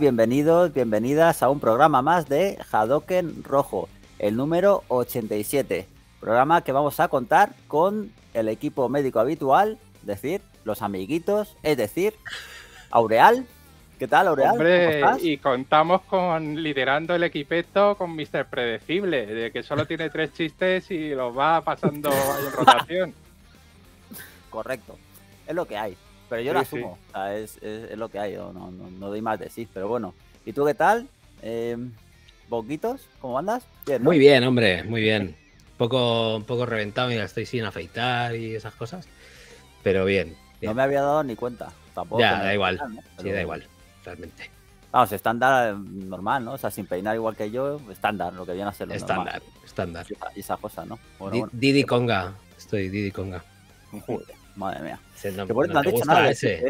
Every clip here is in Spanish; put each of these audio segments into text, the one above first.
bienvenidos, bienvenidas a un programa más de Hadoken Rojo, el número 87. Programa que vamos a contar con el equipo médico habitual, es decir, los amiguitos, es decir, Aureal. ¿Qué tal, Aureal? y contamos con liderando el equipeto con Mr. Predecible, de que solo tiene tres chistes y los va pasando en rotación. Correcto, es lo que hay. Pero yo la asumo, es, lo que hay, no, no, doy más de sí, pero bueno. ¿Y tú qué tal? Eh, ¿Cómo andas? Muy bien, hombre, muy bien. Un poco, un poco reventado, mira, estoy sin afeitar y esas cosas, pero bien. No me había dado ni cuenta, tampoco. Ya, da igual, sí, da igual, realmente. Vamos, estándar em, normal, ¿no? O sea, sin peinar igual que yo, estándar, lo que viene a ser lo Estándar, estándar. Y esa, cosa, ¿no? Didi Conga, estoy Didi Conga. Madre mía. que por no dicho nada ese. No,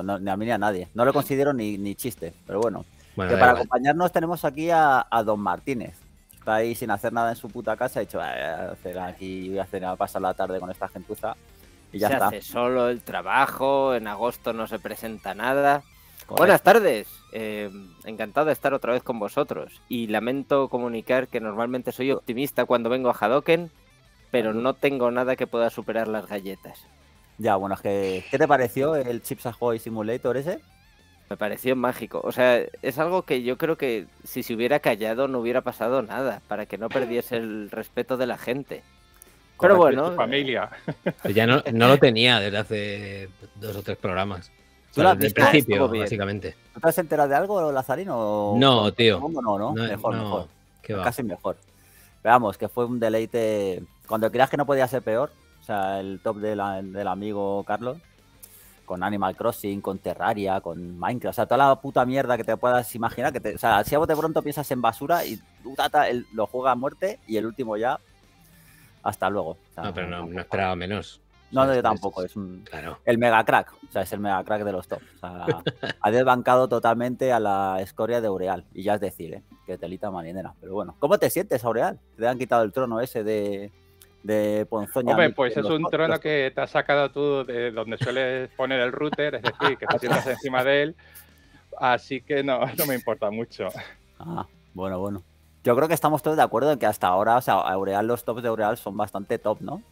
no, este. ah, a mí ni a nadie. No lo considero ni, ni chiste, pero bueno. para acompañarnos tenemos aquí a, Don Martínez. Está ahí sin hacer nada en su puta casa. Ha dicho, ah, a hacer aquí, voy a, hacer, pasar la tarde con esta gentuza. Y ya se hace solo el trabajo, en agosto no se presenta nada. Buenas tardes, eh, encantado de estar otra vez con vosotros y lamento comunicar que normalmente soy optimista cuando vengo a Hadoken, pero no tengo nada que pueda superar las galletas. Ya, bueno, es que. ¿Qué te pareció el Chips Ahoy Simulator ese? Me pareció mágico. O sea, es algo que yo creo que si se hubiera callado no hubiera pasado nada, para que no perdiese el respeto de la gente. Pero bueno. familia. Pues ya no, lo tenía desde hace dos o tres programas. principio, básicamente. te has enterado de algo, Lazarín? No, tío. No, no, mejor, mejor. Casi mejor que fue un deleite. Cuando creas que no podía ser peor, o sea, el top del amigo Carlos, con Animal Crossing, con Terraria, con Minecraft, o sea, toda la puta mierda que te puedas imaginar. Que o sea, si a de pronto piensas en basura y tata, lo juega a muerte y el último ya. Hasta luego. no, pero no, no esperaba menos. No, no, yo tampoco, es el mega crack, o sea, es el mega crack de los tops. O sea, ha desbancado totalmente a la escoria de Ureal, y ya es decir, ¿eh? que telita marinera. Pero bueno, ¿cómo te sientes, Aureal? Te han quitado el trono ese de, de Ponzoña. Hombre, pues es un trono que te has sacado tú de donde sueles poner el router, es decir, que te sientas encima de él, así que no, no me importa mucho. Ah, bueno, bueno. Yo creo que estamos todos de acuerdo en que hasta ahora, o sea, Aureal, los tops de Ureal son bastante top, ¿no?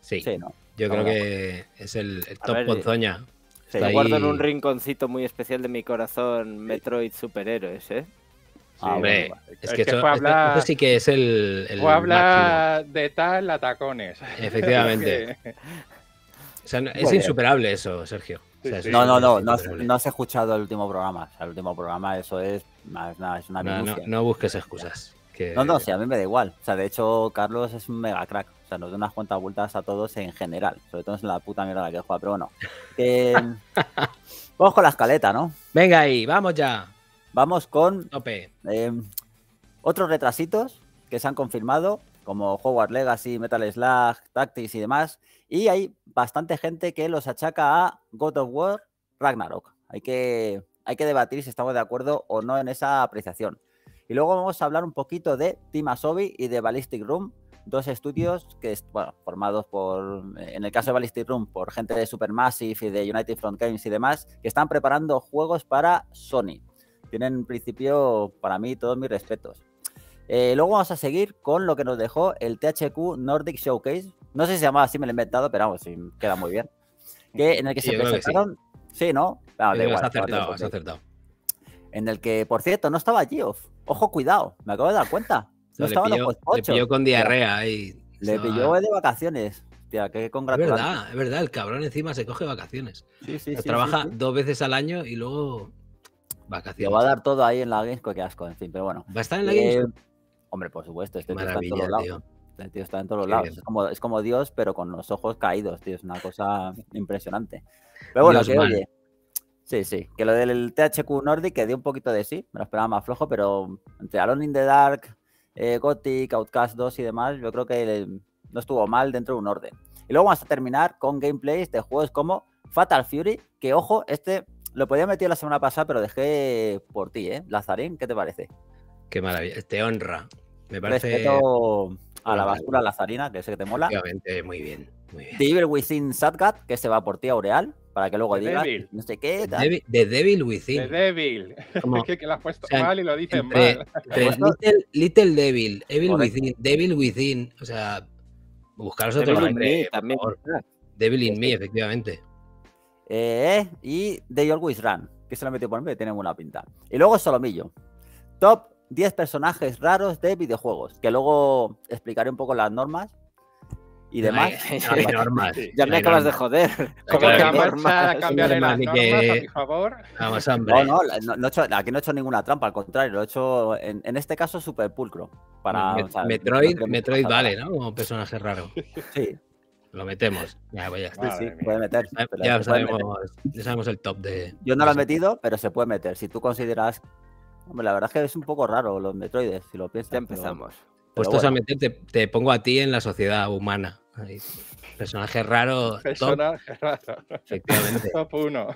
Sí. Sí, ¿no? Yo creo que es el, top ponzoña. Se guardo en un rinconcito muy especial de mi corazón Metroid Superhéroes, ¿eh? Ah, hombre, es, que, eso sí que es el. el habla de tal atacones. Efectivamente. es insuperable eso, Sergio. no, no, no, no has, escuchado el último programa. el último programa, eso es, no busques excusas. No, no, sí, a mí me da igual. O sea, de hecho, Carlos es un mega crack. O sea, nos da unas cuantas vueltas a todos en general. Sobre todo en la puta mierda que juega, pero bueno. vamos con la escaleta, ¿no? Venga ahí, vamos ya. Vamos con eh, otros retrasitos que se han confirmado, como Hogwarts Legacy, Metal Slug, Tactics y demás. Y hay bastante gente que los achaca a God of War, Ragnarok. Hay que, hay que debatir si estamos de acuerdo o no en esa apreciación. Y luego vamos a hablar un poquito de Team Asobi y de Ballistic Room, dos estudios que, bueno, formados por, en el caso de Ballistic Room, por gente de Supermassive y de United Front Games y demás, que están preparando juegos para Sony. Tienen en principio, para mí, todos mis respetos. Eh, luego vamos a seguir con lo que nos dejó el THQ Nordic Showcase. No sé si se llamaba así, me lo he inventado, pero vamos, queda muy bien. Que, en el que se presentaron. sí. ¿no? Ah, acertado, pues está acertado en el que, por cierto, no estaba Geoff. Ojo, cuidado, me acabo de dar cuenta. No estaba los post Le pilló con diarrea y... Le pilló de vacaciones. Tía, qué congratulaciones. Es verdad, es verdad, el cabrón encima se coge vacaciones. Sí, sí, pues sí Trabaja dos veces al año y luego vacaciones. Lo va a dar todo ahí en la Gamesco, qué asco, en fin, pero bueno. ¿Va a estar en la Gamesco? Eh, hombre, por supuesto, este tío está en todos lados. Este tío está en todos lados. Es como, Dios, pero con los ojos caídos, tío. Es una cosa impresionante. Pero bueno, que, oye, Sí, sí, que lo del THQ Nordic que dio un poquito de sí, me lo esperaba más flojo, pero entre Alone in the Dark, eh, Gothic, Outcast 2 y demás, yo creo que eh, no estuvo mal dentro de un orden. Y luego vamos a terminar con gameplays de juegos como Fatal Fury, que ojo, este lo podía meter la semana pasada, pero dejé por ti, ¿eh? Lazarín, ¿qué te parece? Qué maravilla, te honra. Me parece. Respeto a la basura lazarina, que sé que te mola. Muy muy bien. The Evil Within Sadgat, que se va por ti, Aureal para que luego diga, no sé qué. Tal. De, Devil Within. De Devil. es que, que has puesto mal y lo dices mal. little, Devil, Within, Devil Within. O sea, buscaros otro Devil in Me, también. Devil in Me, efectivamente. Eh, y The Always Run, que se lo metió por mí, tiene buena pinta. Y luego Solomillo. Top 10 personajes raros de videojuegos, que luego explicaré un poco las normas y demás. Eh, normas, ya me acabas de joder. ¿Cómo que a cambiar cambiar normas, a mi favor. Vamos, hombre. No, no, no aquí no he hecho ninguna trampa, al contrario, lo he hecho en, en este caso súper pulcro. Para, Metroid, Metroid vale, ¿no? Como personaje raro. Sí. Lo metemos. Ya, pues ya Sí, puede meter. Ya, sabemos, el top de. Yo no lo he metido, pero se puede meter. Si tú consideras. Hombre, la verdad es que es un poco raro los Metroides, si lo piensas. Ya empezamos. Pues bueno. te, pongo a ti en la sociedad humana. Ahí. Personaje raro. Personaje raro. Efectivamente. Top uno.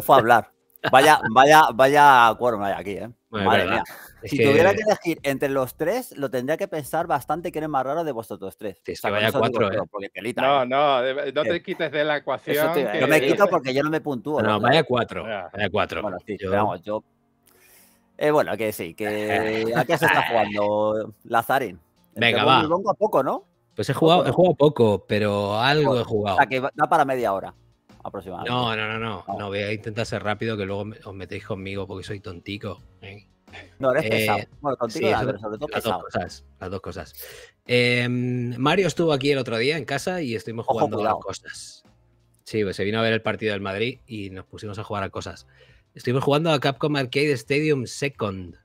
fue a hablar? Vaya, vaya, vaya quórum aquí, ¿eh? Madre mía. Si tuviera que elegir entre los tres, lo tendría que pensar bastante que eres más raro de vosotros tres. que vaya cuatro, ¿eh? eh. no, no, no te eh, quites de la ecuación. No me quito porque yo no me puntúo. No, vaya cuatro. Vaya cuatro. Bueno, sí, yo eh, bueno, que sí, que ¿a qué se está jugando Lazarin? Venga, va. a poco, ¿no? Pues he jugado, poco, poco, pero algo he jugado. O sea, que da para media hora aproximadamente. No, no, no, no. Ah, voy a intentar ser rápido que luego os metéis conmigo porque soy tontico. ¿eh? No, eres eh, pesado. Bueno, contigo, pero sobre todo las pesado. Dos cosas, las dos cosas. Em, Mario estuvo aquí el otro día en casa y estuvimos jugando a cosas. Sí, pues se vino a ver el partido del Madrid y nos pusimos a jugar a cosas. Estuvimos jugando a Capcom Arcade Stadium Second.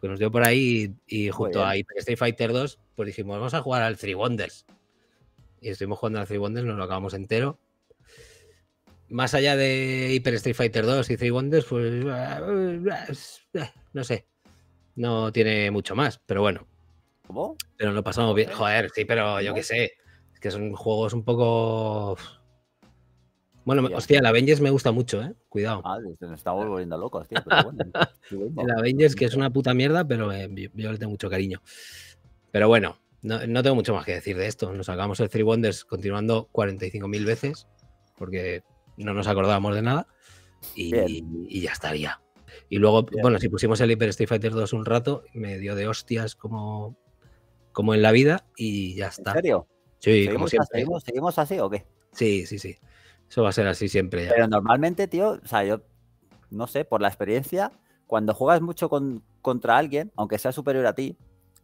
que nos dio por ahí y, junto a Hyper Street Fighter 2, pues dijimos, vamos a jugar al Three Wonders. Y estuvimos jugando al Three Wonders, nos lo acabamos entero. Más allá de Hyper Street Fighter 2 y Three Wonders, pues no sé. No tiene mucho más, pero bueno. ¿Cómo? Pero lo pasamos bien. Joder, sí, pero yo qué sé. Es que son juegos un poco bueno, hostia, la Avengers me gusta mucho, ¿eh? Cuidado. Ah, volviendo loco, hostia, la Avengers, que es una puta mierda, pero eh, yo, le tengo mucho cariño. Pero bueno, no, tengo mucho más que decir de esto. Nos sacamos el Three Wonders continuando 45.000 veces, porque no nos acordábamos de nada. Y, ya estaría. Y luego, bueno, si pusimos el Hyper Street Fighter 2 un rato, me dio de hostias como, como en la vida y ya está. ¿En serio? Sí, ¿Seguimos, ¿Seguimos así o qué? Sí, sí, sí. Eso va a ser así siempre. Ya. Pero normalmente, tío, o sea, yo no sé, por la experiencia, cuando juegas mucho contra alguien, aunque sea superior a ti,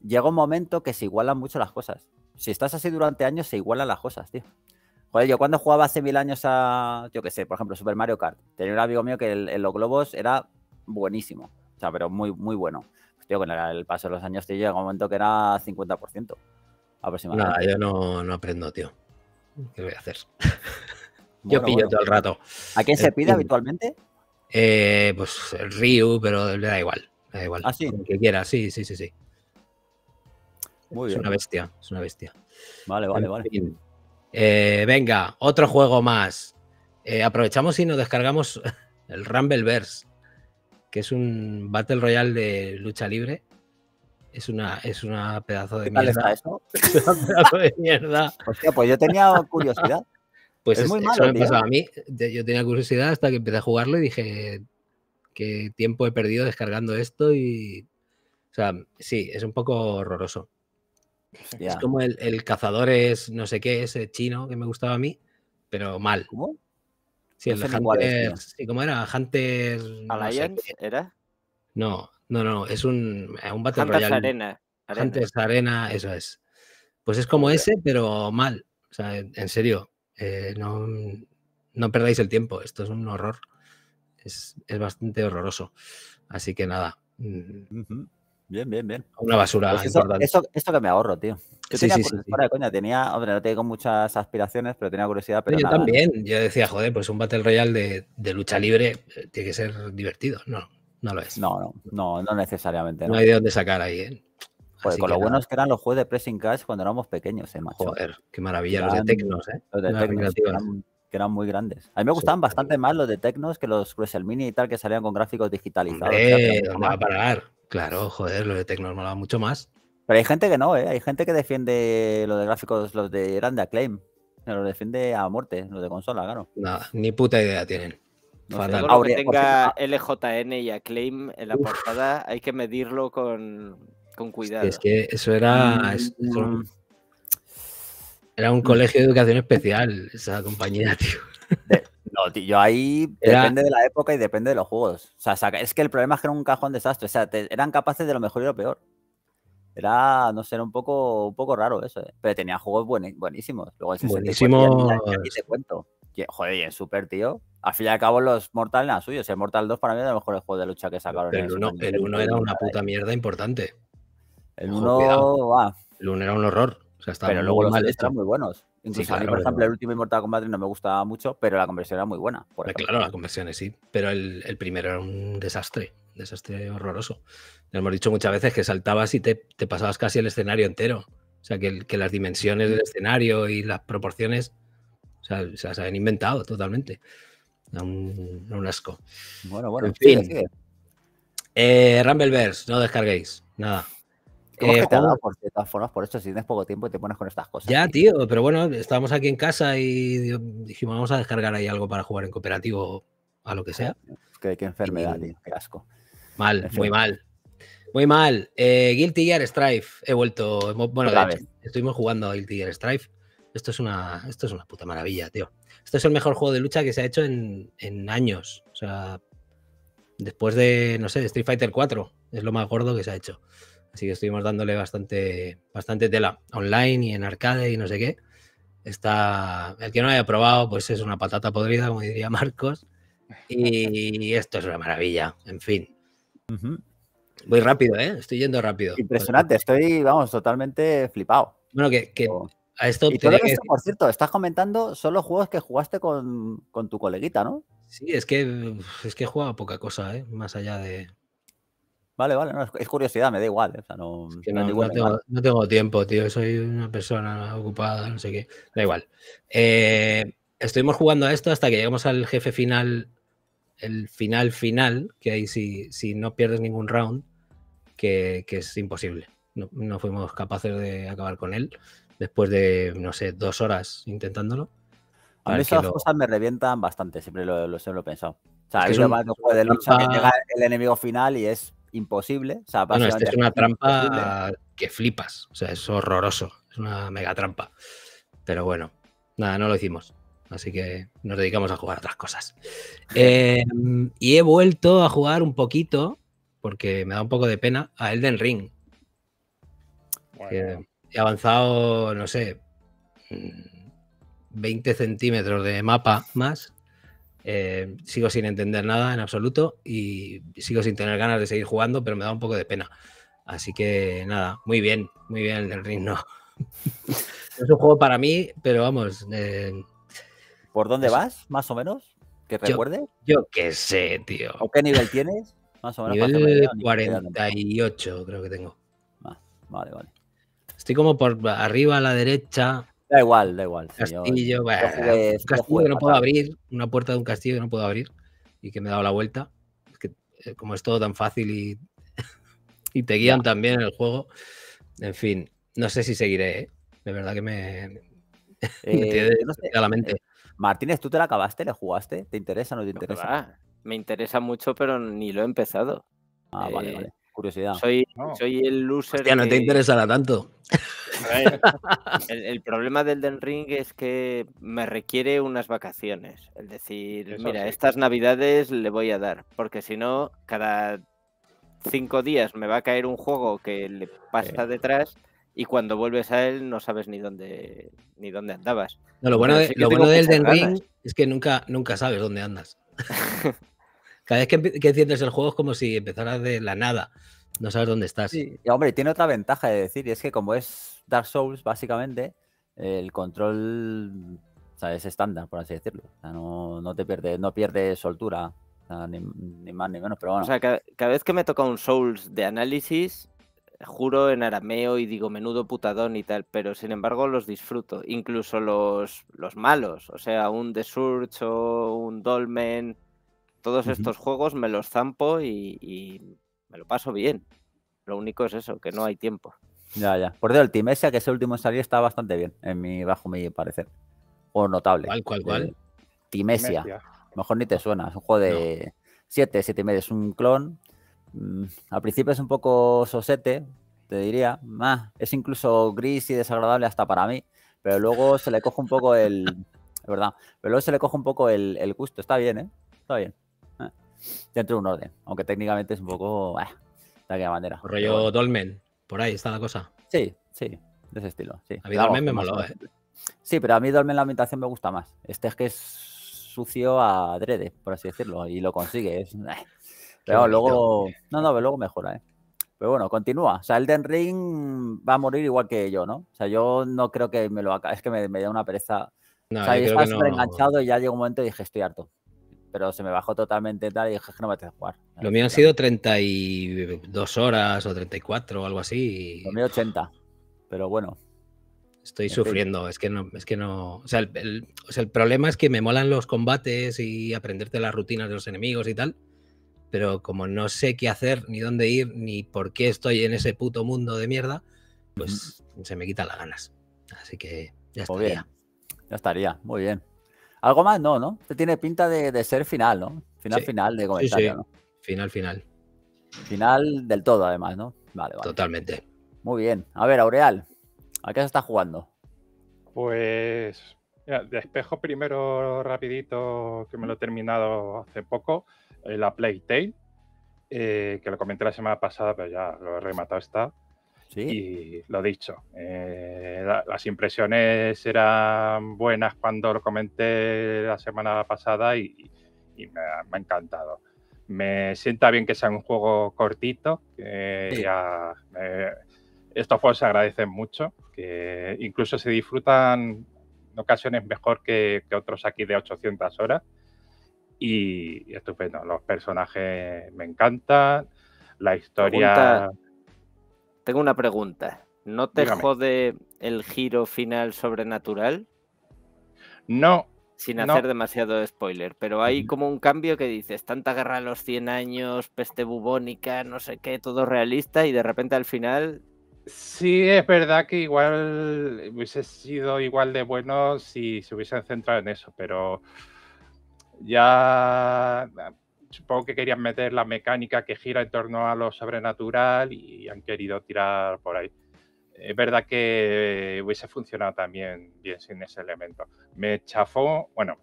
llega un momento que se igualan mucho las cosas. Si estás así durante años, se igualan las cosas, tío. Joder, yo cuando jugaba hace mil años a, yo qué sé, por ejemplo, Super Mario Kart, tenía un amigo mío que en los globos era buenísimo, o sea, pero muy, muy bueno. Pues, tío, con el, paso de los años, tío, llega un momento que era 50% aproximadamente. Nada, yo no, no aprendo, tío. ¿Qué voy a hacer? yo pillo todo el rato. ¿A quién se eh, pide eh, habitualmente? Eh, pues el Ryu, pero le da igual. igual. ¿Ah, sí? que quiera, sí, sí, sí, sí. es una bestia, es una bestia. Vale, vale, vale. venga, otro juego más. aprovechamos y nos descargamos el Rumbleverse, que es un Battle Royale de lucha libre. Es una, es una pedazo de ¿Qué tal Está eso? Es una pedazo de mierda. pues yo tenía curiosidad. Pues es muy malo, eso me pasaba a mí. Yo tenía curiosidad hasta que empecé a jugarlo y dije qué tiempo he perdido descargando esto y... O sea, sí, es un poco horroroso. Es como el, el, cazador es no sé qué, ese chino que me gustaba a mí, pero mal. ¿Cómo? Sí, el ¿Cómo era? Hunter. ¿Alliance era? No, no, no. Es un, un Battle Royale. Arena. Hunters Arena, eso es. Pues es como ese, pero mal. O sea, en serio. Eh, no, perdáis el tiempo, esto es un horror. Es, bastante horroroso. Así que nada. Mm, bien, bien, bien. Una basura. Pues eso, que me ahorro, tío. Yo tenía tenía, hombre, no tengo muchas aspiraciones, pero tenía curiosidad. Pero yo también, yo decía, joder, pues un Battle Royale de, lucha libre eh, tiene que ser divertido. No, no lo es. No, no, no, no necesariamente. No, no hay de dónde sacar ahí, ¿eh? Pues con lo buenos que eran los juegos de Pressing Cash cuando éramos pequeños, eh, macho. Joder, qué maravilla, los de Tecnos, eh. Los de Tecnos, que eran, eran, muy grandes. A mí me gustaban bastante más los de Tecnos que los Mini y tal que salían con gráficos digitalizados. Eh, va a parar? Claro, joder, los de Tecnos molaban mucho más. Pero hay gente que no, ¿eh? Hay gente que defiende los de gráficos, los de eran de Acclaim. Los defiende a muerte, los de consola, claro. Nada, ni puta idea tienen. No que tenga ah. LJN y Acclaim en la portada, hay que medirlo con, con cuidado. es que eso era. era un mm. mm. colegio de educación especial, esa compañía, tío. no, tío, ahí depende de la época y depende de los juegos. O sea, es que el problema es que era un cajón desastre. O sea, eran capaces de lo mejor y lo peor. Era, no sé, era un poco, un poco raro eso. ¿eh? Pero tenía juegos buenísimos buenísimos. Luego te cuento. joder, y es súper, tío. Al fin y al cabo, los Mortal eran suyos. El Mortal 2 para mí era el mejor juego de lucha que sacaron. el 1 era una puta mierda importante. El 1 era un horror. pero luego los eran muy buenos. Incluso a mí, por ejemplo, el último Immortal Combat no me gustaba mucho, pero la conversión era muy buena. claro, las conversiones sí, pero el, primero era un desastre, desastre horroroso. hemos dicho muchas veces que saltabas y te, te pasabas casi el escenario entero. O sea, que, que las dimensiones del mm. escenario y las proporciones se las habían inventado totalmente. un, asco. Bueno, bueno, en fin. Eh, Rumbleverse, no descarguéis, nada. Eh, por, de formas, por esto, si tienes poco tiempo y te pones con estas cosas. Ya, tío, pero bueno, estábamos aquí en casa y dijimos, vamos a descargar ahí algo para jugar en cooperativo a lo que sea. Qué, enfermedad, tío, qué asco. Mal, muy mal. Muy mal. Eh, Guilty Gear Strife. He vuelto. Bueno, estuvimos jugando a Guilty Gear Strife. Esto es, una, esto es una puta maravilla, tío. Esto es el mejor juego de lucha que se ha hecho en, años. O sea, después de, no sé, Street Fighter 4. Es lo más gordo que se ha hecho. Así que estuvimos dándole bastante, bastante tela online y en arcade y no sé qué. Está, el que no haya probado, pues es una patata podrida, como diría Marcos. Y esto es una maravilla, en fin. muy Voy rápido, ¿eh? Estoy yendo rápido. Impresionante, estoy, vamos, totalmente flipado. Bueno, que, a esto... Por cierto, estás comentando solo juegos que jugaste con, tu coleguita, ¿no? Sí, es que, es que he jugado poca cosa, ¿eh? Más allá de... Vale, vale, es curiosidad, me da igual. no, tengo, tiempo, tío, soy una persona ocupada, no sé qué. Da igual. Eh, estuvimos jugando a esto hasta que llegamos al jefe final, el final final, que ahí si, si no pierdes ningún round, que, es imposible. No, fuimos capaces de acabar con él después de, no sé, dos horas intentándolo. A, mí esas cosas me revientan bastante, siempre lo, he pensado. O sea, es, un... de lucha que llega el enemigo final y es imposible. O sea, esta es una trampa que flipas. O sea, es horroroso. Es una mega trampa. Pero bueno, nada, no lo hicimos. Así que nos dedicamos a jugar otras cosas. Em, y he vuelto a jugar un poquito, porque me da un poco de pena, a Elden Ring. He avanzado, no sé, 20 mm, centímetros de mapa más eh, sigo sin entender nada en absoluto y sigo sin tener ganas de seguir jugando, pero me da un poco de pena. Así que nada, muy bien, muy bien el del es un juego para mí, pero vamos. Eh, ¿Por dónde vas, más o menos? ¿Que recuerdes? Yo, qué sé, tío. ¿O qué nivel tienes? Más o menos. 48 creo que tengo. Ah, vale, vale. Estoy como por arriba a la derecha, Da igual, da igual. Castillo, bueno, un castillo que no puedo abrir, una puerta de un castillo que no puedo abrir y que me he dado la vuelta. que eh, como es todo tan fácil y, y te guían también en el juego. En fin, no sé si seguiré, ¿eh? De verdad que me, me eh, no a la mente. Martínez, ¿tú te la acabaste? ¿Le jugaste? ¿Te interesa o no te interesa? me interesa mucho, pero ni lo he empezado. Ah, vale, vale. Curiosidad. Soy, soy el loser. Ya no te interesará tanto. el, problema del Den Ring es que me requiere unas vacaciones. Es decir, mira, estas navidades le voy a dar, porque si no, cada cinco días me va a caer un juego que le pasa detrás y cuando vuelves a él no sabes ni dónde ni dónde andabas. lo bueno, del Den Ring es que nunca, nunca sabes dónde andas. cada vez que, que enciendes el juego es como si empezaras de la nada no sabes dónde estás. y, hombre, tiene otra ventaja de decir, y es que como es Dark Souls, básicamente, el control es estándar, por así decirlo. no, no, te pierdes, no pierde soltura, ni, más ni menos, pero O sea, cada, vez que me toca un Souls de análisis, juro en arameo y digo menudo putadón y tal, pero sin embargo los disfruto, incluso los, los malos, o sea, un The o un Dolmen, todos estos juegos me los zampo y me lo paso bien. Lo único es eso, que no hay tiempo. Ya, ya. Por cierto, el Timesia, que es el último en salir está bastante bien, en mi, bajo mi parecer. O notable. ¿Cuál, cuál, cuál? Eh, Timesia. Mejor ni te suena. Es un juego de 7, 7.5, Es un clon. Mm, al principio es un poco sosete, te diría. Ah, es incluso gris y desagradable hasta para mí. Pero luego se le coge un poco el. Es verdad. Pero luego se le coge un poco el, el gusto. Está bien, ¿eh? Está bien dentro de un orden, aunque técnicamente es un poco de ah, aquella manera. Rollo Dolmen, por ahí está la cosa. Sí, sí, de ese estilo. Sí. A mí Dolmen me moló, eh. Sí, pero a mí Dolmen la ambientación me gusta más. Este es que es sucio a drede, por así decirlo, y lo consigue. Eh. Pero luego. No, no, pero luego mejora, ¿eh? Pero bueno, continúa. O sea, Elden Ring va a morir igual que yo, ¿no? O sea, yo no creo que me lo haga. Es que me, da una pereza. o sea, yo enganchado y ya llega un momento y dije, estoy harto pero se me bajó totalmente tal y dije que no me jugar. Lo mío han sido 32 horas o 34 o algo así. Lo mío 80, pero bueno. Estoy sufriendo, es que no, es que no. O sea el, problema es que me molan los combates y aprenderte las rutinas de los enemigos y tal. Pero como no sé qué hacer, ni dónde ir, ni por qué estoy en ese puto mundo de mierda, pues se me quitan las ganas. Así que ya pues estaría. Ya estaría, muy bien. Algo más no, ¿no? Te tiene pinta de, ser final, ¿no? Final, final de comentario, Final, final. Final del todo, además, ¿no? Vale, vale. Totalmente. Muy bien. A ver, Aureal, ¿a qué se está jugando? Pues. despejo primero rapidito, que me lo he terminado hace poco, eh, la Playtale, eh, que lo comenté la semana pasada, pero ya lo he rematado, está. Y lo dicho, eh, las impresiones eran buenas cuando lo comenté la semana pasada y, me, ha, encantado. Me sienta bien que sea un juego cortito, eh, estos juegos se agradecen mucho, que incluso se disfrutan en ocasiones mejor que, otros aquí de 800 horas. Y, estupendo, los personajes me encantan, la historia... Tengo una pregunta. ¿No te jode el giro final sobrenatural? No. Sin hacer demasiado spoiler, pero hay como un cambio que dices, tanta guerra a los 100 años, peste bubónica, no sé qué, todo realista, y de repente al final Sí, es verdad que igual hubiese sido igual de bueno si se hubiesen centrado en eso, pero ya supongo que querían meter la mecánica que gira en torno a lo sobrenatural y han querido tirar por ahí. Es verdad que hubiese funcionado también bien sin ese elemento. Me chafó, bueno,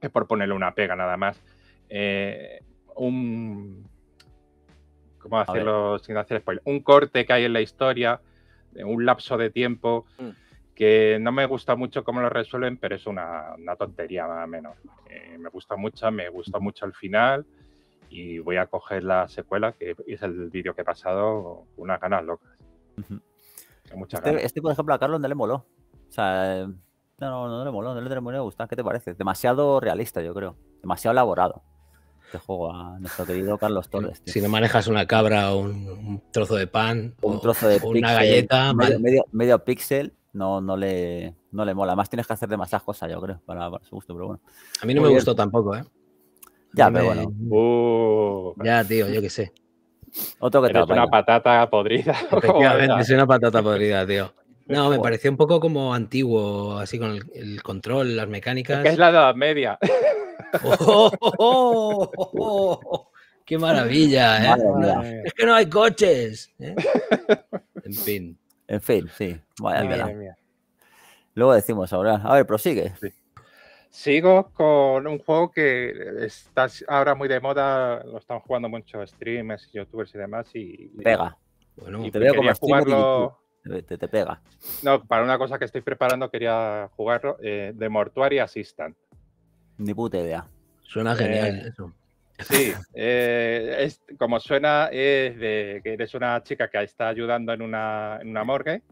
es por ponerle una pega nada más. Eh, un. ¿Cómo hacerlo sin hacer spoiler? Un corte que hay en la historia, un lapso de tiempo. Mm que no me gusta mucho cómo lo resuelven, pero es una, tontería más o menos. Eh, me gusta mucho, me gusta mucho el final y voy a coger la secuela, que es el vídeo que he pasado, unas ganas locas. Este, este, por ejemplo, a Carlos no le moló. O sea, eh, no, no, le moló, no le de gustar. ¿Qué te parece? Demasiado realista, yo creo. Demasiado elaborado. Este juego a nuestro querido Carlos Torres. Si no manejas una cabra o un, trozo de pan, un trozo de una galleta, medio, medio píxel, no, le, le mola. Más tienes que hacer demasiadas cosas, yo creo, para, su gusto, pero bueno. A mí no me gustó tampoco, ¿eh? Ya, pero bueno. Uh. ya, tío, yo qué sé. Otro que te una patata podrida. Efectivamente, es una patata podrida, tío. No, me pareció un poco como antiguo, así con el, control, las mecánicas. Es, la edad media. ¡Oh! ¡Qué maravilla! Eh! Es que no hay coches. ¿eh? En fin. En fin, sí. Luego decimos ahora. A ver, prosigue. Sigo con un juego que está ahora muy de moda, lo están jugando muchos streamers, youtubers y demás. Y, pega. Bueno, te veo como jugarlo... Te, te, pega. No, para una cosa que estoy preparando quería jugarlo, de eh, Mortuary Assistant. Ni puta idea. Suena genial eh, eso. Sí, eh, es, como suena, es de que eres una chica que está ayudando en una, en una morgue.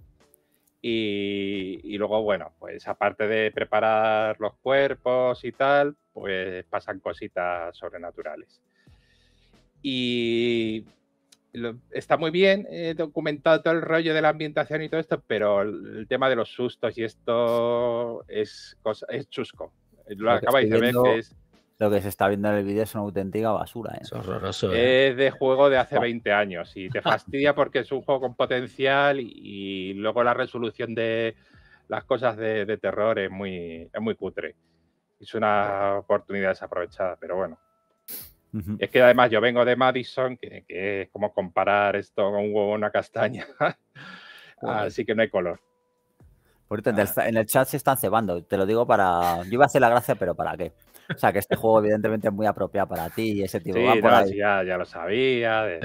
Y, luego, bueno, pues aparte de preparar los cuerpos y tal, pues pasan cositas sobrenaturales. Y está muy bien eh, documentado todo el rollo de la ambientación y todo esto, pero el, tema de los sustos y esto es, cosa, es chusco. Lo, acabáis de ver que es lo que se está viendo en el vídeo es una auténtica basura. ¿eh? Es horroroso. ¿eh? Es de juego de hace 20 años y te fastidia porque es un juego con potencial y, luego la resolución de las cosas de, terror es muy, es muy cutre. Es una oportunidad desaprovechada, pero bueno. Es que además yo vengo de Madison, que, es como comparar esto con un huevo una castaña. Así que no hay color. Por cierto, en el chat se están cebando, te lo digo para. Yo iba a hacer la gracia, pero ¿para qué? O sea, que este juego evidentemente es muy apropiado para ti y ese tipo. va por ya, lo sabía,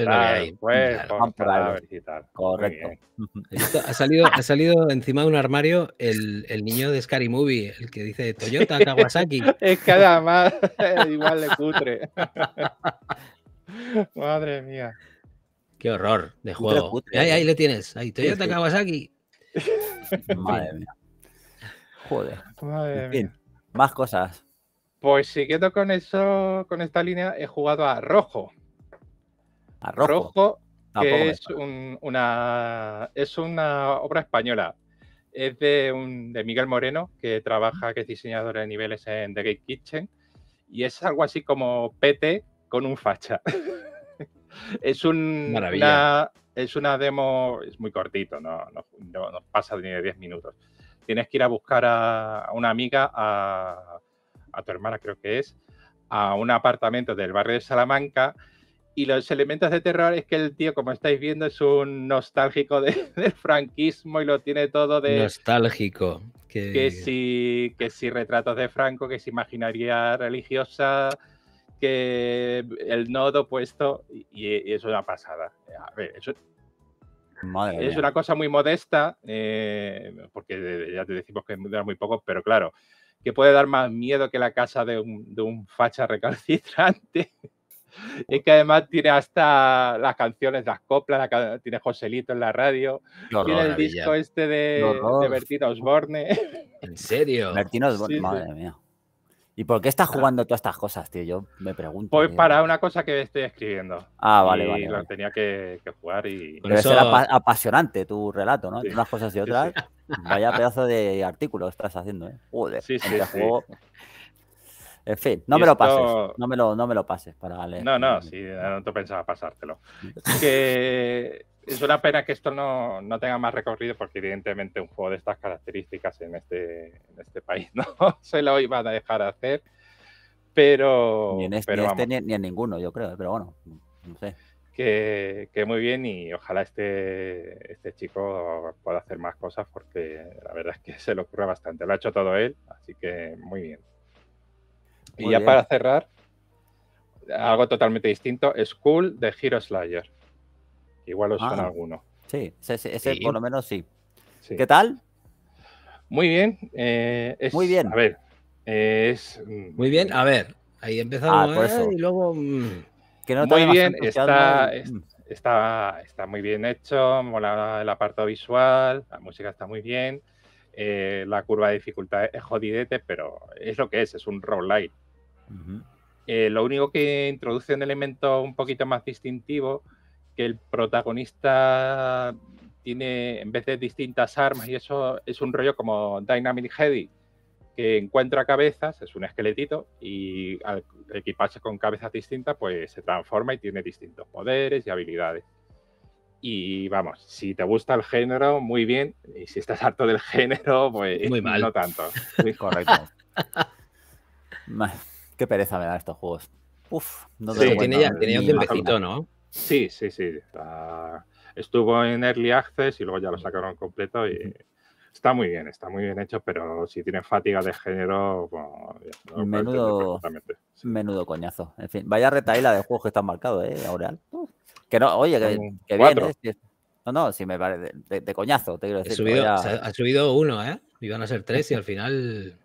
pues, Correcto. ha, salido, ha salido encima de un armario el, niño de Scary Movie, el que dice Toyota Kawasaki. es que además igual de cutre. Madre mía. Qué horror de juego. ahí, ahí eh. le tienes, ahí, Toyota Kawasaki. Madre mía. Joder. más cosas. Pues siguiendo con eso, con esta línea, he jugado a rojo. A rojo. que es una, es una obra española. Es de, un, de Miguel Moreno, que trabaja, que es diseñador de niveles en The Gate Kitchen. Y es algo así como PT con un facha. es una, es una demo, es muy cortito, no, no, pasa ni de 10 minutos. Tienes que ir a buscar a una amiga a a tu hermana creo que es, a un apartamento del barrio de Salamanca. Y los elementos de terror es que el tío, como estáis viendo, es un nostálgico del franquismo y lo tiene todo de... Nostálgico. Que... si, que si retratos de Franco, que si imaginaría religiosa, que el nodo puesto, y, eso es una pasada. A ver, eso, Madre es una cosa muy modesta, eh, porque ya te decimos que era muy poco, pero claro, que puede dar más miedo que la casa de un, de un facha recalcitrante. y que además tiene hasta las canciones, las coplas, tiene Joselito en la radio, tiene el disco este de, Bertino Osborne. ¿En serio? Osborne, madre mía. ¿Y por qué estás ah. jugando todas estas cosas, tío? Yo me pregunto. Pues para una cosa que estoy escribiendo. Ah, vale, vale. tenía que, jugar y. eso... era apasionante tu relato, ¿no? unas cosas y otras. Vaya pedazo de artículo estás haciendo, ¿eh? Joder. Sí, sí. Este en fin, no me lo pases. No me lo, no me lo pases para leer. No, no, sí, no te pensaba pasártelo. que es una pena que esto no, no, tenga más recorrido porque evidentemente un juego de estas características en este, en este país no se lo iban a dejar hacer. Pero... Ni en este, pero, este ni, en ninguno, yo creo, pero bueno, no sé. Que, que, muy bien y ojalá este, este chico pueda hacer más cosas porque la verdad es que se le ocurre bastante. Lo ha hecho todo él, así que muy bien. y ya para cerrar, algo totalmente distinto, School de Hero Slayer. Igual os ah, algunos alguno. Sí, ese, por lo menos sí. ¿Qué tal? Muy bien. Eh, muy bien. A ver. es, mm, Muy bien, eh, a ver. Ahí empezamos ah, ¿eh? y luego. Mm. Que no muy bien, está, está, muy bien hecho, mola el apartado visual, la música está muy bien, la curva de dificultad es jodidete, pero es lo que es, es un roll light. lo único que introduce un elemento un poquito más distintivo el protagonista tiene, en vez de distintas armas y eso, es un rollo como Dynamic Heady, que encuentra cabezas, es un esqueletito, y al equiparse con cabezas distintas, pues se transforma y tiene distintos poderes y habilidades. Y vamos, si te gusta el género, muy bien, y si estás harto del género, pues muy mal. no tanto. muy correcto. Qué pereza me dan estos juegos. Uf, no sí, tiene, ya, tiene un tiempecito, ¿no? Sí, sí, sí. Estuvo en Early Access y luego ya lo sacaron completo y está muy bien, está muy bien hecho, pero si tienen fatiga de género, menudo, coñazo. En fin, vaya retaíla de juegos que están marcados, ¿eh? Aureal. Que no, oye, que, bien, ¿eh? No, no, si me parece de, coñazo, te quiero decir. Ha subido uno, ¿eh? Iban a ser tres y al final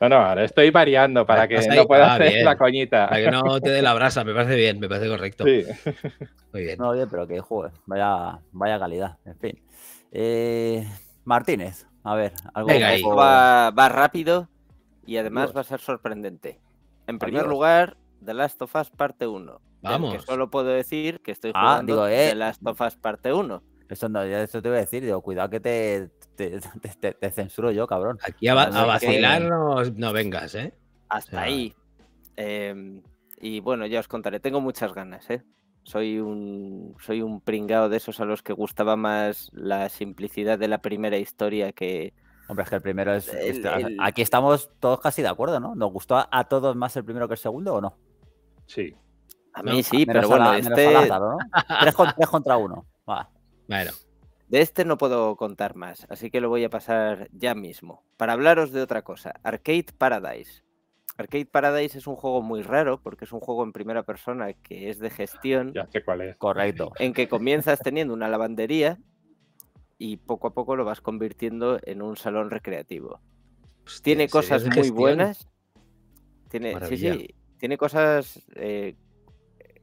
no, no, ahora estoy variando para que no puedas ah, hacer la coñita. Para que no te dé la brasa, me parece bien, me parece correcto. Muy bien. No, bien, pero que juegue, vaya, vaya calidad, en fin. Eh, Martínez, a ver, algo Va, rápido y además va a ser sorprendente. En primer lugar, The Last of Us parte 1. Vamos. solo puedo decir que estoy ah, jugando The eh. Last of Us parte 1. Eso no, ya eso te voy a decir, digo, cuidado que te, te, censuro yo, cabrón. Aquí a, vacilar no, vengas, ¿eh? Hasta ahí. Em, y bueno, ya os contaré. Tengo muchas ganas, ¿eh? Soy un, soy un pringado de esos a los que gustaba más la simplicidad de la primera historia que... Hombre, es que el primero es... Este, aquí estamos todos casi de acuerdo, ¿no? ¿Nos gustó a, todos más el primero que el segundo o no? Sí. A mí sí, pero bueno, este... ¿no? tres, contra uno. Bueno. De este no puedo contar más, así que lo voy a pasar ya mismo. Para hablaros de otra cosa, Arcade Paradise. Arcade Paradise es un juego muy raro porque es un juego en primera persona que es de gestión. Ya sé cuál es. Correcto. En que comienzas teniendo una lavandería y poco a poco lo vas convirtiendo en un salón recreativo. tiene cosas muy buenas. Tiene, tiene cosas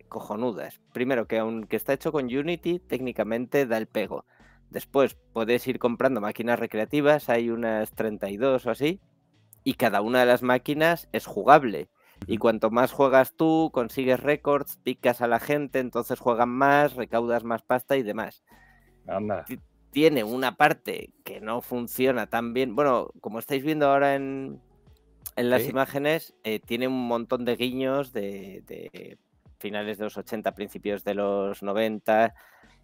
cojonudas. Primero, que aunque está hecho con Unity, técnicamente da el pego. Después puedes ir comprando máquinas recreativas, hay unas 32 o así, y cada una de las máquinas es jugable. Y cuanto más juegas tú, consigues récords, picas a la gente, entonces juegan más, recaudas más pasta y demás. Tiene una parte que no funciona tan bien. Bueno, como estáis viendo ahora en, las imágenes, eh, tiene un montón de guiños de, de finales de los 80, principios de los 90,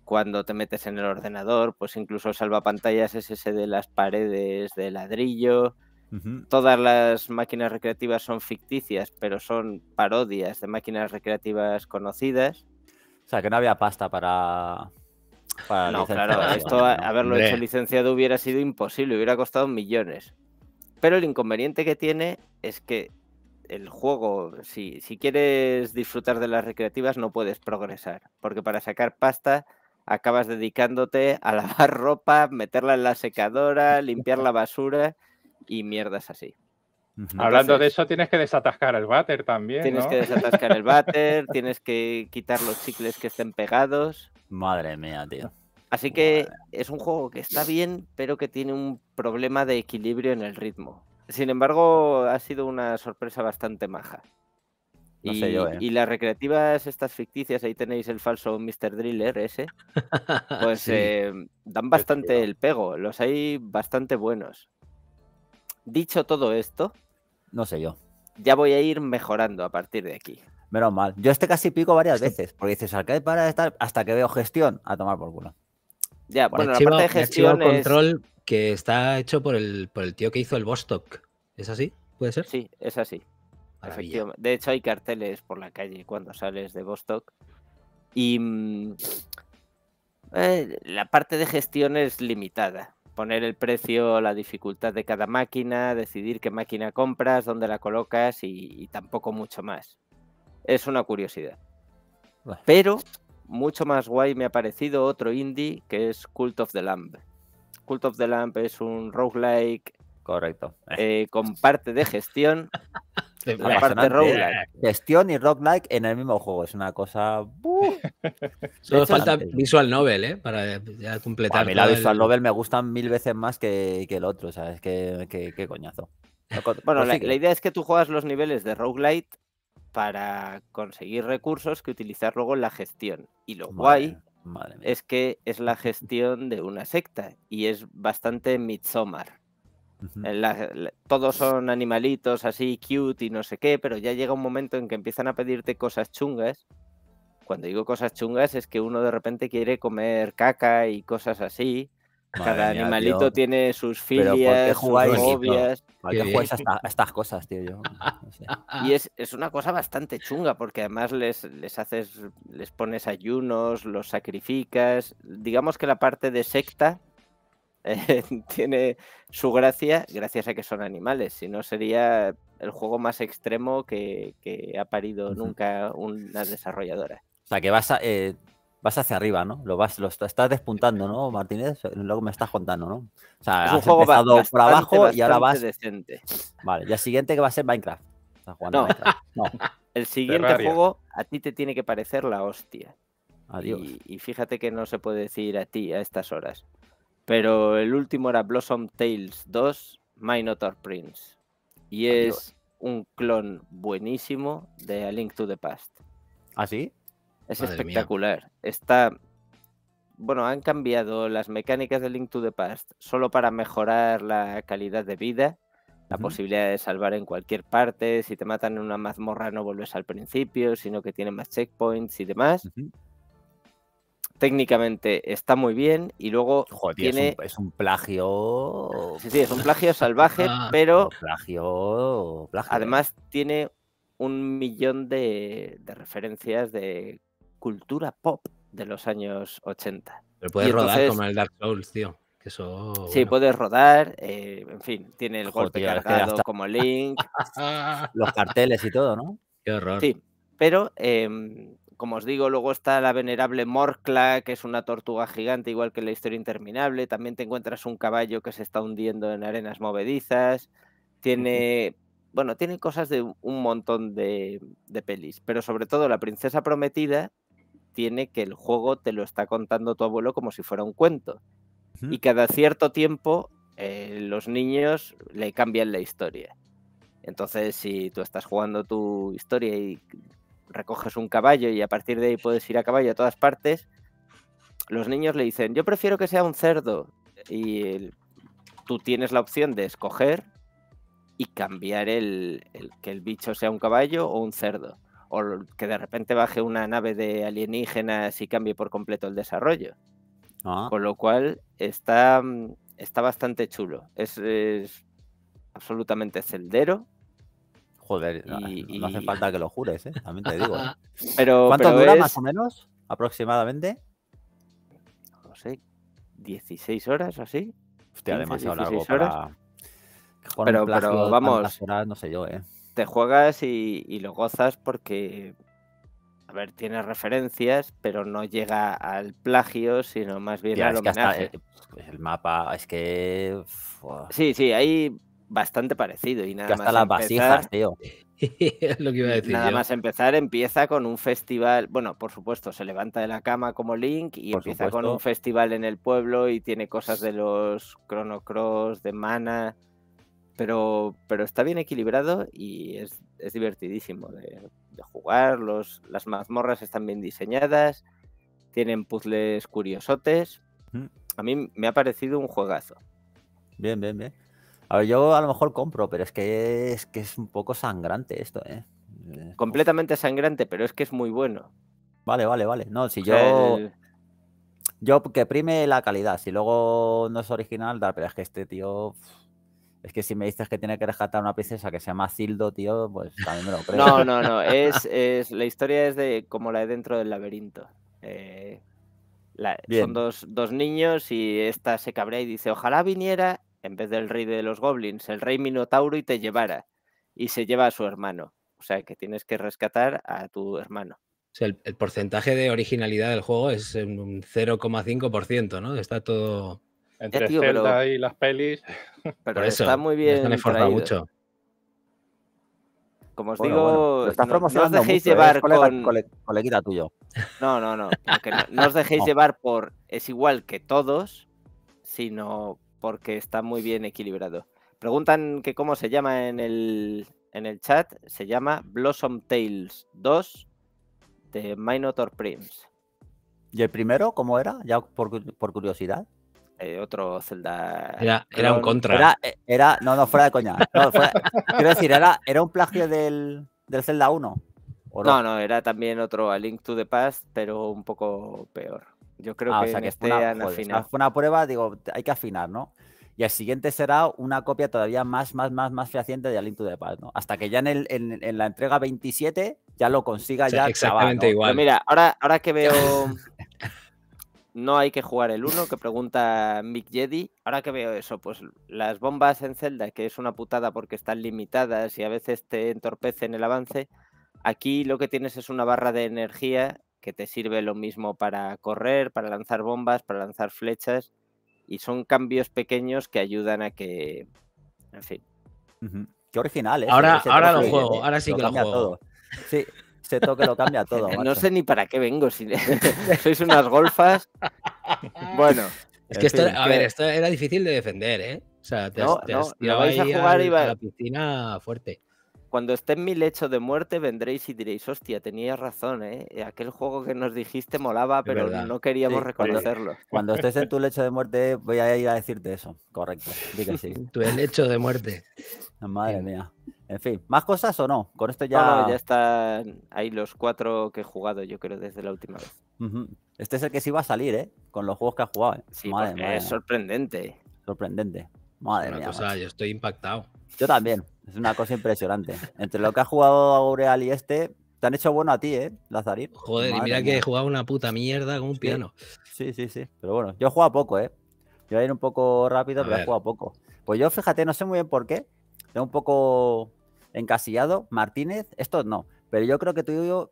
cuando te metes en el ordenador, pues incluso salvapantallas es ese de las paredes de ladrillo. Todas las máquinas recreativas son ficticias, pero son parodias de máquinas recreativas conocidas. O sea, que no había pasta para... no, claro, esto a, haberlo hecho licenciado hubiera sido imposible, hubiera costado millones. Pero el inconveniente que tiene es que el juego, si, si quieres disfrutar de las recreativas, no puedes progresar, porque para sacar pasta acabas dedicándote a lavar ropa, meterla en la secadora, limpiar la basura y mierdas así. Hablando de eso, tienes que desatascar el váter también. Tienes que desatascar el váter, tienes que quitar los chicles que estén pegados. Madre mía, tío. Así que es un juego que está bien, pero que tiene un problema de equilibrio en el ritmo. Sin embargo, ha sido una sorpresa bastante maja. No y, sé yo, ¿eh? y, las recreativas estas ficticias, ahí tenéis el falso Mr. Driller ese, pues eh, dan bastante el pego, los hay bastante buenos. Dicho todo esto, no sé yo. Ya voy a ir mejorando a partir de aquí. Menos mal. Yo este casi pico varias veces, porque dices, para estar hasta que veo gestión a tomar por culo. Ya, bueno, la parte de gestión control que está hecho por el, por el tío que hizo el Bostock ¿Es así? ¿Puede ser? Sí, es así. De hecho, hay carteles por la calle cuando sales de Vostok. Y mm, eh, la parte de gestión es limitada. Poner el precio, la dificultad de cada máquina, decidir qué máquina compras, dónde la colocas y, tampoco mucho más. Es una curiosidad. Pero mucho más guay me ha parecido otro indie que es Cult of the Lamb. Cult of the Lamb es un roguelike. Correcto. Eh, con parte de gestión Este, Aparte, roguelike. ¿eh? Gestión y roguelike en el mismo juego. Es una cosa. Solo falta Visual Novel, ¿eh? Para completar. a mí la Visual el... Novel me gustan mil veces más que, el otro, ¿sabes? que coñazo. Bueno, pues la, idea es que tú juegas los niveles de roguelite para conseguir recursos que utilizar luego en la gestión. Y lo guay es que es la gestión de una secta y es bastante Midsommar. Eh, todos son animalitos así cute y no sé qué, pero ya llega un momento en que empiezan a pedirte cosas chungas. Cuando digo cosas chungas es que uno de repente quiere comer caca y cosas así. Cada animalito tiene sus filias, sus novias ¿Por qué juegas a, estas cosas, tío? Yo, Y es, es, una cosa bastante chunga, porque además les, les haces, les pones ayunos, los sacrificas. Digamos que la parte de secta tiene su gracia gracias a que son animales, si no sería el juego más extremo que, ha parido nunca una desarrolladora. O sea, que vas, eh, vas hacia arriba, ¿no? Lo vas, lo estás despuntando, ¿no, Martínez? Luego me estás contando, ¿no? O sea, has empezado por abajo y ahora vas... Decente. Vale, y el siguiente que va a ser Minecraft. El siguiente juego a ti te tiene que parecer la hostia. Adiós. y fíjate que no se puede decir a ti a estas horas. Pero el último era Blossom Tales 2 Minotaur Prince. Y es un clon buenísimo de A Link to the Past. ¿Ah, sí? Es espectacular. Está. Bueno, han cambiado las mecánicas de Link to the Past solo para mejorar la calidad de vida, la posibilidad de salvar en cualquier parte, si te matan en una mazmorra no vuelves al principio, sino que tiene más checkpoints y demás técnicamente está muy bien y luego tiene... Es un, plagio... Sí, sí, es un plagio salvaje, ah. pero... Plagio, plagio, Además tiene un millón de, referencias de cultura pop de los años 80. Pero puedes rodar como el Dark Souls, tío. sí, puedes rodar, eh, en fin, tiene el golpe cargado como Link. los carteles y todo, ¿no? Qué horror. Sí, pero... Eh, como os digo, luego está la venerable Morcla, que es una tortuga gigante, igual que la historia interminable. También te encuentras un caballo que se está hundiendo en arenas movedizas. Tiene, bueno, tiene cosas de un montón de, de pelis, pero sobre todo la princesa prometida tiene que el juego te lo está contando tu abuelo como si fuera un cuento. Y cada cierto tiempo eh, los niños le cambian la historia. Entonces, si tú estás jugando tu historia y recoges un caballo y a partir de ahí puedes ir a caballo a todas partes, los niños le dicen, yo prefiero que sea un cerdo. Y tú tienes la opción de escoger y cambiar el, que el bicho sea un caballo o un cerdo. O que de repente baje una nave de alienígenas y cambie por completo el desarrollo. Ah. Con lo cual está, mm, está bastante chulo. es absolutamente celdero Joder, y, no hace falta que lo jures, ¿eh? También te digo. ¿eh? pero, ¿Cuánto dura más o menos? Aproximadamente. No sé, 16 horas o así. Hostia, demasiado largo horas. Pero, vamos. no sé yo, ¿eh? Te juegas y, lo gozas porque. A ver, tiene referencias, pero no llega al plagio, sino más bien al homenaje. El, eh, el, mapa, es que. Sí, sí, ahí bastante parecido. Y nada más las empezar, tío. nada más empezar, empieza con un festival. Bueno, por supuesto, se levanta de la cama como Link y empieza con un festival en el pueblo y tiene cosas de los Chrono Cross, de Mana. Pero, pero está bien equilibrado y es, divertidísimo de, jugar. Los, las mazmorras están bien diseñadas, tienen puzzles curiosotes. Mm. A mí me ha parecido un juegazo. Bien, bien, bien. A ver, yo a lo mejor compro, pero es que es, que es un poco sangrante esto, ¿eh? Completamente sangrante, pero es que es muy bueno. Vale, vale, vale. No, si yo. Yo que prime la calidad. Si luego no es original, da, pero es que este tío. Es que si me dices que tiene que rescatar una princesa que se llama Cildo, tío, pues también me lo creo. No, no, no. Es, la historia es de como la de dentro del laberinto. Eh, son dos, dos, niños y esta se cabrea y dice, ojalá viniera en vez del rey de los goblins, el rey Minotauro y te llevara. Y se lleva a su hermano. O sea que tienes que rescatar a tu hermano. el, porcentaje de originalidad del juego es un 0,5%, ¿no? Está todo. Entre tío, y las pelis. Pero está muy bien. no mucho. Como os digo, no, os dejéis ¿eh? llevar con. tuyo. no, no. No, no, os dejéis llevar por es igual que todos, sino porque está muy bien equilibrado. Preguntan que cómo se llama en el, en el chat. Se llama Blossom Tales 2 de Minotaur Prims. ¿Y el primero cómo era? Ya por, curiosidad. Eh, otro Zelda. Era, un contra. Eh, era, no, no, fuera de coña. quiero decir, era, era un plagio del, del Zelda 1. No? no, no, era también otro A Link to the Past, pero un poco peor. Yo creo ah, que este o una, prueba, digo, hay que afinar, ¿no? Y el siguiente será una copia todavía más, más, más, más fehaciente de Alinto de Paz, ¿no? Hasta que ya en, el, en, la entrega 27 ya lo consiga ya. Exactamente igual. mira, ahora, ahora que veo. no hay que jugar el 1, que pregunta Mick Jedi. Ahora que veo eso, pues las bombas en Zelda, que es una putada porque están limitadas y a veces te entorpecen el avance, aquí lo que tienes es una barra de energía que te sirve lo mismo para correr, para lanzar bombas, para lanzar flechas. Y son cambios pequeños que ayudan a que. En fin. Qué original, ¿eh? Ahora, ahora lo juego, eh, ahora sí que lo juego. Todo. Sí, se toque lo cambia todo. No sé ni para qué vengo. Si... Sois unas golfas. Bueno. Es que esto, a ver, esto era difícil de defender, ¿eh? O sea, te, no, a jugar y va... a la piscina fuerte. Cuando esté en mi lecho de muerte vendréis y diréis, hostia, tenías razón, ¿eh? ¿eh? Aquel juego que nos dijiste molaba, pero no queríamos pues, reconocerlo. Cuando estés en tu lecho de muerte voy a ir a decirte eso, correcto. Dí que sí. tu lecho de muerte. Madre mía. En fin, ¿más cosas o no? Con esto ya... ya están ahí los cuatro que he jugado, yo creo, desde la última vez. Este es el que sí va a salir, ¿eh? Con los juegos que ha jugado. ¿eh? Pues, madre, es sorprendente. Sorprendente. Madre mía. mía. sea, yo estoy impactado. Yo también. Es una cosa impresionante. Entre lo que ha jugado Aureal y este, te han hecho bueno a ti, ¿eh, Lazarín? Joder, y mira que he jugado una puta mierda con un piano. Sí, sí, sí. Pero bueno, yo he jugado poco, ¿eh? Yo voy a ir un poco rápido, pero he jugado poco. Pues yo, fíjate, no sé muy bien por qué. Tengo un poco encasillado. Martínez, esto no. Pero yo creo que tú y yo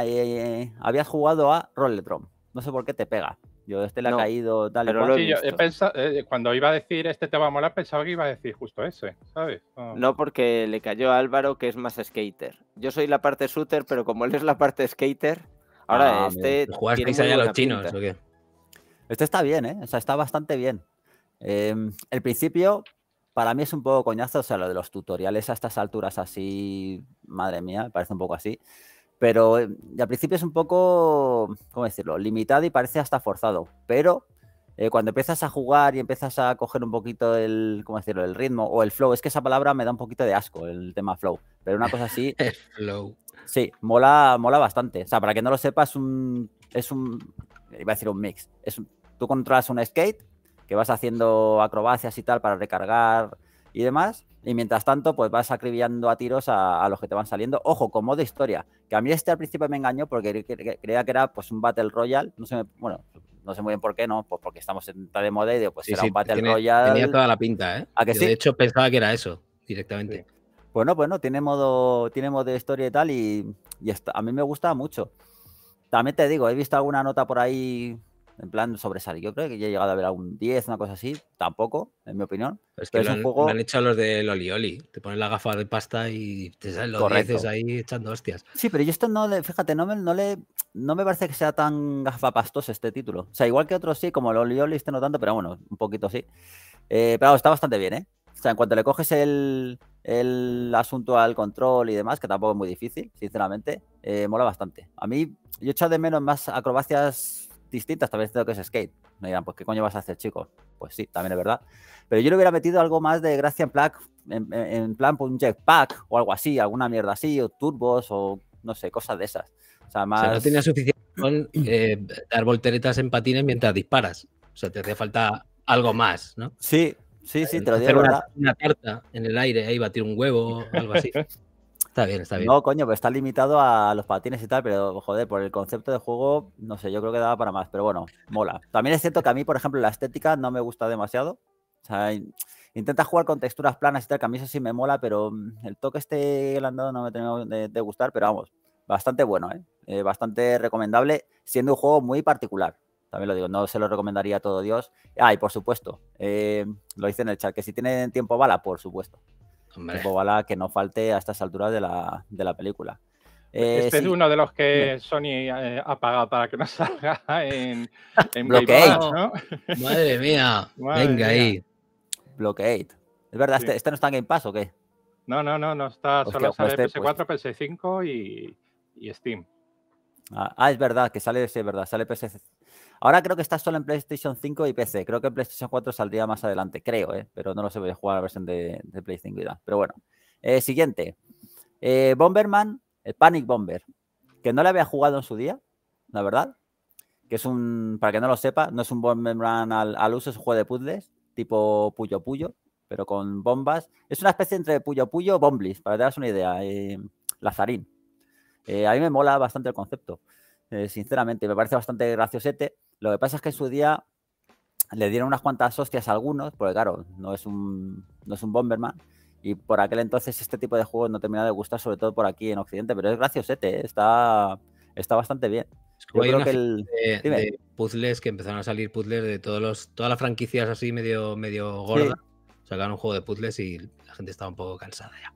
eh, habías jugado a Rolletron. No sé por qué te pega. Yo este le ha caído tal eh, cuando iba a decir este te va a molar, pensaba que iba a decir justo ese, No, porque le cayó a Álvaro, que es más skater. Yo soy la parte shooter, pero como él es la parte skater, ahora ah, este, este. está bien, ¿eh? O sea, está bastante bien. Em, el principio, para mí es un poco coñazo, o sea, lo de los tutoriales a estas alturas así, madre mía, parece un poco así. Pero eh, al principio es un poco, ¿cómo decirlo?, limitado y parece hasta forzado. Pero eh, cuando empiezas a jugar y empiezas a coger un poquito el, ¿cómo el ritmo o el flow. Es que esa palabra me da un poquito de asco, el tema flow. Pero una cosa así... Es flow. Sí, mola, mola bastante. O sea, para que no lo sepas, es un, iba a decir un mix. Es tú controlas un skate que vas haciendo acrobacias y tal para recargar y demás. Y mientras tanto, pues vas acribillando a tiros a, a, los que te van saliendo. Ojo, con modo historia. Que a mí este al principio me engañó porque creía que era pues un Battle Royale. No sé, bueno, no sé muy bien por qué, ¿no? Pues porque estamos en tal de y digo, pues era un Battle Royale. Tenía toda la pinta, ¿eh? ¿A que De hecho, pensaba que era eso directamente. Pues no, pues no, tiene modo, tiene modo de historia y tal, y, a mí me gusta mucho. También te digo, he visto alguna nota por ahí en plan sobresale. Yo creo que ya he llegado a ver algún 10, una cosa así, tampoco, en mi opinión. Es que han hecho los de Olioli. Te pones la gafa de pasta y te salen los dices ahí echando hostias. Sí, pero yo esto no le, fíjate, no me, no le, no me parece que sea tan gafapastoso este título. O sea, igual que otros sí, como Loli Olioli, este no tanto, pero bueno, un poquito sí. Eh, pero está bastante bien, ¿eh? O sea, en cuanto le coges el, asunto al control y demás, que tampoco es muy difícil, sinceramente, eh, mola bastante. A mí, yo he echado de menos más acrobacias distintas tal vez que es skate. Me dirán, pues qué coño vas a hacer, chicos. Pues sí, también es verdad. Pero yo le hubiera metido algo más de gracia en plan, en, plan pues, un jetpack o algo así, alguna mierda así, o turbos o no sé, cosas de esas. O sea, más... O no tenía suficiente con eh, dar volteretas en patines mientras disparas. O sea, te hacía falta algo más, ¿no? Sí, sí, sí, te lo digo. Hacer una, tarta en el aire ahí, batir un huevo, algo así. Está bien, está bien. No, coño, pero está limitado a los patines y tal, pero joder, por el concepto de juego, no sé, yo creo que daba para más, pero bueno, mola. También es cierto que a mí, por ejemplo, la estética no me gusta demasiado. O sea, intenta jugar con texturas planas y tal, que a mí eso sí me mola, pero mm, el toque este el no me tenía de, gustar, pero vamos, bastante bueno, ¿eh? Eh, bastante recomendable, siendo un juego muy particular. También lo digo, no se lo recomendaría a todo Dios. Ah, y por supuesto, eh, lo hice en el chat, que si tienen tiempo bala, por supuesto que no falte a estas alturas de la, de la película. Eh, este es uno de los que Sony ha eh, pagado para que no salga en, en Blockade. Madre mía, venga ahí. Blockade. Es verdad, este, este, no está en Game Pass o qué? No, no, no, no está. solo pues sale PS4, este, PS5 pues y, y Steam. Ah, ah, es verdad, que sale, es verdad, sale PS, Ahora creo que está solo en PlayStation 5 y PC. Creo que en PlayStation 4 saldría más adelante, creo, ¿eh? pero no lo sé, voy a jugar la versión de, PlayStation 5 Pero bueno. Eh, siguiente. Eh, Bomberman, el eh, Panic Bomber, que no le había jugado en su día, la verdad. Que es un, para que no lo sepa, no es un Bomberman al, uso, es un juego de puzzles, tipo Puyo Puyo, pero con bombas. Es una especie entre Puyo Puyo y Bomblis, para que te una idea. Lazarín. a mí me mola bastante el concepto, sinceramente. Me parece bastante graciosete. Lo que pasa es que en su día le dieron unas cuantas hostias a algunos, porque claro, no es un, no es un Bomberman. Y por aquel entonces este tipo de juegos no terminaba de gustar, sobre todo por aquí en Occidente, pero es graciosete, ¿eh? está, está bastante bien. Es como Yo creo que el... de, puzzles que empezaron a salir puzzles de todos los, todas las franquicias así medio, medio gorda. Sacaron un juego de puzzles y la gente estaba un poco cansada ya.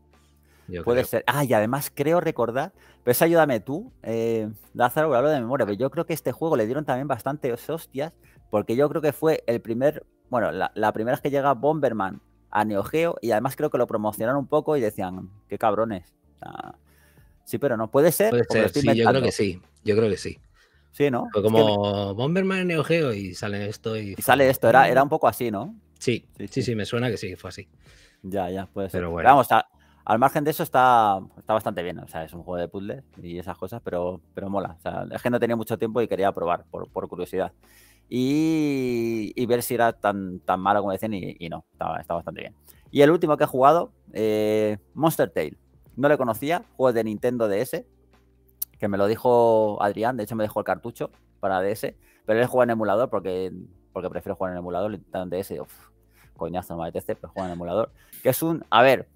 Puede ser. Ah, y además creo recordar, pero pues ayúdame tú, eh, Lázaro, hablo de memoria, pero yo creo que este juego le dieron también bastantes hostias, porque yo creo que fue el primer, bueno, la, primera vez que llega Bomberman a Neo Geo, y además creo que lo promocionaron un poco y decían, qué cabrones. sí, pero no, puede ser. Puede ser, sí, yo creo que sí, yo creo que sí. Sí, ¿no? como Bomberman en Neo Geo y sale esto y... sale esto, era, era un poco así, ¿no? Sí, sí, sí, me suena que sí, fue así. Ya, ya, puede ser. Pero bueno. vamos, a al margen de eso está, está bastante bien, o sea, es un juego de puzzles y esas cosas, pero, pero mola. O sea, es que no tenía mucho tiempo y quería probar por, curiosidad. Y, ver si era tan, tan malo como decían y, no, está, está, bastante bien. Y el último que he jugado, eh, Monster Tail. No le conocía, juego de Nintendo DS, que me lo dijo Adrián, de hecho me dejó el cartucho para DS, pero él juega en emulador porque, porque prefiero jugar en emulador, en DS, coñazo, no me apetece, pero juega en emulador. Que es un, a ver,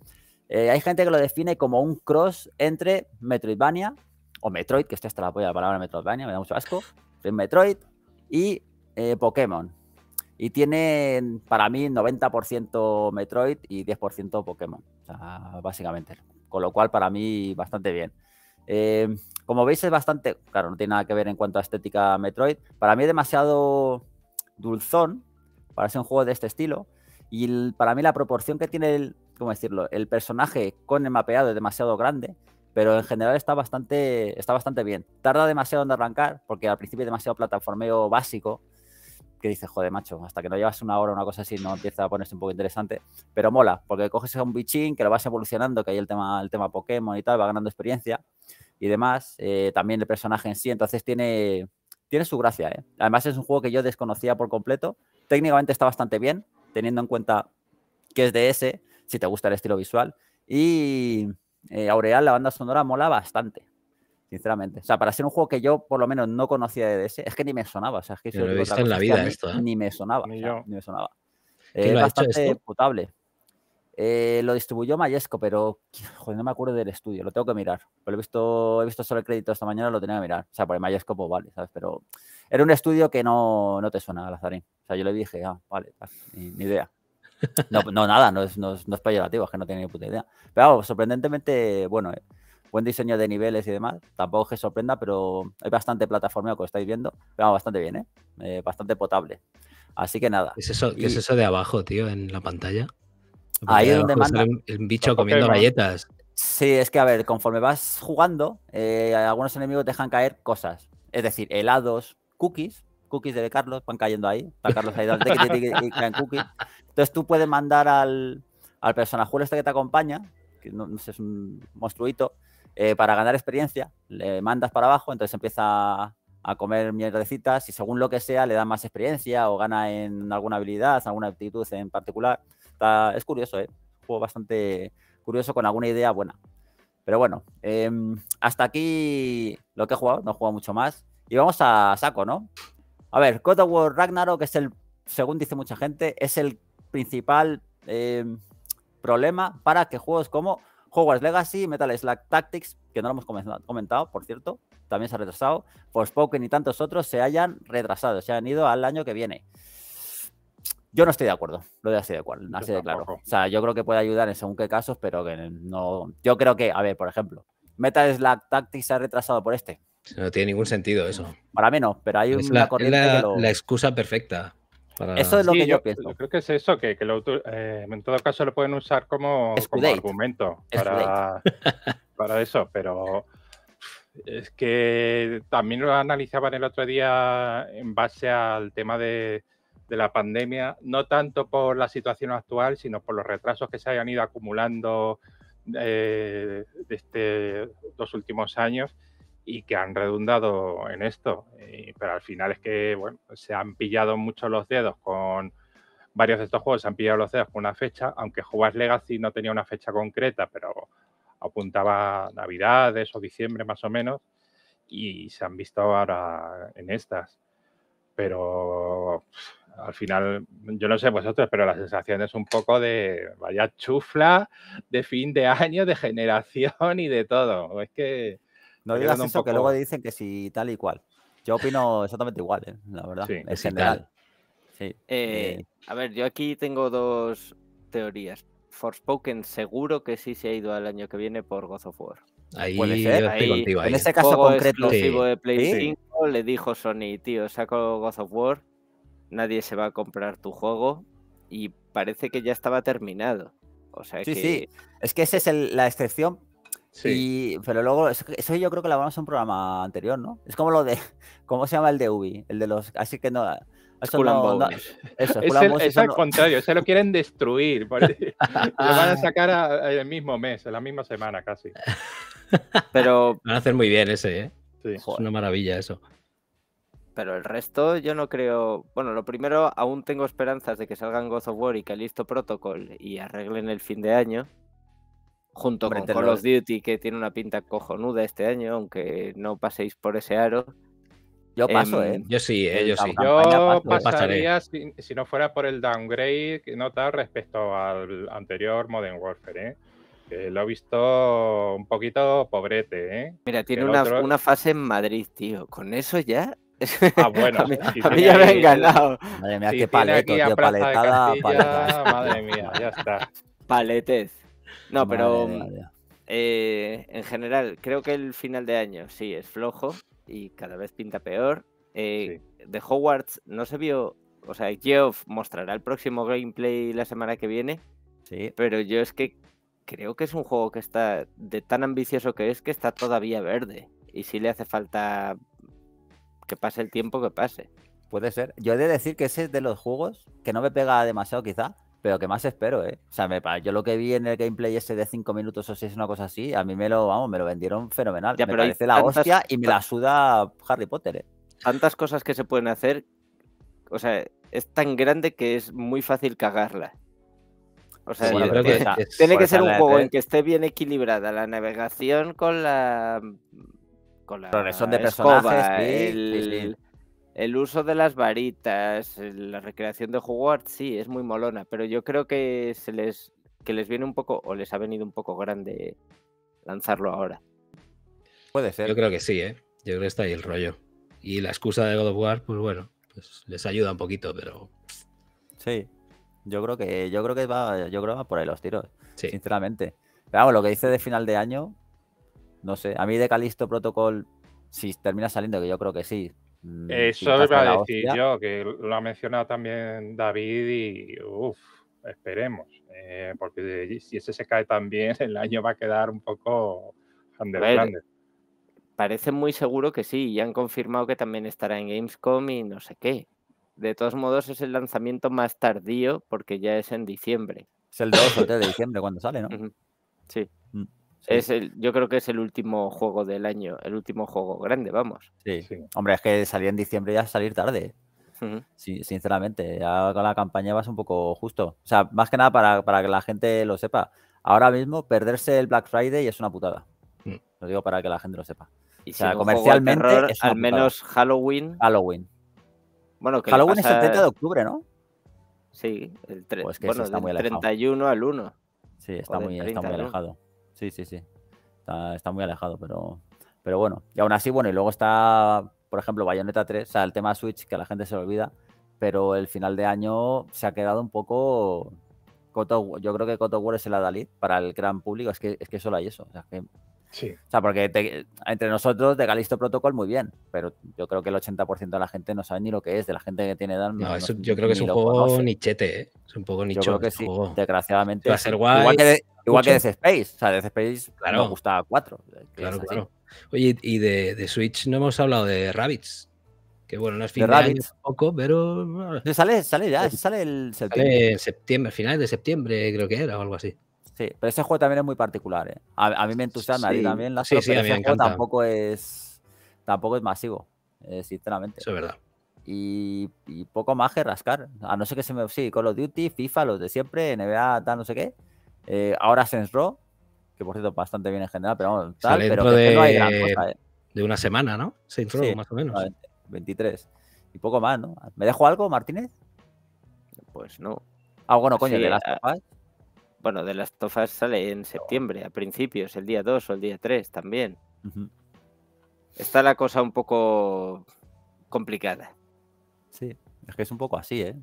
eh, hay gente que lo define como un cross entre Metroidvania o Metroid, que está está la polla la palabra Metroidvania, me da mucho asco. Metroid y eh, Pokémon. Y tiene para mí 90% Metroid y 10% Pokémon, o sea, básicamente. Con lo cual, para mí, bastante bien. Eh, como veis, es bastante. Claro, no tiene nada que ver en cuanto a estética Metroid. Para mí es demasiado dulzón para ser un juego de este estilo. Y para mí, la proporción que tiene el, ¿cómo decirlo? El personaje con el mapeado es demasiado grande, pero en general está bastante, está bastante bien. Tarda demasiado en arrancar, porque al principio es demasiado plataformeo básico, que dices, joder, macho, hasta que no llevas una hora o una cosa así no empieza a ponerse un poco interesante, pero mola, porque coges a un bichín que lo vas evolucionando, que hay el tema, el tema Pokémon y tal, va ganando experiencia y demás, eh, también el personaje en sí, entonces tiene, tiene su gracia, ¿eh? Además es un juego que yo desconocía por completo, técnicamente está bastante bien, teniendo en cuenta que es de ese si te gusta el estilo visual. Y eh, Aureal, la banda sonora mola bastante, sinceramente. O sea, para ser un juego que yo por lo menos no conocía de DS, es que ni me sonaba. O sea, es que lo he visto en la vida esto. ¿eh? Ni me sonaba. Ni, ni me sonaba. es bastante putable. Eh, lo distribuyó Mayesco, pero no me acuerdo del estudio, lo tengo que mirar. Lo he visto, he visto solo el crédito esta mañana, lo tenía que mirar. O sea, por Mayesco, pues vale, ¿sabes? Pero era un estudio que no, no te suena, Lazarín. O sea, yo le dije, ah, vale, ni idea. No, no nada, no es, no, es, que no tiene ni puta idea. Pero sorprendentemente, bueno, eh, buen diseño de niveles y demás. Tampoco es que sorprenda, pero hay bastante plataformeo, como estáis viendo. Pero bastante bien, ¿eh? ¿eh? Bastante potable. Así que nada. ¿Qué es eso, es eso de abajo, tío, en la pantalla? Ahí es donde manda. El, bicho comiendo galletas. Sí, es que a ver, conforme vas jugando, eh, algunos enemigos dejan caer cosas. Es decir, helados, cookies, cookies de Carlos, van cayendo ahí. Está Carlos ahí cookies. Entonces tú puedes mandar al, al personaje este que te acompaña, que no, sé, es un monstruito, eh, para ganar experiencia, le mandas para abajo, entonces empieza a comer mierdecitas y según lo que sea le da más experiencia o gana en alguna habilidad, alguna aptitud en particular. Está, es curioso, ¿eh? juego bastante curioso con alguna idea buena. Pero bueno, em, hasta aquí lo que he jugado, no he jugado mucho más. Y vamos a saco, ¿no? A ver, God of War Ragnarok es el, según dice mucha gente, es el principal eh, problema para que juegos como Hogwarts Legacy, Metal Slug Tactics, que no lo hemos comentado, por cierto, también se ha retrasado, spoken y tantos otros se hayan retrasado, se han ido al año que viene. Yo no estoy de acuerdo, lo de así de, acuerdo, así de claro. O sea, yo creo que puede ayudar en según qué casos, pero que no. Yo creo que, a ver, por ejemplo, Metal Slug Tactics se ha retrasado por este. No tiene ningún sentido eso. Para menos, pero hay una corriente. la, excusa perfecta. Para... Eso es lo que yo, yo, creo que es eso, que, eh, en todo caso lo pueden usar como, argumento para, para, eso, pero es que también lo analizaban el otro día en base al tema de, la pandemia, no tanto por la situación actual, sino por los retrasos que se hayan ido acumulando desde eh, de este, últimos años y que han redundado en esto. pero al final es que, bueno, se han pillado mucho los dedos con varios de estos juegos, se han pillado los dedos con una fecha, aunque Hogwarts Legacy no tenía una fecha concreta, pero apuntaba Navidades o diciembre más o menos, y se han visto ahora en estas. Pero al final, yo no sé vosotros, pero la sensación es un poco de vaya chufla de fin de año, de generación y de todo. Es que no digas eso, que luego dicen que si tal y cual. Yo opino exactamente igual, ¿eh? la verdad, en general. Eh, eh. a ver, yo aquí tengo dos teorías. Forspoken seguro que sí se ha ido al año que viene por God of War. Ahí Puede ser. contigo, En ese caso concreto. el sí. de Play 5 le dijo Sony, tío, saco God of War, nadie se va a comprar tu juego y parece que ya estaba terminado. O sea sí, sí. Es que esa es la excepción Sí. pero luego, eso, yo creo que lo vamos en un programa anterior, ¿no? Es como lo de, ¿cómo se llama el de Ubi? El de los, así que no... Eso es, el, al contrario, se lo quieren destruir. lo van a sacar el mismo mes, en la misma semana casi. Pero... Van a hacer muy bien ese, ¿eh? Es una maravilla eso. Pero el resto yo no creo... Bueno, lo primero, aún tengo esperanzas de que salgan God of War y que listo Protocol y arreglen el fin de año junto con Call of Duty, que tiene una pinta cojonuda este año, aunque no paséis por ese aro. Yo paso, eh, em, Yo sí, ¿eh? yo sí. Yo pasaría si, no fuera por el downgrade que nota respecto al anterior Modern Warfare, ¿eh? lo he visto un poquito pobrete, ¿eh? Mira, tiene una, fase en Madrid, tío. Con eso ya. Ah, bueno. a mí, ya me Madre mía, qué paleto, tío. Paletada, Madre mía, ya está. Paletes. No, pero eh, en general, creo que el final de año sí es flojo y cada vez pinta peor. De eh, Hogwarts no se vio, o sea, Geoff mostrará el próximo gameplay la semana que viene. Sí. Pero yo es que creo que es un juego que está de tan ambicioso que es que está todavía verde. Y si sí le hace falta que pase el tiempo que pase. Puede ser. Yo he de decir que ese es de los juegos que no me pega demasiado quizá, pero que más espero, ¿eh? O sea, yo lo que vi en el gameplay ese de cinco minutos o si es una cosa así, a mí me lo, vamos, me lo vendieron fenomenal. me parece la hostia y me la suda Harry Potter, ¿eh? Tantas cosas que se pueden hacer, o sea, es tan grande que es muy fácil cagarla. O sea, tiene que ser un juego en ¿eh? que esté bien equilibrada la navegación con la... Con la... de personajes, el, el uso de las varitas, la recreación de Hogwarts, sí, es muy molona, pero yo creo que se les, que les viene un poco, o les ha venido un poco grande lanzarlo ahora. Puede ser. Yo creo que sí, ¿eh? Yo creo que está ahí el rollo. Y la excusa de God of War, pues bueno, pues les ayuda un poquito, pero. Sí. Yo creo que, yo creo que va, yo creo por ahí los tiros. Sinceramente. Pero vamos, lo que dice de final de año, no sé. A mí de Calisto Protocol, si termina saliendo, que yo creo que sí, Mm, eh, eso lo iba a decir yo, que lo ha mencionado también David y uff, esperemos, eh, porque si ese se cae también, el año va a quedar un poco underground. Parece muy seguro que sí, y han confirmado que también estará en Gamescom y no sé qué. De todos modos, es el lanzamiento más tardío porque ya es en diciembre. Es el 2 o 3 de diciembre cuando sale, ¿no? Sí. Mm. Es el, yo creo que es el último juego del año, el último juego grande, vamos. Sí, hombre, es que salir en diciembre ya es salir tarde. sinceramente, con la campaña vas un poco justo. O sea, más que nada para, que la gente lo sepa. Ahora mismo, perderse el Black Friday es una putada. Mm. Lo digo para que la gente lo sepa. Y o sea, comercialmente. al menos Halloween. Halloween. Bueno, que Halloween es el 30 de octubre, ¿no? Sí, el, 31 pues al 1. Sí, está, muy, muy alejado. Sí, sí, sí. Está, muy alejado, pero, pero bueno. Y aún así, bueno, y luego está, por ejemplo, Bayonetta 3, o sea, el tema Switch, que a la gente se olvida, pero el final de año se ha quedado un poco... yo creo que Coto es el adalid para el gran público, es que, es que solo hay eso. O sea, que Sí. O sea, porque entre nosotros de Galisto Protocol muy bien, pero yo creo que el 80% de la gente no sabe ni lo que es, de la gente que tiene edad. No, yo creo que es un juego nichete, ¿eh? Es un poco nicho. Yo creo que sí, desgraciadamente. Igual que, Death Space. O sea, Death Space claro. me gustaba 4. Claro, claro. Oye, y de, Switch no hemos hablado de Rabbits. Que bueno, no es fin de, pero. Sale, sale ya, eh, sale el septiembre. Sale en septiembre, finales de septiembre creo que era o algo así. Sí, pero ese juego también es muy particular. ¿eh? A, mí me entusiasma y también la sí, tampoco es, tampoco es masivo, eh, sinceramente. Eso es verdad. Y, poco más que rascar. A no ser que se me. Sí, Call of Duty, FIFA, los de siempre, NBA, tal, no sé qué. Eh, ahora Sense Row, que por cierto, bastante bien en general, pero vamos, pero de, de una semana, ¿no? Saints Row, más o menos. 23. Y poco más, ¿no? ¿Me dejo algo, Martínez? Pues no. Ah, bueno, coño, de las bueno, de las tofas sale en septiembre, a principios, el día 2 o el día 3 también. Está la cosa un poco complicada. Sí, es que es un poco así, ¿eh?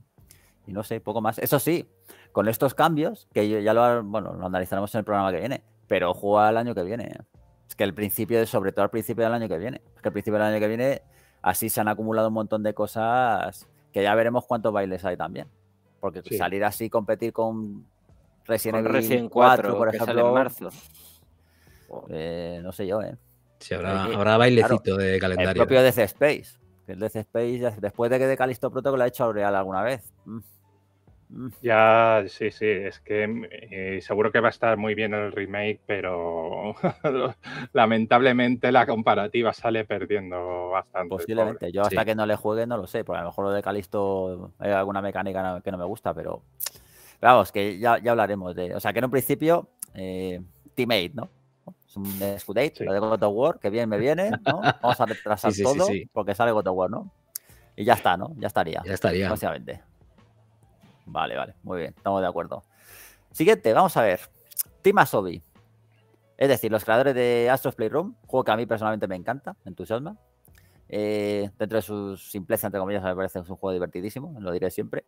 Y no sé, poco más. Eso sí, con estos cambios, que ya lo, bueno, lo analizaremos en el programa que viene, pero juega el año que viene. Es que el principio, sobre todo al principio del año que viene. Es que al principio del año que viene, así se han acumulado un montón de cosas que ya veremos cuántos bailes hay también. Porque salir así, competir con Resident Evil 4, por ejemplo. marzo. Eh, no sé yo, ¿eh? Sí, habrá, eh, eh, bailecito de calendario. El propio Death Space. El Space, después de que de Calisto Protocol ha hecho Aureal alguna vez. Mm. Mm. Ya, sí, sí, es que seguro que va a estar muy bien el remake, pero lamentablemente la comparativa sale perdiendo bastante. Posiblemente, yo hasta que no le juegue no lo sé, porque a lo mejor lo de Calisto hay alguna mecánica que no me gusta, pero vamos, que ya, hablaremos de. O sea, que en un principio, eh, teammate, ¿no? Es un escudete, lo de God of War, que bien me viene, ¿no? Vamos a retrasar todo porque sale God of War, ¿no? Y ya está, ¿no? Ya estaría. Ya estaría. Básicamente. Vale, vale, muy bien, estamos de acuerdo. Siguiente, vamos a ver. Team Asobi. Es decir, los creadores de Astros Playroom, juego que a mí personalmente me encanta, me entusiasma. Eh, dentro de su simpleza, entre comillas, me parece que es un juego divertidísimo, lo diré siempre.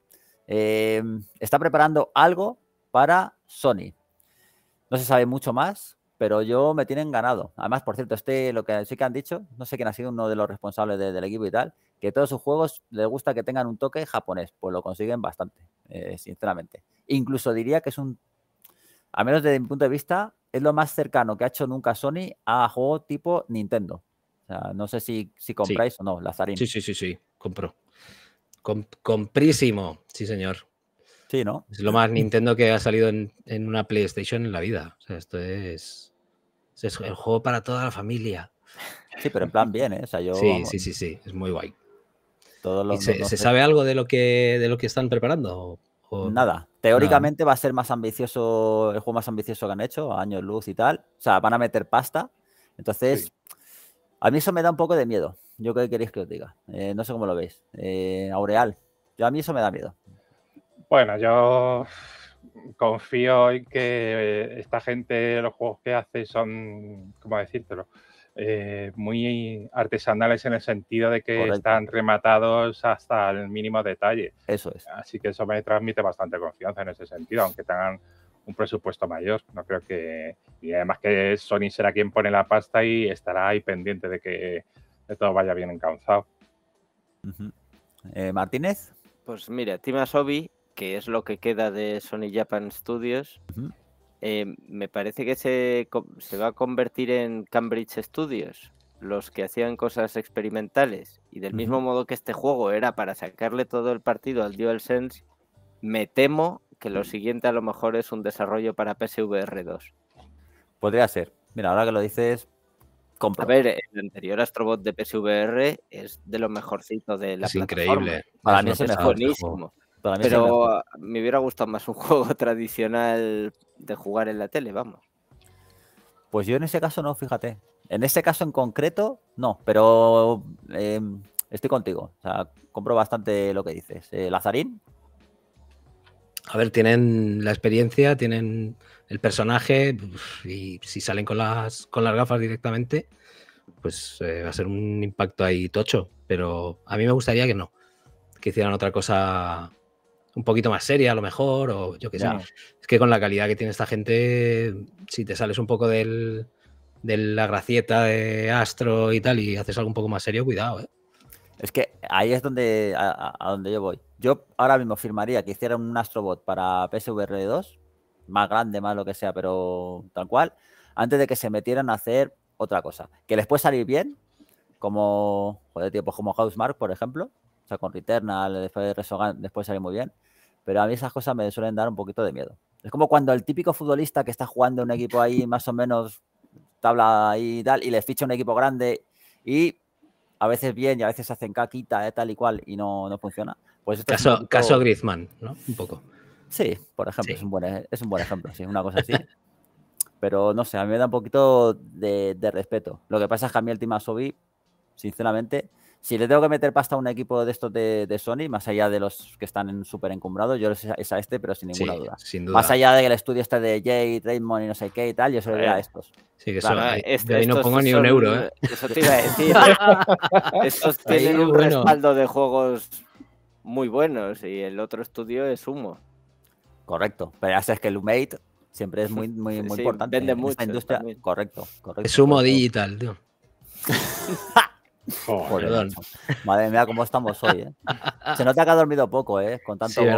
Em, está preparando algo para Sony. No se sabe mucho más, pero yo me tienen ganado. Además, por cierto, este lo que sí que han dicho, no sé quién ha sido uno de los responsables del equipo y tal, que todos sus juegos les gusta que tengan un toque japonés, pues lo consiguen bastante, eh, sinceramente. Incluso diría que es un, a menos desde mi punto de vista, es lo más cercano que ha hecho nunca Sony a juego tipo Nintendo. no sé si, compráis o no, Lazarín. Sí, sí, sí, sí, compró comprísimo, sí, señor. Sí, ¿no? Es lo más Nintendo que ha salido en, una PlayStation en la vida. O sea, esto es, es, el juego para toda la familia. Sí, pero en plan bien, ¿eh? sí, sí, sí, sí, es muy guay. se, sabe algo de lo que, de lo que están preparando? O... Nada. Teóricamente va a ser más ambicioso, el juego más ambicioso que han hecho, año años luz y tal. O sea, van a meter pasta. Entonces, a mí eso me da un poco de miedo. Yo qué queréis que os diga. Eh, no sé cómo lo veis. Eh, Aureal. Yo a mí eso me da miedo. Bueno, yo confío en que esta gente, los juegos que hace son, ¿cómo decírtelo? Eh, muy artesanales en el sentido de que están rematados hasta el mínimo detalle. Eso es. Así que eso me transmite bastante confianza en ese sentido, aunque tengan un presupuesto mayor. No creo que. Y además que Sony será quien pone la pasta y estará ahí pendiente de que esto vaya bien encauzado. Eh, Martínez. Pues mira, Team Asobi, que es lo que queda de Sony Japan Studios, eh, me parece que se, va a convertir en Cambridge Studios, los que hacían cosas experimentales. Y del mismo modo que este juego era para sacarle todo el partido al Sense, me temo que lo siguiente a lo mejor es un desarrollo para PSVR 2. Podría ser. Mira, ahora que lo dices, a ver, el anterior Astrobot de PSVR es de los mejorcitos de la es increíble. Para mí es Buenísimo. Pero me hubiera gustado más un juego tradicional de jugar en la tele, vamos. Pues yo en ese caso no, fíjate. En ese caso en concreto, no, pero em, estoy contigo. O sea, compro bastante lo que dices. Eh, Lazarín. A ver, tienen la experiencia, tienen el personaje y si salen con las, con las gafas directamente, pues eh, va a ser un impacto ahí tocho. Pero a mí me gustaría que no, que hicieran otra cosa un poquito más seria a lo mejor, o yo qué sé. Es que con la calidad que tiene esta gente, si te sales un poco del, de la gracieta de Astro y tal y haces algo un poco más serio, cuidado, ¿eh? Es que ahí es donde a, donde yo voy. Yo ahora mismo firmaría que hicieran un Astrobot para PSVR 2 más grande, más lo que sea, pero tal cual, antes de que se metieran a hacer otra cosa. Que les puede salir bien, como, joder, tío, pues como Housemark, por ejemplo, o sea, con Returnal, después de después sale muy bien, pero a mí esas cosas me suelen dar un poquito de miedo. Es como cuando el típico futbolista que está jugando un equipo ahí más o menos tabla y tal, y le ficha un equipo grande y a veces bien y a veces hacen caquita, eh, tal y cual, y no, no funciona. Pues caso, es caso Griezmann, ¿no? Un poco. Sí, por ejemplo, Es, un buen, e-, es un buen ejemplo, sí, una cosa así. Pero no sé, a mí me da un poquito de, respeto. Lo que pasa es que a mí el Team sinceramente, si le tengo que meter pasta a un equipo de estos de, Sony, más allá de los que están súper encumbrados, yo es a este, pero sin ninguna duda. Más allá de que el estudio está de Jay, Raymond y no sé qué y tal, yo solo a estos. Sí, que son, ahí no pongo ni un euro, ¿eh? Eso te iba a decir. estos tienen un respaldo de juegos muy buenos y el otro estudio es humo. Correcto, pero ya haces que el Lumate siempre es muy, muy, importante vende en industria. Correcto, correcto. digital, tío. Joder, Madre mía, cómo estamos hoy, eh. Se nota que ha dormido poco, ¿eh? Con tanto sí,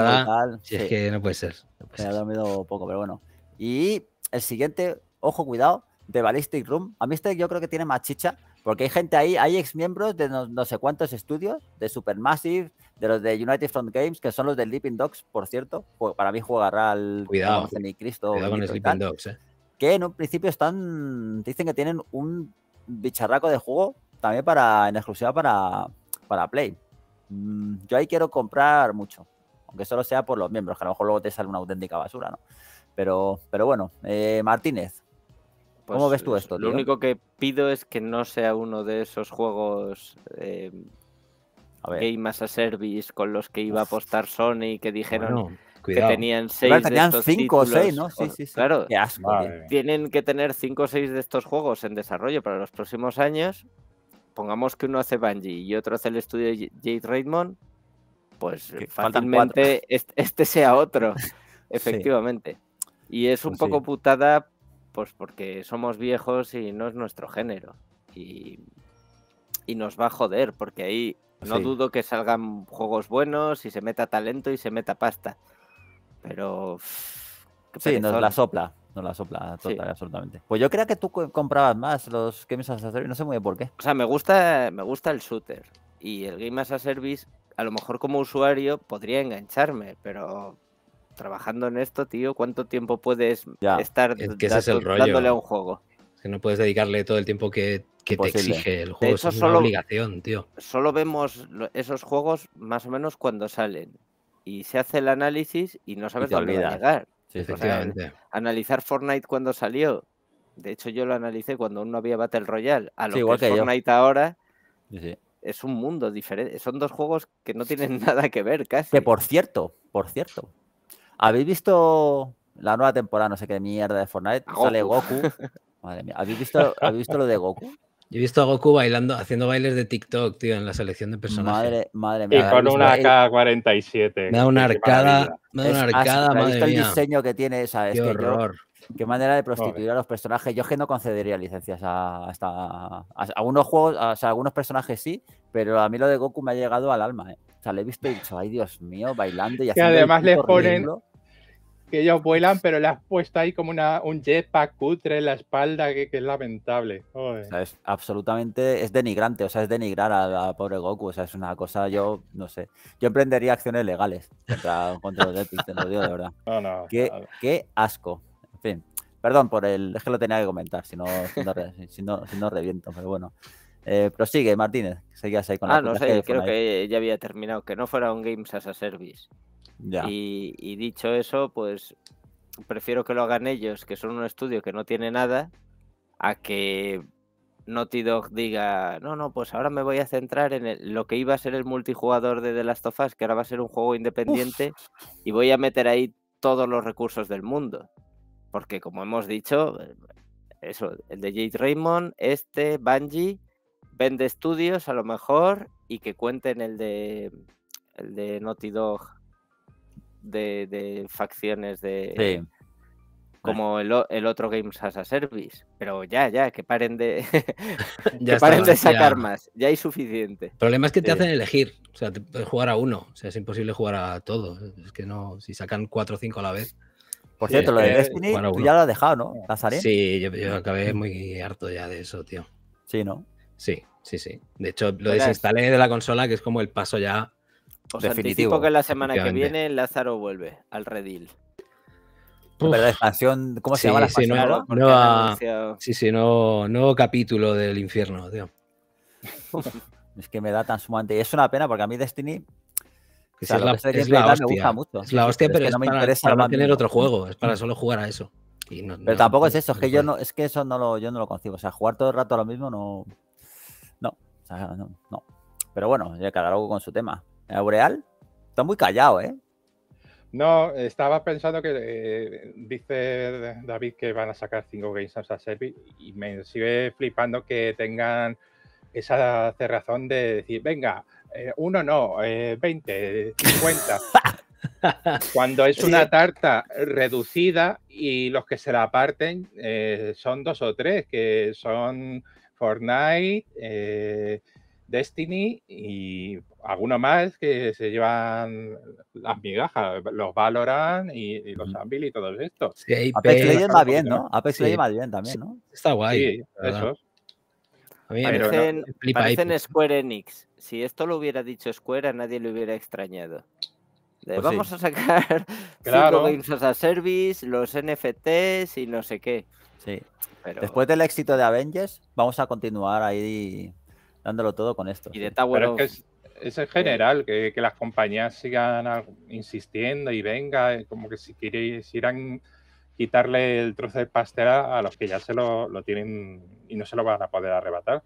Sí, es que no puede ser. Se ha dormido poco, pero bueno. Y el siguiente, ojo, cuidado, de Ballistic Room. A mí este yo creo que tiene más chicha, porque hay gente ahí, hay ex miembros de no sé cuántos estudios, de Supermassive, de los de United Front Games, que son los de Sleeping Dogs, por cierto. Para mí jugará al cuidado, Cuidado con Sleeping Dogs, eh. Que en un principio están. Dicen que tienen un bicharraco de juego también para en exclusiva para, para Play. Mm, yo ahí quiero comprar mucho, aunque solo sea por los miembros, que a lo mejor luego te sale una auténtica basura, ¿no? Pero, pero bueno, eh, Martínez, ¿cómo pues, ves tú esto? Lo único que pido es que no sea uno de esos juegos eh, Game a Service con los que iba a apostar Sony, que dijeron que tenían seis cinco o seis, ¿no? Claro, tienen que tener cinco o seis de estos juegos en desarrollo para los próximos años. Pongamos que uno hace Bungie y otro hace el estudio Jade Raymond, pues fácilmente este, este sea otro, efectivamente. Y es un pues poco putada, pues porque somos viejos y no es nuestro género. Y, y nos va a joder, porque ahí no dudo que salgan juegos buenos y se meta talento y se meta pasta. Pero. Sí, nos la sopla. Nos la sopla, total, absolutamente. Pues yo creía que tú comprabas más los Games as a Service, no sé muy bien por qué. O sea, me gusta, me gusta el shooter. Y el Game as a Service, a lo mejor como usuario, podría engancharme, pero trabajando en esto, tío, ¿cuánto tiempo puedes estar dándole a un juego? Es que no puedes dedicarle todo el tiempo que que te exige el juego. Eso es una obligación, tío. Solo vemos esos juegos más o menos cuando salen. Y se hace el análisis y no sabes dónde llegar. efectivamente. analizar Fortnite cuando salió. De hecho, yo lo analicé cuando aún no había Battle Royale. A lo igual que, Fortnite ahora. es un mundo diferente. Son dos juegos que no tienen nada que ver, casi. Que por cierto, por cierto. ¿Habéis visto la nueva temporada, no sé qué mierda de Fortnite? Sale Goku. Madre mía. visto, ¿habéis visto lo de Goku? he visto a Goku bailando, haciendo bailes de TikTok, tío, en la selección de personajes. Madre, madre mía. Y con una AK-47. Me da una arcada, me da una arcada, madre visto el diseño que tiene esa. qué qué manera de prostituir a los personajes. Yo es que no concedería licencias a, algunos juegos, a, algunos personajes sí, pero a mí lo de Goku me ha llegado al alma, eh. O sea, le he visto y dicho, ay Dios mío, bailando y haciendo. Y además le ponen, que ellos vuelan, pero le has puesto ahí como una, un jetpack cutre en la espalda, que, es lamentable. es absolutamente, es denigrante, o sea, es denigrar a, pobre Goku, o sea, es una cosa, yo no sé, yo emprendería acciones legales contra, contra los Epic te lo digo de verdad. No, qué, asco, en fin. Perdón por el, es que lo tenía que comentar, si no, reviento, pero bueno. Eh, prosigue, Martínez, seguías ahí con la ah, no sé, creo que ya había terminado, que no fuera un Games as a Service. Y, dicho eso, pues prefiero que lo hagan ellos, que son un estudio que no tiene nada, a que Naughty Dog diga, no, no, pues ahora me voy a centrar en lo que iba a ser el multijugador de The Last of Us, que ahora va a ser un juego independiente, y voy a meter ahí todos los recursos del mundo. Porque como hemos dicho, eh, eso, el de Jade Raymond, este, Bungie, vende estudios a lo mejor, y que cuenten el de, el de Naughty Dog de, facciones de... Como el, otro Games as a Service. Pero ya, ya, que paren de, que paren de sacar más. Ya hay suficiente. El problema es que te hacen elegir. O sea, jugar a uno. O sea, es imposible jugar a todos. Es que no, si sacan cuatro o cinco a la vez. Por cierto, lo de Destiny, tú ya lo has dejado, ¿no? Sí, yo, acabé muy harto ya de eso, tío. Sí, ¿no? Sí, sí, sí. De hecho, lo desinstalé de la consola, que es como el paso ya os Definitivo. anticipo que la semana que viene Lázaro vuelve al redil. Pero la expansión, ¿cómo se llama la expansión? Sí, sí, nuevo, capítulo del infierno, tío. es que me da tan sumante. Y es una pena porque a mí Destiny es, la, hostia. la hostia, pero, no me interesa otro juego, es para mm. solo jugar a eso. pero tampoco es eso, es que yo no, es que eso no lo, yo no lo concibo. O sea, jugar todo el rato a lo mismo no. No. no, Pero bueno, ya cada uno con su tema. Boreal está muy callado, ¿eh? No, estaba pensando que eh, dice David que van a sacar 5 Games a Sepi y me sigue flipando que tengan esa cerrazón de decir, venga, eh, uno no, 20, eh, 50. Cuando es una tarta reducida y los que se la parten son dos o tres, que son Fortnite, Destiny y alguno más que se llevan las migajas, los Valorant y, los Anvil y todo esto. Sí, Apex Legends va bien, ¿no? Apex Legends va bien también, ¿no? Está guay. Sí, eso. Parecen, parecen, Square Enix. Si esto lo hubiera dicho Square, nadie le hubiera extrañado. Pues vamos a sacar claro. games a service, los NFTs y no sé qué. Sí. Después del éxito de Avengers, vamos a continuar ahí dándolo todo con esto. Pero es, que es, en general, que, las compañías sigan insistiendo y venga, eh, como que si quisieran quitarle el trozo de pastel a los que ya se lo, tienen y no se lo van a poder arrebatar.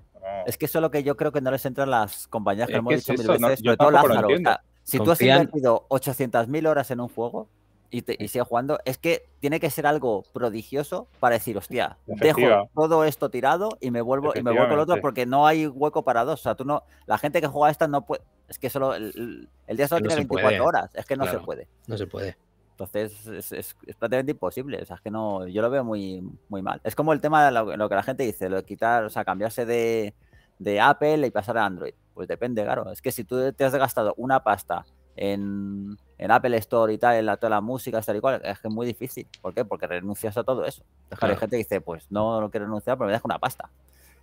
Es que eso es lo que yo creo que no les entra las compañías que hemos dicho mil veces, sobre todo si tú has invertido 800.000 horas en un juego, y, te, sigue jugando, es que tiene que ser algo prodigioso para decir, hostia, dejo todo esto tirado y me vuelvo y me vuelvo al otro porque no hay hueco para dos. O sea, tú no, la gente que juega a esta no puede, es que solo el, día solo tiene 24 horas, es que no se puede. No se puede. Entonces es, prácticamente imposible. O sea, es que no, yo lo veo muy, muy mal. Es como el tema de lo, que la gente dice, lo de quitar, o sea, cambiarse de, de Apple y pasar a Android. Pues depende, claro. Es que si tú te has gastado una pasta en en Apple Store y tal, en la, toda la música, tal y cual, es que es muy difícil. ¿Por qué? Porque renuncias a todo eso. Hay gente que dice, pues no, no quiero renunciar, pero me deja una pasta.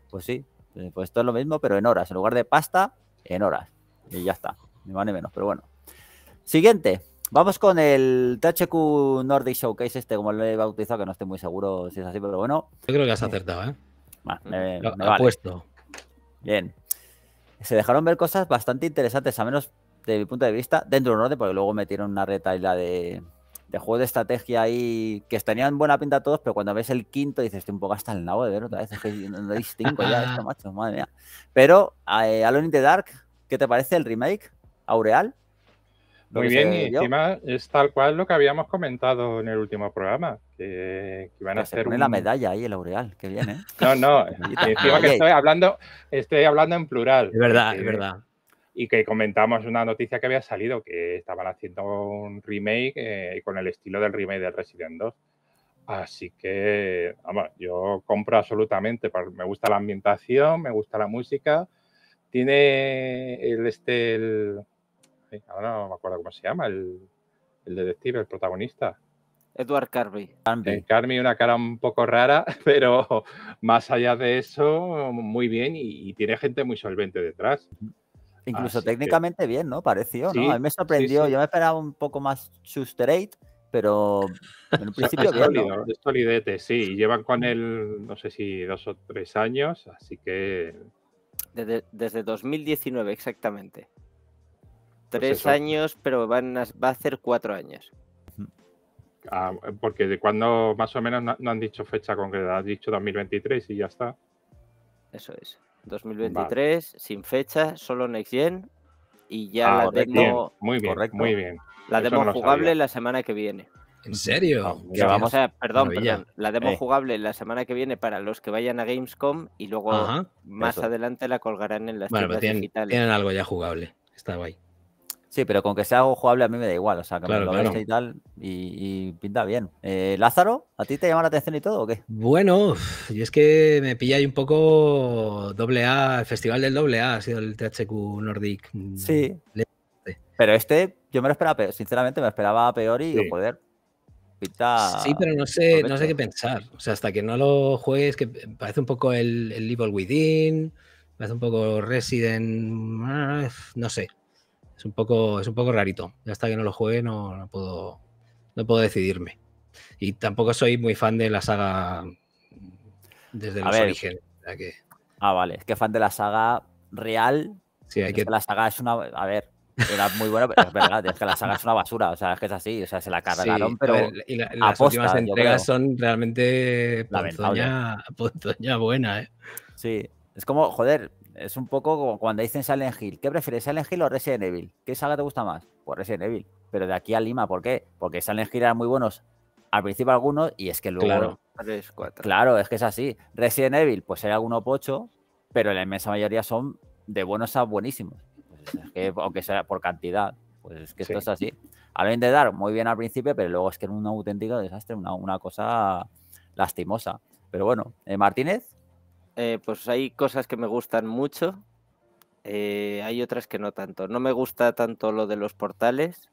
Pues sí, eh, pues esto es lo mismo, pero en horas. En lugar de pasta, en horas. Y ya está, ni más ni menos, pero bueno. Siguiente, vamos con el THQ Nordic Showcase, este, como lo he bautizado, que no estoy muy seguro si es así, pero bueno. Yo creo que has eh, acertado, ¿eh? Bueno, me, lo, Bien. Se dejaron ver cosas bastante interesantes, a menos de mi punto de vista, dentro de un porque luego metieron una y de, de juego de estrategia ahí que tenían buena pinta todos, pero cuando ves el quinto dices, estoy un poco hasta el nabo de ver otra vez, es que no distingo ya esto, macho, madre mía. Pero eh, Alone in the Dark, ¿qué te parece el remake? ¿Aureal? Muy bien, y encima es tal cual lo que habíamos comentado en el último programa, que, que a hacer... la medalla ahí, el Aureal, que bien, ¿eh? No, no, encima que estoy hablando, estoy hablando en plural. Es verdad, es verdad y que comentamos una noticia que había salido, que estaban haciendo un remake eh, con el estilo del remake de Resident 2. Así que, vamos, yo compro absolutamente, me gusta la ambientación, me gusta la música, tiene el, este, ahora no me acuerdo cómo se llama, el, el detective, el protagonista. Edward Carby. Carby. Eh, una cara un poco rara, pero más allá de eso, muy bien y, tiene gente muy solvente detrás. Incluso técnicamente bien, ¿no? Pareció, ¿no? a mí me sorprendió. Yo me esperaba un poco más trade, pero en principio bien. Es solidete, sí. Llevan con él, no sé si dos o tres años, así que. Desde, 2019, exactamente. Pues tres años, pero va a ser cuatro años. Ah, porque de cuando más o menos no, no han dicho fecha concreta, han dicho 2023 y ya está. Eso es. 2023, sin fecha, solo Next Gen. Y ya ah, la demo. Muy bien, muy bien. La demo jugable la semana que viene. ¿En serio? Ah, vamos, o perdón, La demo eh. jugable la semana que viene para los que vayan a Gamescom y luego más adelante la colgarán en las tiendas tienen, digitales. Tienen algo ya jugable. Está ahí Sí, pero con que sea algo jugable a mí me da igual. O sea, que me lo claro. y tal y, pinta bien. Eh, Lázaro, ¿a ti te llama la atención y todo o qué? Bueno, y es que me pilla ahí un poco doble A, el festival del doble A ha sido el THQ Nordic. Mm, sí. pero este, yo me lo esperaba, sinceramente me esperaba peor y poder. Pinta sí, pero no sé, no sé qué pensar. O sea, hasta que no lo juegues, que parece un poco el, el Evil Within, parece un poco Resident, ah, no sé. Es un poco, es un poco rarito. Hasta que no lo juegue no, no puedo, no puedo decidirme. Y tampoco soy muy fan de la saga desde los orígenes. Ah, vale. Es que fan de la saga real. Sí, que... La saga es una. A ver. Era muy buena, pero es verdad, es que la saga es una basura, o sea, es que es así, o sea, se la cargaron, pero. las últimas entregas son realmente ponzoña, ponzoña buena, ¿eh? Sí, es como, joder, es un poco como cuando dicen Silent Hill. ¿Qué prefieres, Silent Hill o Resident Evil? ¿Qué saga te gusta más? Pues Resident Evil. Pero de aquí a Lima, ¿por qué? Porque Silent Hill eran muy buenos al principio algunos y es que luego... Claro, claro es que es así. Resident Evil, pues hay alguno pocho, pero la inmensa mayoría son de buenos a buenísimos. Pues aunque sea por cantidad, pues es que esto es así. al de dar muy bien al principio, pero luego es que era un auténtico desastre, una, una cosa lastimosa. Pero bueno, eh, Martínez, eh, pues hay cosas que me gustan mucho, eh, hay otras que no tanto. No me gusta tanto lo de los portales.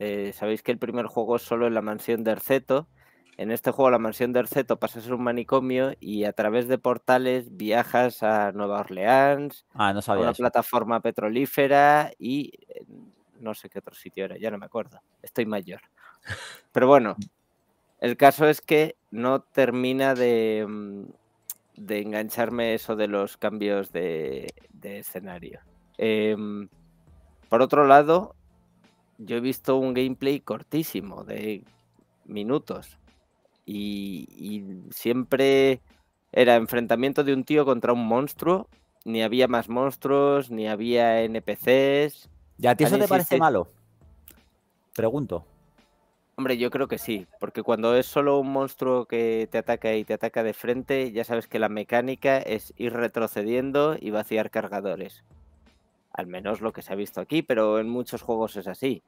Eh, sabéis que el primer juego es solo en la mansión de Erceto. En este juego la mansión de Erceto pasa a ser un manicomio y a través de portales viajas a Nueva Orleans, ah, no a una plataforma petrolífera y no sé qué otro sitio era, ya no me acuerdo. Estoy mayor. Pero bueno, el caso es que no termina de, mm, de engancharme eso de los cambios de, escenario. Em, por otro lado, yo he visto un gameplay cortísimo, de minutos. Y, siempre era enfrentamiento de un tío contra un monstruo. Ni había más monstruos, ni había NPCs. ¿Y a ti eso te parece malo? Pregunto. Hombre, yo creo que sí, porque cuando es solo un monstruo que te ataca y te ataca de frente, ya sabes que la mecánica es ir retrocediendo y vaciar cargadores. Al menos lo que se ha visto aquí, pero en muchos juegos es así.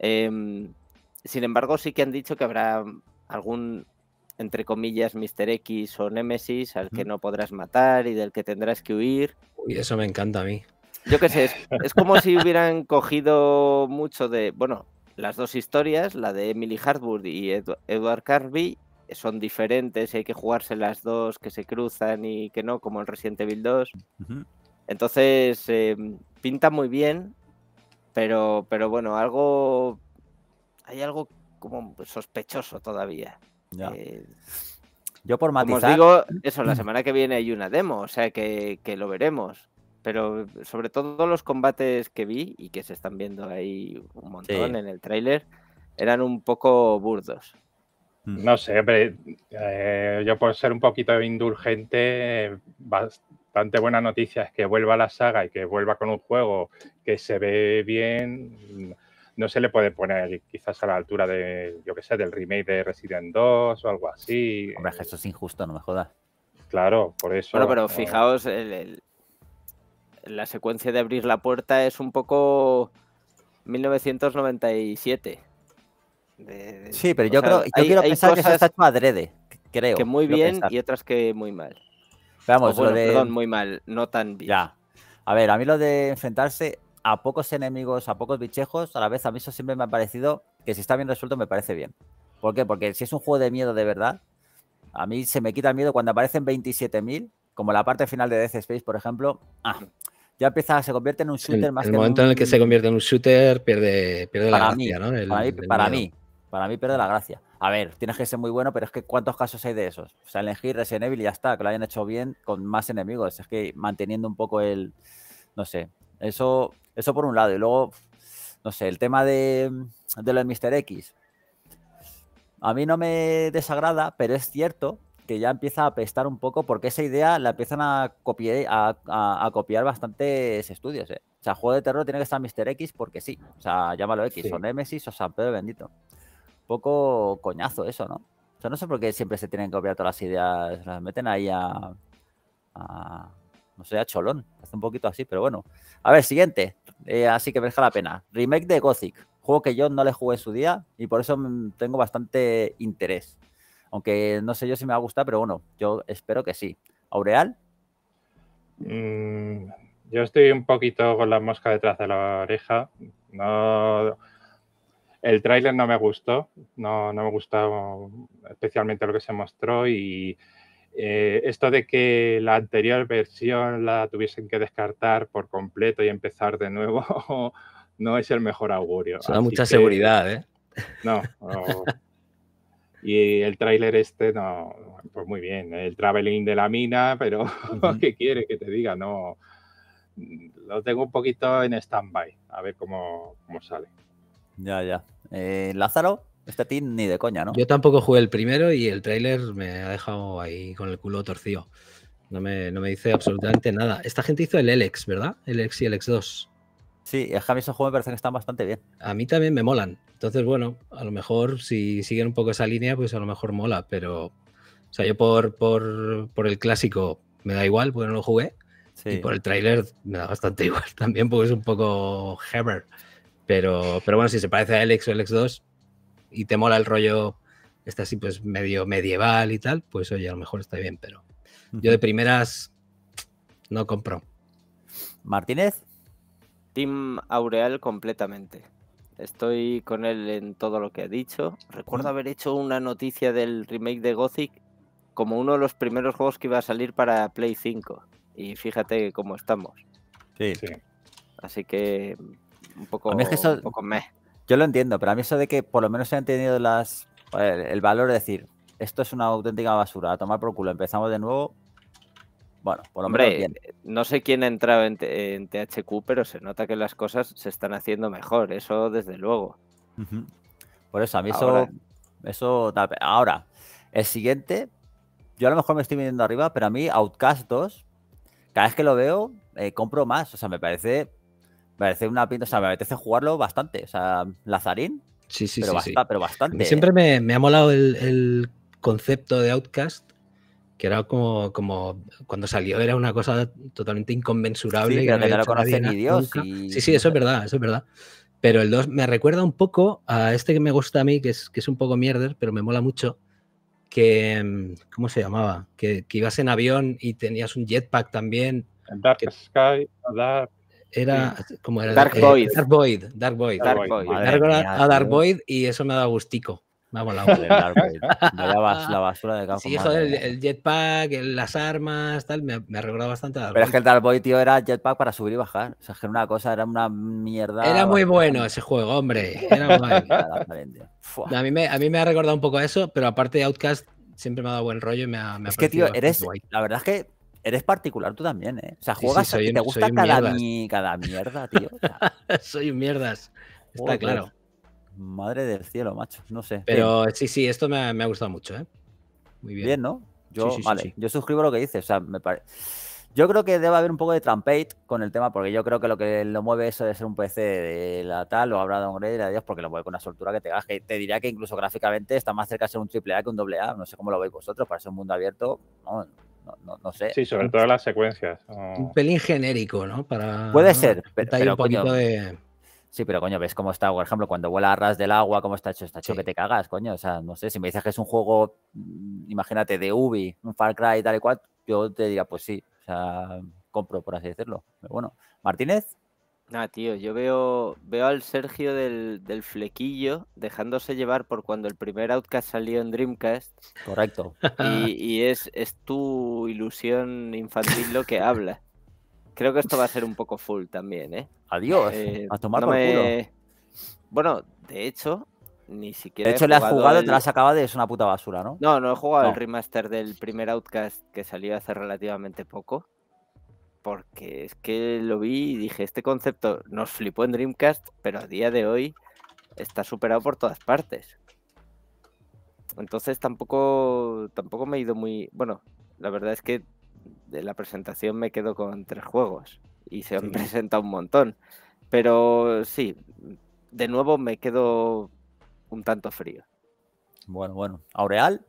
Em, sin embargo, sí que han dicho que habrá algún, entre comillas, Mr. X o Nemesis al que no podrás matar y del que tendrás que huir. Y eso me encanta a mí. Yo qué sé, es como si hubieran cogido mucho de, bueno, las dos historias, la de Emily Hartwood y Edward Carby, eh, son diferentes y hay que jugarse las dos que se cruzan y que no, como en Resident Evil 2. Entonces, em, pinta muy bien, pero, pero bueno, algo. Hay algo como sospechoso todavía. Eh, Yo por matizar. Como os digo, eso, la semana que viene hay una demo, o sea que, que lo veremos pero sobre todo los combates que vi y que se están viendo ahí un montón en el tráiler eran un poco burdos. Mm. No sé, pero eh, yo por ser un poquito indulgente, eh, bastante buena noticia es que vuelva la saga y que vuelva con un juego que se ve bien. Mm, no se le puede poner quizás a la altura de, del remake de Resident 2 o algo así. Hombre, eh. eso es injusto, no me jodas. Claro, por eso. Bueno, pero fijaos el la secuencia de abrir la puerta es un poco 1997. sí, pero yo creo, yo hay, quiero pensar que se está hecho adrede, creo. Que muy bien y otras que muy mal. Vamos, lo de... perdón, muy mal, no tan bien. A ver, a mí lo de enfrentarse a pocos enemigos, a pocos bichejos, a la vez a mí eso siempre me ha parecido que si está bien resuelto me parece bien. ¿Por qué? Porque si es un juego de miedo de verdad, a mí se me quita el miedo cuando aparecen 27.000, como la parte final de Death Space, por ejemplo. Ah, ya empieza, se convierte en un shooter más que momento en, momento en el que se convierte en un shooter pierde, la mí, gracia, ¿no? para, mí, para mí, pierde la gracia. A ver, tienes que ser muy bueno, pero es que ¿cuántos casos hay de esos? O sea, elegir Resident Evil y ya está, que lo hayan hecho bien con más enemigos. Es que manteniendo un poco el. No sé. Eso, eso por un lado. Y luego, no sé, el tema de, de Mr. X. A mí no me desagrada, pero es cierto que ya empieza a apestar un poco porque esa idea la empiezan a copiar, a, copiar bastantes estudios. ¿eh? O sea, juego de terror tiene que estar Mr. X porque sí. O sea, llámalo X, o Nemesis o San Pedro Bendito. Poco coñazo eso, ¿no? O sea, no sé por qué siempre se tienen que copiar todas las ideas, las meten ahí a, no sé, a cholón. Hace un poquito así, pero bueno. A ver, siguiente. Eh, así que merezca la pena. Remake de Gothic. Juego que yo no le jugué en su día y por eso tengo bastante interés. Aunque no sé yo si me va a gustar, pero bueno, yo espero que sí. ¿Aureal? Mm, yo estoy un poquito con la mosca detrás de la oreja. No, el tráiler no me gustó, no, no me gustó especialmente lo que se mostró y eh, esto de que la anterior versión la tuviesen que descartar por completo y empezar de nuevo no es el mejor augurio. Se mucha seguridad, ¿eh? no Y el tráiler este, no, pues muy bien, el traveling de la mina, pero ¿qué quiere que te diga? No, lo tengo un poquito en stand-by, a ver cómo, cómo, sale. Ya, ya. Eh, Lázaro, este team ni de coña, ¿no? Yo tampoco jugué el primero y el tráiler me ha dejado ahí con el culo torcido. No me, no me dice absolutamente nada. Esta gente hizo el LX, ¿verdad? El LX y el LX2. Sí, es que a mí esos juegos me parecen que están bastante bien. A mí también me molan. Entonces, bueno, a lo mejor si siguen un poco esa línea, pues a lo mejor mola, pero, o sea, yo por, por, el clásico me da igual, porque no lo jugué, y por el tráiler me da bastante igual también, porque es un poco hammer. Pero, pero bueno, si se parece a Alex o Alex 2 y te mola el rollo, está así pues medio medieval y tal, pues oye, a lo mejor está bien, pero yo de primeras no compro. Martínez. Team Aureal completamente. Estoy con él en todo lo que ha dicho. Recuerdo haber hecho una noticia del remake de Gothic como uno de los primeros juegos que iba a salir para Play 5. Y fíjate cómo estamos. Sí. sí. Así que un poco, Yo lo entiendo, pero a mí eso de que por lo menos se han tenido el valor de decir, esto es una auténtica basura, a tomar por culo, empezamos de nuevo, bueno, por pues Hombre, eh, no sé quién ha entrado en, THQ, pero se nota que las cosas se están haciendo mejor, eso desde luego. Por eso, a mí eso, eso... Ahora, el siguiente, yo a lo mejor me estoy viniendo arriba, pero a mí Outcast 2, cada vez que lo veo, eh, compro más. O sea, me parece, parece una pinta, o sea, me apetece jugarlo bastante. O sea, Lazarín, sí, sí, pero, pero bastante. Siempre me, ha molado el, el concepto de Outcast que era como, como cuando salió era una cosa totalmente inconmensurable. Sí, que no, lo ni Dios. Sí, sí, eso es verdad, eso es verdad. Pero el 2 me recuerda un poco a este que me gusta a mí, que es, que es un poco mierder, pero me mola mucho, que, mm, ¿cómo se llamaba? Que, que ibas en avión y tenías un jetpack también. Dark Sky, Dark... Era, como... era? Dark, Void. Dark Void. Dark Void. a Dark Void y eso me da gustico vamos la basura de Sí, el, jetpack, las armas, tal, me, ha recordado bastante Pero es que el Dark tío, era jetpack para subir y bajar. O sea, es que era una cosa, era una mierda. Era muy bueno ese juego, hombre. Era muy a, mí me, a mí me ha recordado un poco eso, pero aparte de Outcast siempre me ha dado buen rollo y me Es que, tío, eres. La verdad es que eres particular tú también, ¿eh? O sea, juegas te gusta cada, mierda, tío. soy un mierdas. Está claro. Madre del cielo, macho. No sé. Pero sí, sí, esto me ha, me gustado mucho, ¿eh? Muy bien. Bien, ¿no? Yo, vale, yo suscribo lo que dices. sea, me Yo creo que debe haber un poco de trampate con el tema, porque yo creo que lo que lo mueve eso de ser un PC de la tal, o habrá don de Dios, porque lo mueve con una soltura que te gaje. Te diría que incluso gráficamente está más cerca de ser un AAA que un A, No sé cómo lo veis vosotros, para ser un mundo abierto, no, no, no, sé. Sí, sobre todo las secuencias. Un pelín genérico, ¿no? Para, Puede ser, pero, un poquito de Sí, pero coño, ves cómo está, por ejemplo, cuando vuela a ras del agua, cómo está hecho, está hecho que te cagas, coño. O sea, no sé, si me dices que es un juego, mm, imagínate, de Ubi, un Far Cry y tal y cual, yo te diría, pues sí, o sea, compro, por así decirlo. bueno, Martínez. Nada, tío, yo veo, veo al Sergio del, flequillo dejándose llevar por cuando el primer Outcast salió en Dreamcast. Correcto. Y, es, es tu ilusión infantil lo que habla. Creo que esto va a ser un poco full también, ¿eh? Adiós. Eh, a tomar por culo. Bueno, de hecho, ni siquiera. De hecho, le has jugado, te la has acabado de... es una puta basura, ¿no? No, no he jugado el remaster del primer Outcast que salió hace relativamente poco. Porque es que lo vi y dije, este concepto nos flipó en Dreamcast, pero a día de hoy está superado por todas partes. Entonces tampoco, tampoco me he ido muy. Bueno, la verdad es que de la presentación me quedo con tres juegos y se han presentado un montón. Pero sí, de nuevo me quedo un tanto frío. Bueno, bueno. ¿Aureal?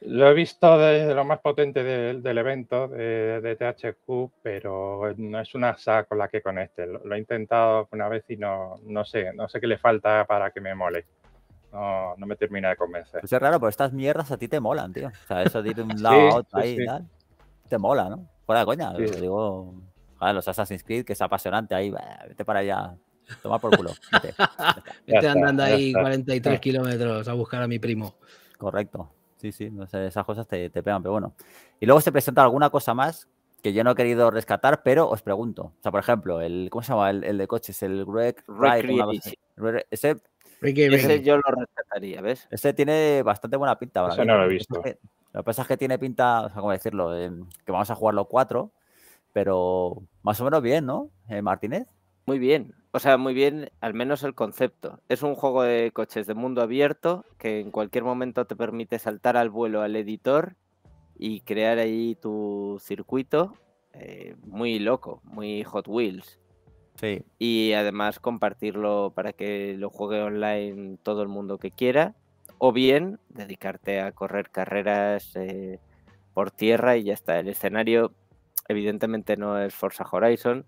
Lo he visto desde lo más potente del, evento de, THQ, pero no es una saga con la que conecte. Lo, lo he intentado una vez y no, no sé, no sé qué le falta para que me mole no, no me termina de convencer. Pues es raro, pero estas mierdas a ti te molan, tío. O sea, eso de ir de un lado a otro ahí y tal, te mola, ¿no? Fuera de coña, digo, los Assassin's Creed, que es apasionante ahí, vete para allá, toma por culo. Vete, andando ahí 43 kilómetros a buscar a mi primo. Correcto, sí, sí, sé, esas cosas te, te pegan, pero bueno. Y luego se presenta alguna cosa más que yo no he querido rescatar, pero os pregunto. O sea, por ejemplo, el, ¿cómo se llama? El, de coches, el Greg Ride. Ese ese yo lo rescataría, ¿ves? Ese tiene bastante buena pinta. Ese no lo he visto. Lo que pasa es que tiene pinta, o sea, ¿cómo decirlo? Eh, que vamos a jugar los cuatro, pero más o menos bien, ¿no, eh, Martínez? Muy bien. O sea, muy bien, al menos el concepto. Es un juego de coches de mundo abierto que en cualquier momento te permite saltar al vuelo al editor y crear ahí tu circuito eh, muy loco, muy Hot Wheels. Y además compartirlo para que lo juegue online todo el mundo que quiera. O bien dedicarte a correr carreras eh, por tierra y ya está. El escenario evidentemente no es Forza Horizon.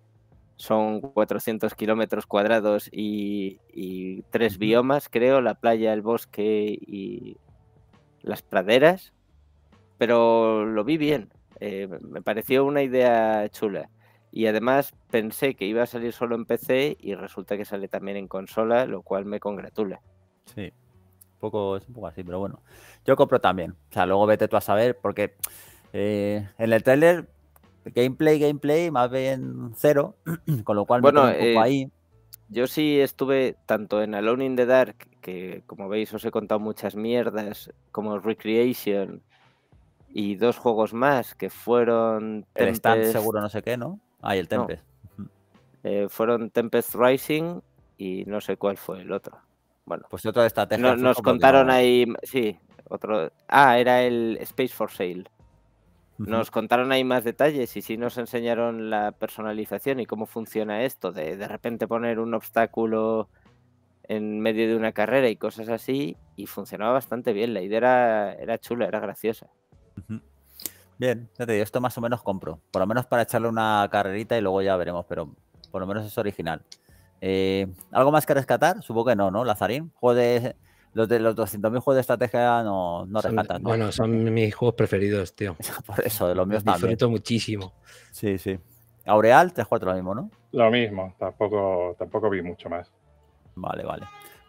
Son 400 kilómetros cuadrados y, tres biomas, creo, la playa, el bosque y las praderas. Pero lo vi bien. Eh, me pareció una idea chula. Y además pensé que iba a salir solo en PC y resulta que sale también en consola, lo cual me congratula. Sí, poco, es un poco así, pero bueno. Yo compro también. O sea, luego vete tú a saber, porque eh, en el trailer, gameplay, gameplay, más bien cero, con lo cual me eh, ahí. Yo sí estuve tanto en Alone in the Dark, que como veis os he contado muchas mierdas, como Recreation y dos juegos más que fueron. El seguro no sé qué, ¿no? Ah, el Tempest. Eh, fueron Tempest Rising y no sé cuál fue el otro. Bueno, pues otra estrategia. nos contaron ahí, sí, otro. Ah, era el Space for Sale. Nos contaron ahí más detalles y sí nos enseñaron la personalización y cómo funciona esto, de de repente poner un obstáculo en medio de una carrera y cosas así, y funcionaba bastante bien. La idea era, chula, era graciosa. Bien, esto más o menos compro. Por lo menos para echarle una carrerita y luego ya veremos, pero por lo menos es original. Eh, ¿Algo más que rescatar? Supongo que no, ¿no? Lazarín. Juego de, los de los 200.000 juegos de estrategia no, no Bueno, son mis juegos preferidos, tío. por eso, de los míos también. Disfruto muchísimo. Sí, sí. Aureal, 3 3-4 lo mismo, ¿no? Lo mismo, tampoco, tampoco vi mucho más. Vale, vale.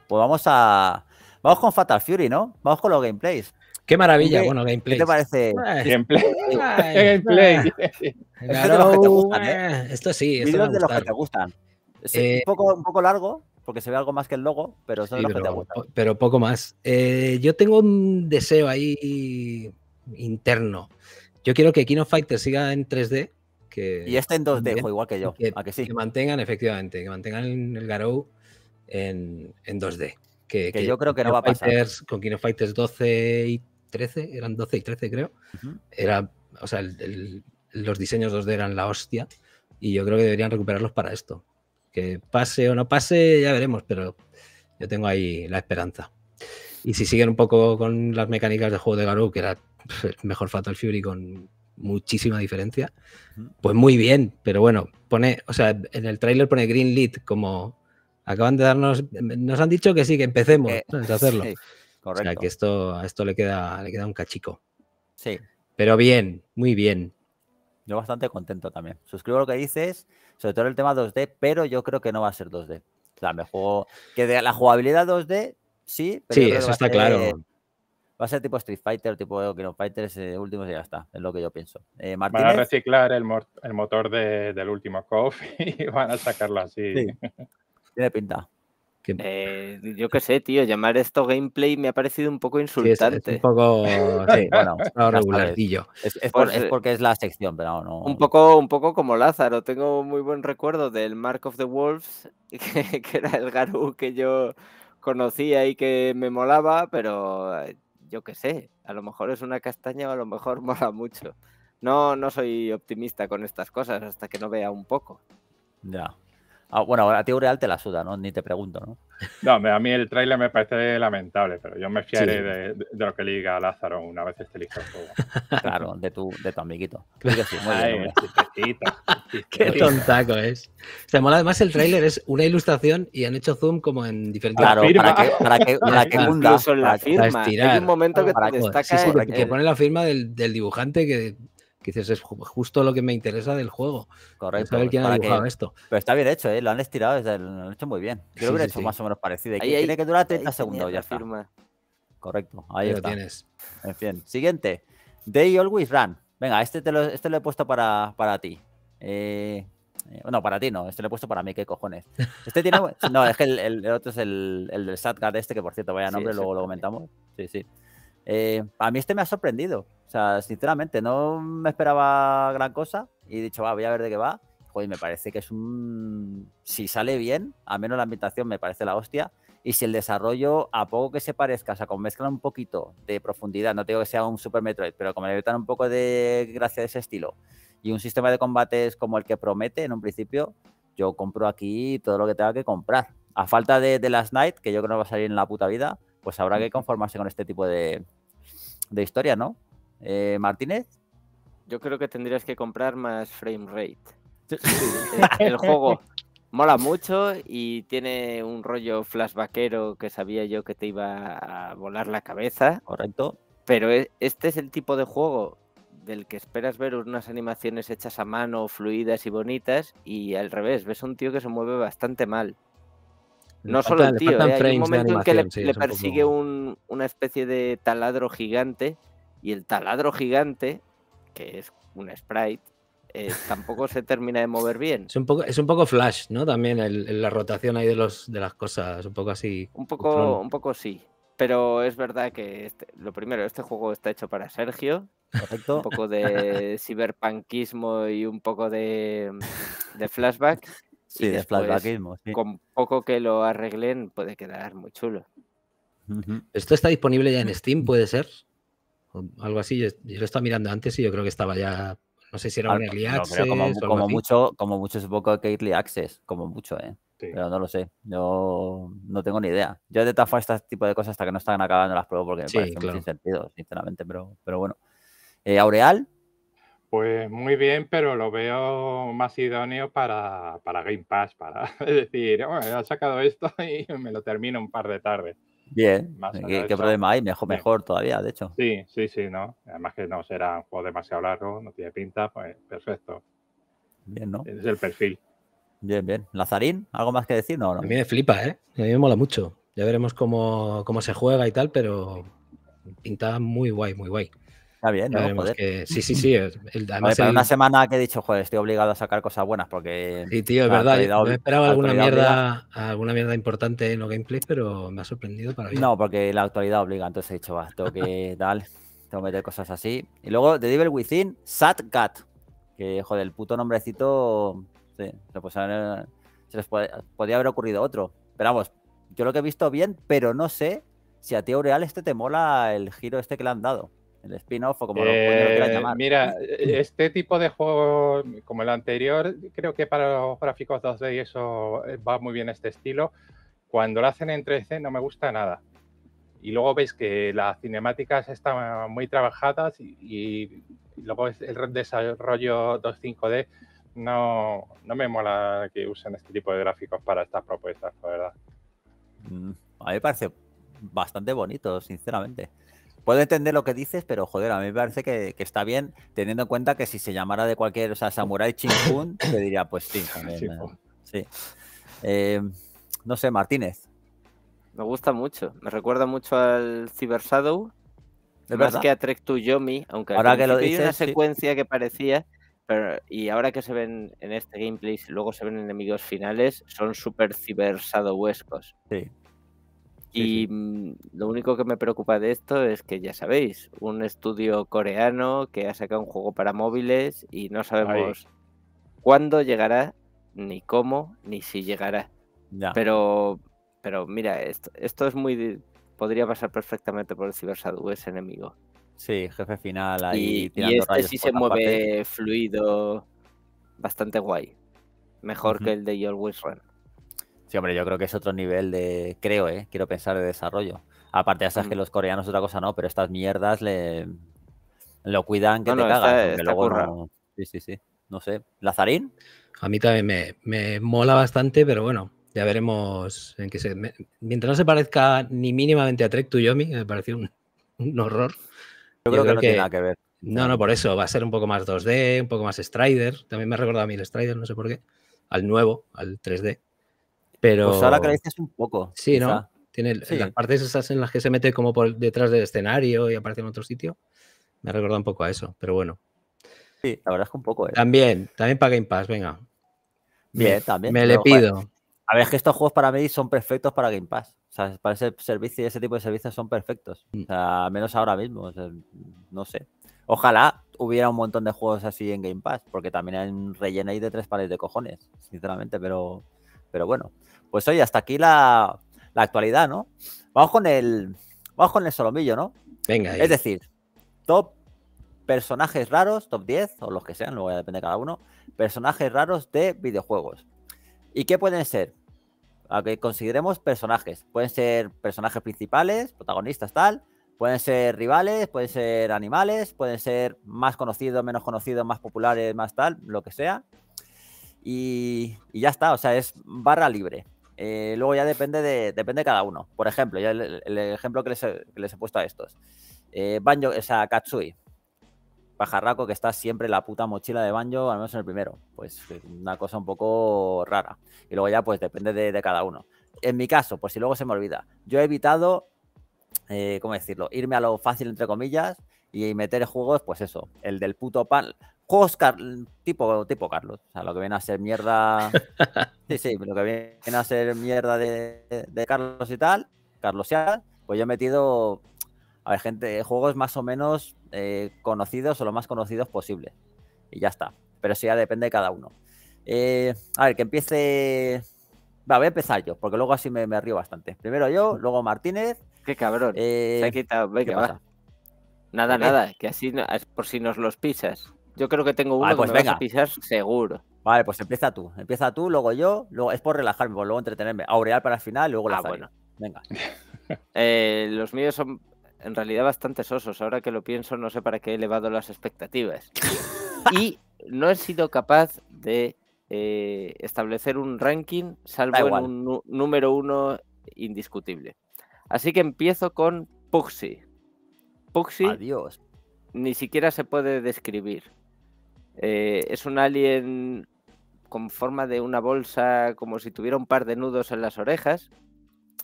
Pues vamos a. Vamos con Fatal Fury, ¿no? Vamos con los gameplays. Qué maravilla, bueno, gameplay. ¿Qué te parece? gameplay. gameplay. Esto sí, esto de los que te gustan. un, poco, un poco largo, porque se ve algo más que el logo, pero son de los que te gustan. Pero poco más. Eh, yo tengo un deseo ahí interno. Yo quiero que Kino Fighters siga en 3D. Que y este en 2D, igual que yo. Que, que, mantengan, efectivamente, que mantengan el Garou en, 2D. Que, yo creo que no va a pasar. Fighters, con Kino Fighters 12 y 13, eran 12 y 13 creo. Era, o sea, los diseños 2D eran la hostia y yo creo que deberían recuperarlos para esto. Que pase o no pase, ya veremos, pero yo tengo ahí la esperanza. Y si siguen un poco con las mecánicas de juego de Garou, que era mejor Fatal Fury con muchísima diferencia, pues muy bien, pero bueno, pone, o sea, en el tráiler pone Green Lead como acaban de darnos, nos han dicho que sí, que empecemos eh, a hacerlo. O sea que esto, a esto le queda, le queda un cachico. Sí. Pero bien, muy bien. Yo bastante contento también. Suscribo lo que dices, sobre todo el tema 2D, pero yo creo que no va a ser 2D. O sea, me juego. Que de la jugabilidad 2D, sí, pero. Sí, eso está claro. Va a ser tipo Street Fighter, tipo Kino Fighters, eh, últimos y ya está, es lo que yo pienso. Eh, van a reciclar el, motor del último KOF y van a sacarlo así. Tiene pinta. Eh, yo qué sé, tío, llamar esto gameplay me ha parecido un poco insultante. es, un poco, sí, bueno, Es, pues, porque es la sección, pero no. Un poco, un poco como Lázaro. Tengo muy buen recuerdo del Mark of the Wolves, que, era el Garú que yo conocía y que me molaba, pero eh, yo qué sé, a lo mejor es una castaña o a lo mejor mola mucho. No, no soy optimista con estas cosas hasta que no vea un poco. Ya. Ah, bueno, a ti Ureal te la suda, ¿no? Ni te pregunto, ¿no? No, a mí el tráiler me parece lamentable, pero yo me fiaré de, de, lo que diga Lázaro una vez esté listo el juego. Claro, de tu, de tu amiguito. Creo sí, muy bien. Qué tontaco es. O sea, mola además el tráiler, es una ilustración y han hecho zoom como en diferentes... Claro, para que, para que, para que en la firma. Para un momento que te destaca... Sí, sí, que pone la firma del, del dibujante que que dices, es justo lo que me interesa del juego. Correcto. Pues esto. Pero está bien hecho, ¿eh? Lo han estirado, lo han hecho muy bien. Yo lo hubiera hecho más o menos parecido. Ahí, tiene que durar 30 segundos, ya está. Correcto, ahí, lo tienes. En fin, siguiente. They Always Run. Venga, este, te lo, este lo he puesto para, para ti. Eh, eh no, para ti no, este lo he puesto para mí, qué cojones. Este tiene. No, es que el, otro es el, el del este, que por cierto, vaya nombre, luego lo comentamos. Sí, sí. Eh, a mí este me ha sorprendido. O sea, sinceramente, no me esperaba gran cosa y he dicho, va, voy a ver de qué va. Joder, me parece que es un. Si sale bien, a menos la ambientación me parece la hostia. Y si el desarrollo, a poco que se parezca, o sea, con mezcla un poquito de profundidad, no tengo que sea un Super Metroid, pero como le un poco de gracia de ese estilo y un sistema de combates como el que promete en un principio, yo compro aquí todo lo que tenga que comprar. A falta de, The Last Night, que yo creo que no va a salir en la puta vida, pues habrá que conformarse con este tipo de, historia, ¿no? Eh, Martínez. Yo creo que tendrías que comprar más frame rate. el juego mola mucho y tiene un rollo flashbackero que sabía yo que te iba a volar la cabeza. Correcto. Pero e, este es el tipo de juego del que esperas ver unas animaciones hechas a mano, fluidas y bonitas, y al revés, ves un tío que se mueve bastante mal. No solo el tío, ¿eh? hay un momento en que le, persigue una especie de taladro gigante y el taladro gigante, que es un sprite, eh, tampoco se termina de mover bien. Es un poco, flash, ¿no? También la rotación ahí de, los, de las cosas, un poco así. Un poco, un poco sí. Pero es verdad que este, lo primero, este juego está hecho para Sergio. Un poco de ciberpanquismo y un poco de flashback. Sí, Con poco que lo arreglen puede quedar muy chulo. Esto está disponible ya en Steam, puede ser. algo así. Yo, lo estaba mirando antes y yo creo que estaba ya. No sé si era ah, un early access. como, mucho, como mucho supongo que early access, como mucho, ¿eh? Pero no lo sé. Yo no tengo ni idea. Yo de tafa este tipo de cosas hasta que no están acabando las pruebas porque me parece sin sentido, sinceramente, pero, pero bueno. Eh, Aureal, pues muy bien, pero lo veo más idóneo para, Game Pass, para decir, bueno, oh, he sacado esto y me lo termino un par de tardes. Bien, eh, ¿Qué, problema hay? Mejor, mejor todavía, de hecho. Sí, sí, sí, ¿no? Además que no será un juego demasiado largo, no tiene pinta, pues perfecto. Bien, ¿no? Ese es el perfil. Bien, bien. ¿Lazarín? ¿Algo más que decir? No, no. A mí me flipa, ¿eh? A mí me mola mucho. Ya veremos cómo, cómo se juega y tal, pero pinta muy guay, muy guay. Está bien, ¿no? Joder. sí, sí, sí. una semana que he dicho, joder, estoy obligado a sacar cosas buenas porque. Sí, tío, es verdad. me esperaba alguna mierda, alguna mierda importante en los gameplays, pero me ha sorprendido para mí. No, porque la actualidad obliga, entonces he dicho, va, tengo que tal, tengo que meter cosas así. Y luego The Devil Within, Sat Cat. Que, joder, el puto nombrecito. Sí, se, les podía haber ocurrido otro. Pero vamos, yo lo que he visto bien, pero no sé si a ti, Aureal, este te mola el giro este que le han dado el spin-off o como lo, quieras eh, llamar. Mira, este tipo de juego, como el anterior, creo que para los gráficos 2D y eso eh, va muy bien este estilo. Cuando lo hacen en 3 no me gusta nada. Y luego veis que las cinemáticas están muy trabajadas y, luego el desarrollo 2.5D no, no me mola que usen este tipo de gráficos para estas propuestas, la verdad. Mm, a mí me parece bastante bonito, sinceramente puedo entender lo que dices, pero joder, a mí me parece que, está bien, teniendo en cuenta que si se llamara de cualquier, o sea, Samurai Chinkun, te diría, pues sí. sí. Eh, eh, no sé, Martínez. Me gusta mucho. Me recuerda mucho al Cyber Shadow. ¿Es más que a Trek to Yomi, aunque ahora que lo una secuencia que parecía, pero, y ahora que se ven en este gameplay, luego se ven enemigos finales, son super Cyber Shadowescos. Sí. Y mm, lo único que me preocupa de esto es que ya sabéis, un estudio coreano que ha sacado un juego para móviles y no sabemos cuándo llegará, ni cómo, ni si llegará. Pero, pero mira, esto, es muy. Podría pasar perfectamente por el Cibersadu, es enemigo. Sí, jefe final ahí. Y, este sí se mueve fluido, bastante guay. Mejor que el de Your Wish Run. Sí, hombre, yo creo que es otro nivel de, creo, ¿eh? quiero pensar, de desarrollo. Aparte, ya sabes que mm. los coreanos otra cosa no, pero estas mierdas le lo cuidan que te cagan. Sí, sí, sí. No sé. ¿Lazarín? A mí también me, mola bastante, pero bueno, ya veremos en qué se. mientras no se parezca ni mínimamente a Trek to Yomi, me pareció un, un horror. Yo, creo, que no tiene nada que ver. No, no, por eso. Va a ser un poco más 2D, un poco más Strider. También me ha recordado a mí el Strider, no sé por qué. Al nuevo, al 3D. Pero... Pues ahora dices un poco. Sí, ¿no? Tiene las partes esas en las que se mete como por detrás del escenario y aparece en otro sitio. Me recuerda un poco a eso, pero bueno. Sí, la verdad es que un poco. ¿eh? También, también para Game Pass, venga. Bien, también. Me le pido. a ver, es que estos juegos para mí son perfectos para Game Pass. O sea, para ese servicio y ese tipo de servicios son perfectos. Mm. O sea, menos ahora mismo. no sé. Ojalá hubiera un montón de juegos así en Game Pass, porque también hay un relleno ahí de tres pares de cojones, sinceramente, pero, pero bueno. Pues oye, hasta aquí la, actualidad, ¿no? Vamos con el. Vamos con el solomillo, ¿no? Venga. Es decir, top personajes raros, top 10, o los que sean, luego ya depende de cada uno. Personajes raros de videojuegos. ¿Y qué pueden ser? A que consideremos personajes. Pueden ser personajes principales, protagonistas, tal. Pueden ser rivales, pueden ser animales, pueden ser más conocidos, menos conocidos, más populares, más tal, lo que sea. y ya está, o sea, es barra libre. Eh, luego ya depende de, depende cada uno. Por ejemplo, ya el, ejemplo que les, he, puesto a estos. Eh, Banjo, o sea, Katsui. Pajarraco que está siempre en la puta mochila de Banjo, al menos en el primero. Pues una cosa un poco rara. Y luego ya, pues depende de, cada uno. En mi caso, pues si luego se me olvida, yo he evitado, eh, ¿cómo decirlo? Irme a lo fácil, entre comillas, y meter juegos, pues eso, el del puto pan. Juegos tipo, tipo Carlos, o sea, lo que viene a ser mierda. sí, sí, lo que viene a ser mierda de, Carlos y tal, Carlos y pues yo he metido a ver, gente, juegos más o menos eh, conocidos o lo más conocidos posible. Y ya está. Pero eso ya depende de cada uno. Eh, a ver, que empiece. Va, voy a empezar yo, porque luego así me, río bastante. Primero yo, luego Martínez. Qué cabrón. Eh, Se ha quitado. ¿Qué pasa? Nada, nada, que así es por si nos los pisas. Yo creo que tengo uno que pues me Vas a pisar seguro. Vale, pues empieza tú. Empieza tú, luego yo. Luego... Es por relajarme, por luego entretenerme. Aureal para el final, luego ah, la ah, bueno. Venga. Eh, los míos son en realidad bastante sosos. Ahora que lo pienso, no sé para qué he elevado las expectativas. y no he sido capaz de eh, establecer un ranking, salvo en un número uno indiscutible. Así que empiezo con Puxi. Puxi. Adiós. Ni siquiera se puede describir. Eh, es un alien con forma de una bolsa, como si tuviera un par de nudos en las orejas.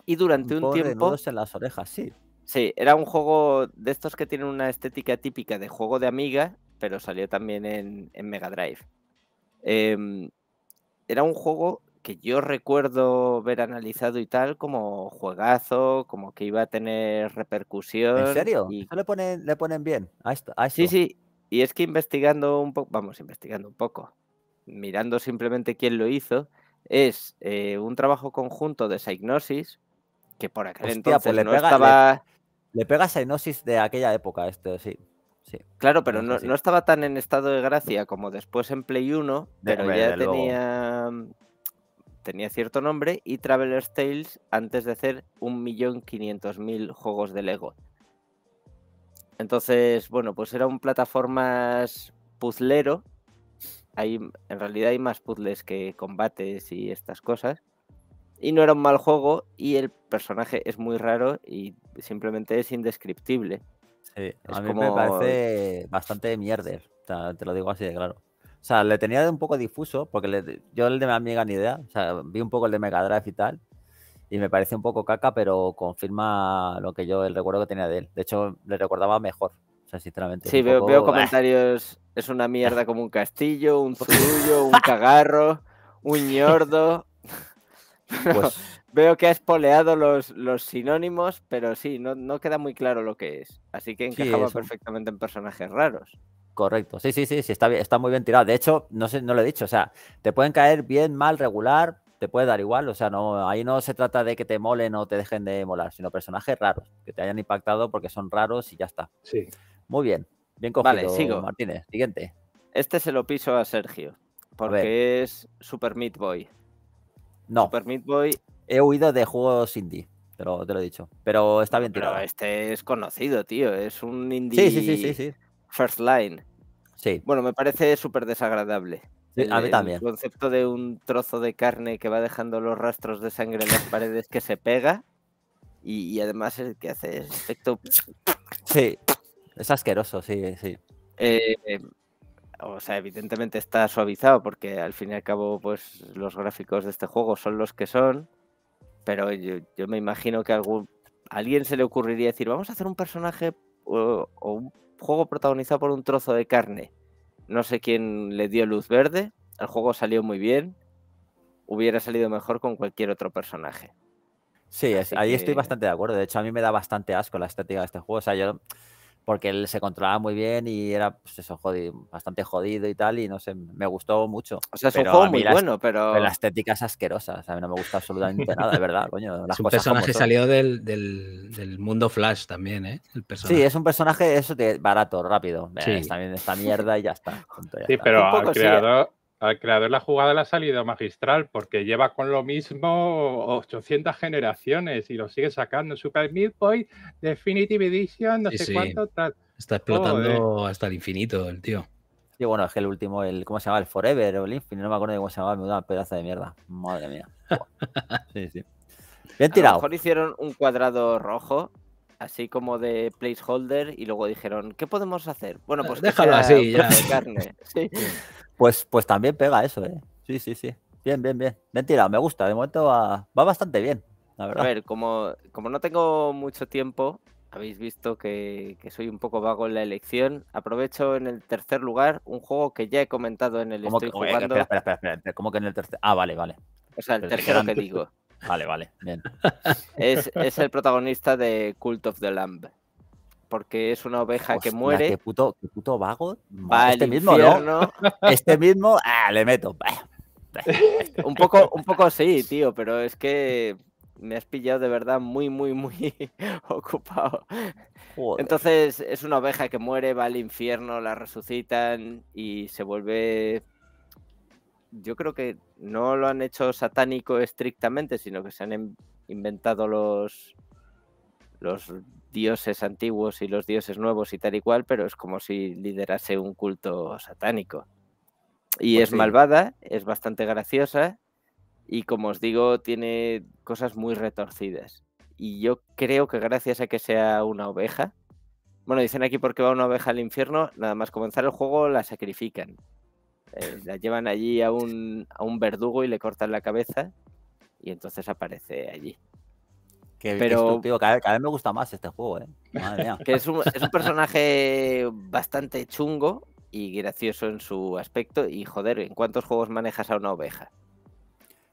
Y durante un, tiempo. De nudos en las orejas, sí. Sí, era un juego de estos que tienen una estética típica de juego de amiga, pero salió también en, Mega Drive. Em, era un juego que yo recuerdo ver analizado y tal como juegazo, como que iba a tener repercusión. ¿En serio? Y... le ponen, le ponen bien a esto, a esto? Sí, sí. Y es que investigando un poco, vamos, investigando un poco, mirando simplemente quién lo hizo, es eh, un trabajo conjunto de Psygnosis, que por aquel entonces le no pega, estaba... Le, Psygnosis de aquella época, esto, sí. sí claro, pero no, estaba tan en estado de gracia como después en Play 1, pero ya tenía... Tenía cierto nombre y Traveler's Tales antes de hacer 1.500.000 juegos de Lego. Entonces, bueno, pues era un plataformas puzlero. Hay, en realidad hay más puzzles que combates y estas cosas. Y no era un mal juego y el personaje es muy raro y simplemente es indescriptible. Sí, es a mí me parece bastante mierder, te lo digo así de claro. O sea, le tenía un poco difuso, porque yo el de mi amiga ni idea, o sea, vi un poco el de Mega Drive y tal, y me parece un poco caca, pero confirma lo que yo, el recuerdo que tenía de él. De hecho, le recordaba mejor, o sea, sinceramente. Sí, veo, ¡ah! comentarios, es una mierda como un castillo, un trullo, un cagarro, un ñordo. Pues veo que ha espoleado los, los sinónimos, pero sí, no, no, queda muy claro lo que es. Así que encajaba perfectamente en personajes raros. Correcto, sí, sí, sí, sí está, bien, está muy bien tirado. De hecho, no, sé, no lo he dicho, o sea, te pueden caer bien, mal, regular, te puede dar igual, o sea, no, ahí no se trata de que te molen o te dejen de molar, sino personajes raros, que te hayan impactado porque son raros y ya está. Sí. Muy bien, bien cogido, sigo. Martínez. Siguiente. Este se lo piso a Sergio, porque es Super Meat Boy. No. Super Meat Boy. He huido de juegos indie, te lo, te lo he dicho, pero está bien tirado. este es conocido, tío, es un indie. Sí, sí, sí, sí. First Line. Sí. Bueno, me parece súper desagradable el, concepto de un trozo de carne que va dejando los rastros de sangre en las paredes que se pega y, además el que hace efecto. Sí, es asqueroso, sí, sí. Eh, o sea, evidentemente está suavizado porque al fin y al cabo, pues los gráficos de este juego son los que son. Pero yo, me imagino que algún, a alguien se le ocurriría decir, vamos a hacer un personaje o un juego protagonizado por un trozo de carne. No sé quién le dio luz verde. El juego salió muy bien. Hubiera salido mejor con cualquier otro personaje. Sí, ahí estoy bastante de acuerdo. De hecho, a mí me da bastante asco la estética de este juego. O sea, yo porque él se controlaba muy bien y era pues eso, bastante jodido y tal, y no sé, me gustó mucho. O sea, es un juego muy bueno, pero... pero... La estética asquerosa, a mí no me gusta absolutamente nada, de verdad, coño. es un personaje salió del, mundo Flash también, ¿eh? Sí, es un personaje eso de barato, rápido. también esta, mierda y ya está. sí, pero creador, al creador de la jugada le ha salido magistral porque lleva con lo mismo 800 generaciones y lo sigue sacando. Super Meat Boy Definitive Edition, no sé cuánto Está explotando hasta el infinito el tío. Y bueno, es que el último, el, ¿cómo se llama? El Forever o el Infinite, no me acuerdo de cómo se llama, me da una pedaza de mierda. Madre mía. sí, sí. Bien tirado. A lo mejor hicieron un cuadrado rojo así como de placeholder y luego dijeron, ¿qué podemos hacer? Bueno, pues déjalo así, ya. Sí. Pues, pues también pega eso, ¿eh? Sí, sí, sí. Bien, bien, bien. mentira tirado, me gusta. De momento va, ah, va bastante bien, la verdad. A ver, como, como no tengo mucho tiempo, habéis visto que, soy un poco vago en la elección. Aprovecho en el tercer lugar un juego que ya he comentado en el ¿Cómo estoy jugando. Espera, espera, espera, que en el tercer? Ah, vale, vale. O sea, el tercero que digo. Vale, vale, bien. Es, es, el protagonista de Cult of the Lamb porque es una oveja que muere. Qué puto, qué puto vago. este mismo, ¿no? Este mismo, ah, le meto. Este. un, poco, un poco sí, tío, pero es que me has pillado de verdad muy, muy, muy ocupado. Entonces es una oveja que muere, va al infierno, la resucitan y se vuelve... Yo creo que no lo han hecho satánico estrictamente, sino que se han inventado los, los dioses antiguos y los dioses nuevos y tal y cual, pero es como si liderase un culto satánico. Y pues es malvada, es bastante graciosa y como os digo, tiene cosas muy retorcidas. Y yo creo que gracias a que sea una oveja, bueno, dicen aquí porque va una oveja al infierno, nada más comenzar el juego la sacrifican. Eh, la llevan allí a a un verdugo y le cortan la cabeza y entonces aparece allí pero... a cada, vez me gusta más este juego, ¿eh? Que es un, personaje bastante chungo y gracioso en su aspecto. Y joder, ¿en cuántos juegos manejas a una oveja?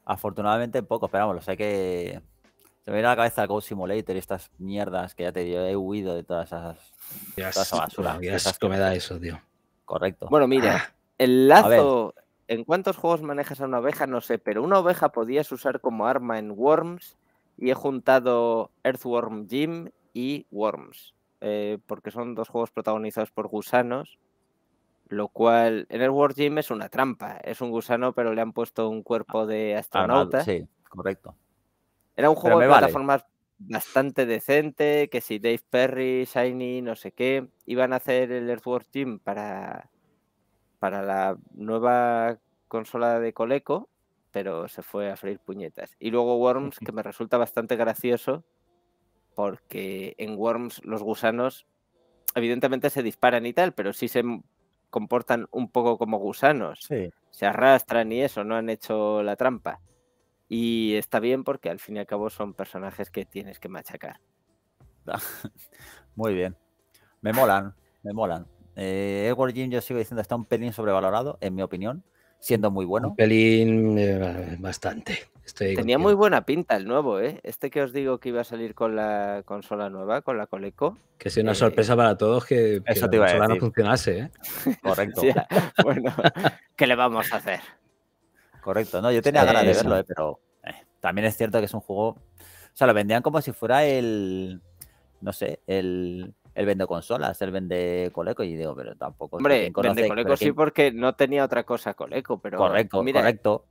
Afortunadamente poco pocos, pero vamos, sé que. Se me viene a la cabeza el Go Simulator y estas mierdas que ya te he huido de todas esas. basuras que me da eso, tío. Correcto. Bueno, mira, ah. el lazo. ¿En cuántos juegos manejas a una oveja? No sé, pero una oveja podías usar como arma en Worms y he juntado Earthworm Jim y Worms, eh, porque son dos juegos protagonizados por gusanos, lo cual en Earthworm Jim es una trampa, es un gusano pero le han puesto un cuerpo de astronauta. sí, correcto. Era un juego de plataformas bastante decente, que si Dave Perry, Shiny, no sé qué, iban a hacer el Earthworm Jim para, para la nueva consola de Coleco pero se fue a freír puñetas. Y luego Worms, que me resulta bastante gracioso, porque en Worms los gusanos evidentemente se disparan y tal, pero sí se comportan un poco como gusanos. Se arrastran y eso, no han hecho la trampa. Y está bien porque al fin y al cabo son personajes que tienes que machacar. Muy bien. Me molan, me molan. Eh, Edward Jim, yo sigo diciendo, está un pelín sobrevalorado, en mi opinión siendo muy bueno. Un pelín, eh, bastante. Tenía muy buena pinta el nuevo, ¿eh? Este que os digo que iba a salir con la consola nueva, con la Coleco. Que sea una eh, sorpresa para todos que, esa que consola no funcionase, ¿eh? Correcto. bueno, ¿qué le vamos a hacer? Correcto, no, yo tenía ganas de eh, verlo, ¿eh? pero también es cierto que es un juego. O sea, lo vendían como si fuera el. No sé, el él vende consolas, él vende Coleco y digo, pero tampoco. Hombre, Coleco sí porque no tenía otra cosa Coleco, pero. Correcto, mira, correcto.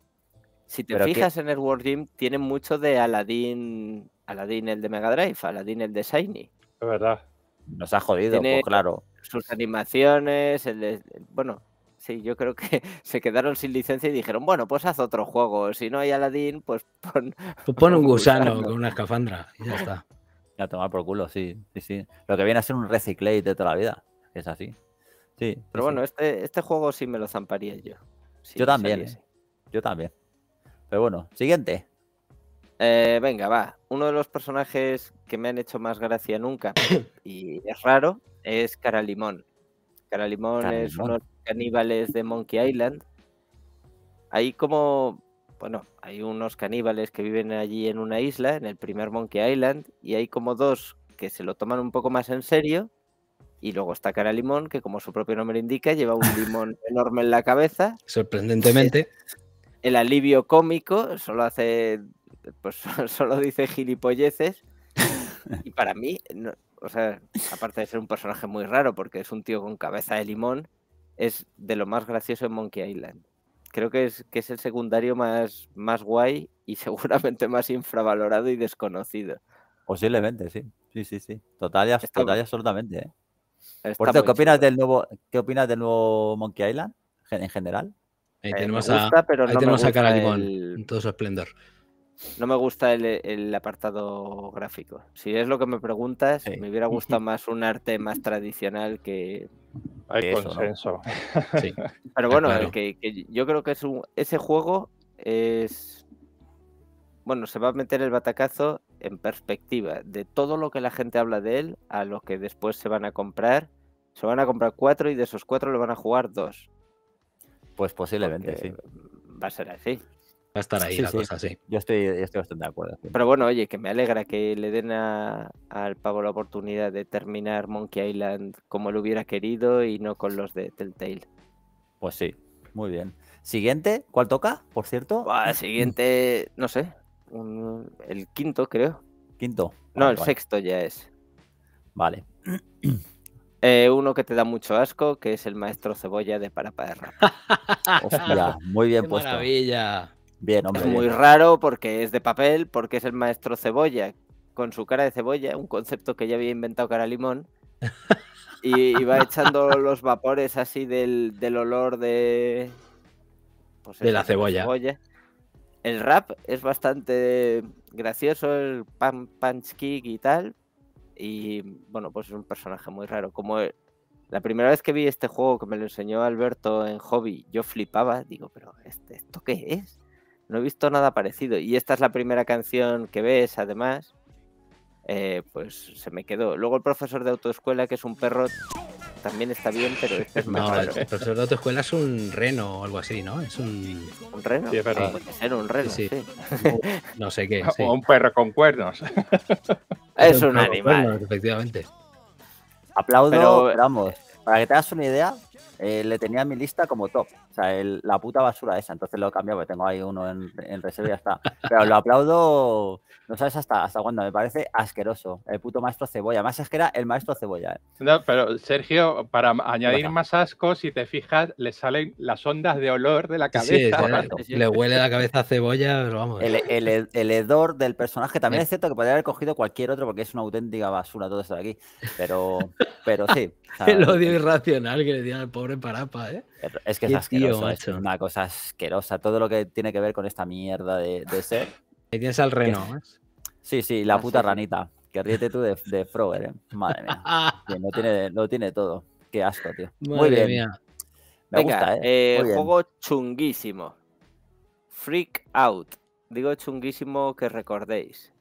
Si te fijas en el World Game, tiene mucho de Aladdin, Aladdin el de Mega Drive, Aladdin el de Shiny. Es verdad. Nos ha jodido, pues claro. Sus animaciones, el de... bueno, sí, yo creo que se quedaron sin licencia y dijeron, bueno, pues haz otro juego. Si no hay Aladdin, pues pon. Pues pon un gusano, con una escafandra y ya está. A tomar por culo, sí, sí, Lo que viene a ser un reciclate de toda la vida, es así. Sí. Pero bueno, este, este, juego sí me lo zamparía yo. yo también. Eh. Yo también. Pero bueno, siguiente. Eh, venga, va. Uno de los personajes que me han hecho más gracia nunca, y es raro, es Cara Limón. Cara Limón, Cara Limón. es uno de los caníbales de Monkey Island. Ahí como bueno, hay unos caníbales que viven allí en una isla, en el primer Monkey Island, y hay como dos que se lo toman un poco más en serio. Y luego está Cara Limón, que como su propio nombre indica, lleva un limón enorme en la cabeza. Sorprendentemente. El alivio cómico solo hace. Pues solo dice gilipolleces. Y para mí, o sea, aparte de ser un personaje muy raro, porque es un tío con cabeza de limón, es de lo más gracioso en Monkey Island creo que es, que es el secundario más, más guay y seguramente más infravalorado y desconocido. Posiblemente, sí. Sí, sí, sí. Total y, absolutamente. ¿eh? Por ¿qué opinas, del nuevo, ¿qué opinas del nuevo Monkey Island en general? Ahí eh, tenemos, a, en todo su esplendor. No me gusta el, apartado gráfico. Si es lo que me preguntas, me hubiera gustado más un arte más tradicional que. Hay consenso. Pero bueno, yo creo que ese juego es. Bueno, se va a meter el batacazo en perspectiva de todo lo que la gente habla de él a lo que después se van a comprar. Se van a comprar cuatro y de esos cuatro le van a jugar dos. Pues posiblemente, sí. Va a ser así. Va a estar ahí la cosa, sí. Yo estoy, bastante de acuerdo. Pero bueno, oye, que me alegra que le den al pavo la oportunidad de terminar Monkey Island como lo hubiera querido y no con los de Telltale. Pues sí, muy bien. Siguiente, ¿cuál toca, por cierto? Ah, siguiente, no sé, el quinto, creo. Quinto. No, el sexto ya es. Vale. Eh, uno que te da mucho asco, que es el maestro cebolla de Paraparra. Hostia, muy bien Qué puesto. Maravilla. Es muy raro porque es de papel, porque es el maestro cebolla, con su cara de cebolla, un concepto que ya había inventado cara limón. y, va echando los vapores así del, olor de. Pues de la cebolla. El rap es bastante gracioso, el pan, punch kick y tal. Y bueno, pues es un personaje muy raro. Como la primera vez que vi este juego que me lo enseñó Alberto en hobby, yo flipaba. Digo, pero este, ¿esto qué es? No he visto nada parecido. Y esta es la primera canción que ves, además. Eh, pues se me quedó. Luego el profesor de autoescuela, que es un perro, también está bien, pero este es más El profesor de autoescuela es un reno o algo así, ¿no? Es un. ¿Un reno? Sí, puede ser un reno, sí. No sé qué. O un perro con cuernos. Es, un, animal. efectivamente. Aplaudo, vamos. Para que te hagas una idea, eh, le tenía en mi lista como top. O sea, la puta basura esa. Entonces lo he cambiado tengo ahí uno en, en reserva y ya está. Pero lo aplaudo, no sabes hasta, hasta cuándo. Me parece asqueroso. El puto maestro cebolla. Más es el maestro cebolla. Eh. pero Sergio, para añadir más asco, si te fijas, le salen las ondas de olor de la cabeza. Sí, le huele la cabeza a cebolla, vamos. El, el, el hedor del personaje. También es cierto que podría haber cogido cualquier otro porque es una auténtica basura todo esto de aquí. Pero, pero sí. el odio eh, irracional que le tiene pobre Parapa, ¿eh? Es que es una cosa asquerosa. Todo lo que tiene que ver con esta mierda de, ser. Ahí tienes al reno, Sí, sí, la ah, puta ranita. Que ríete tú de, de Froger, ¿eh? Madre mía. no tiene, tiene todo. Qué asco, tío. Muy bien. Me gusta, ¿eh? eh juego chunguísimo. Freak Out. Digo chunguísimo que recordéis.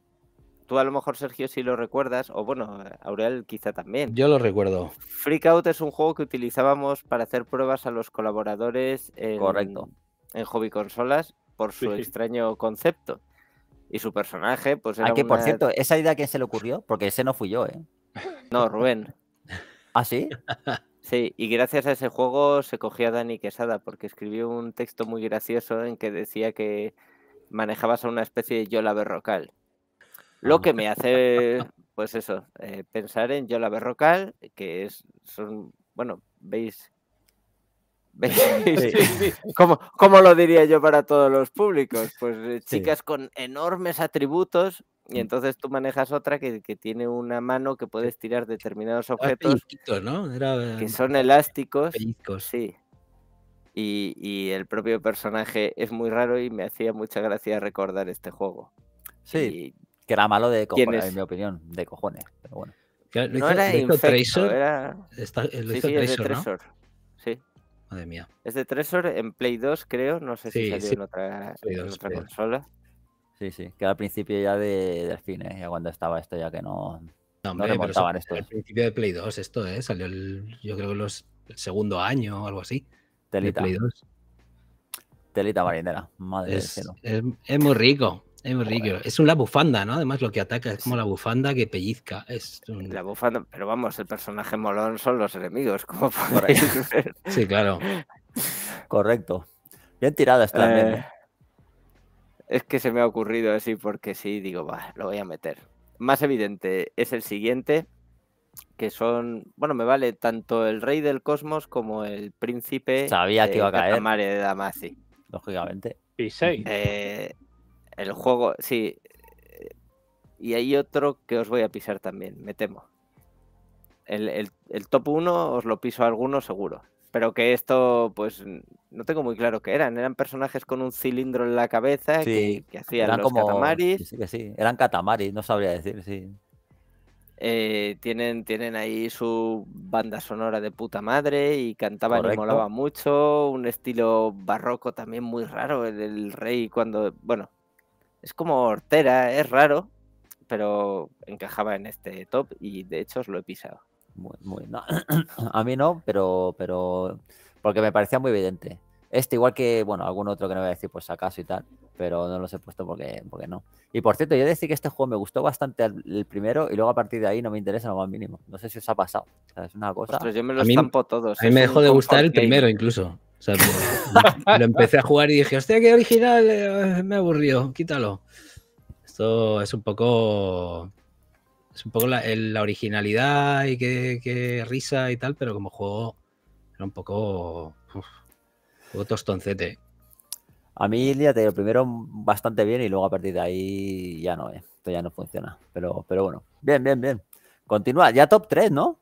Tú a lo mejor, Sergio, si lo recuerdas, o bueno, eh, Aurel quizá también. Yo lo recuerdo. Freakout es un juego que utilizábamos para hacer pruebas a los colaboradores en, Correcto. en hobby consolas por su extraño concepto. Y su personaje, pues era. Aquí, ah, por cierto, ¿esa idea a quién se le ocurrió? Porque ese no fui yo, ¿eh? No, Rubén. ¿Ah, sí? Sí, y gracias a ese juego se cogió a Dani Quesada, porque escribió un texto muy gracioso en que decía que manejabas a una especie de Yola Berrocal. Lo que me hace, pues eso, eh, pensar en Yola Berrocal, que es, son, bueno, veis, veis ¿Cómo, lo diría yo para todos los públicos? Pues eh, chicas con enormes atributos. Y mm. entonces tú manejas otra que, tiene una mano que puedes tirar determinados objetos que um, son elásticos. Sí. Y, el propio personaje es muy raro y me hacía mucha gracia recordar este juego. Sí. Que era malo de cojones, en mi opinión, de cojones. Pero bueno. no era infecto, lo hizo eh, es de ¿no? Sí. Madre mía. Es de Tresor en Play 2, creo. No sé si salió en otra, consola. Sí, sí. Que era al principio ya de, del fin, Ya cuando estaba esto, ya que no. No, hombre, no remontaban esto. Al principio de Play 2, esto, ¿eh? Salió, el, yo creo, los, el segundo año o algo así. Telita. Telita marinera. Madre mía Es, es muy rico. Es un rico. Es una bufanda, ¿no? Además, lo que ataca es como la bufanda que pellizca. Es La bufanda, pero vamos, el personaje molón son los enemigos, como por ahí. sí, claro. Correcto. Bien tiradas también. Eh, ¿eh? es que se me ha ocurrido así porque sí, digo, va, lo voy a meter. Más evidente es el siguiente, que son, bueno, me vale tanto el rey del cosmos como el príncipe Sabía que iba de damasi Lógicamente. Y seis. Eh, el juego, sí. Y hay otro que os voy a pisar también, me temo. El, top 1 os lo piso a alguno seguro. Pero que esto, pues, no tengo muy claro qué eran. Eran personajes con un cilindro en la cabeza que, hacían los catamaris. sí, sí, eran catamaris, no sabría decir, sí. Eh, tienen, tienen ahí su banda sonora de puta madre y cantaban y molaba mucho. Un estilo barroco también muy raro, el, el rey cuando. Bueno, es como hortera, es raro, pero encajaba en este top y de hecho os lo he pisado. A mí no, pero, pero porque me parecía muy evidente. Este, igual que, bueno, algún otro que no voy a decir pues acaso y tal, pero no los he puesto porque, porque no. Y por cierto, yo he decir que este juego me gustó bastante el, primero y luego a partir de ahí no me interesa lo más mínimo. No sé si os ha pasado. es una cosa. yo me los a mí, todos. A mí me dejó de gustar el primero incluso lo, empecé a jugar y dije, hostia, qué original, eh, me aburrió, quítalo. Esto es un poco. Es un poco la, originalidad y qué, risa y tal, pero como juego era un poco. Uf, un tostoncete. A mí, líate, lo primero bastante bien y luego a partir de ahí ya no, eh, esto ya no funciona. Pero, pero bueno, bien, bien, bien. Continúa, ya top 3, ¿no?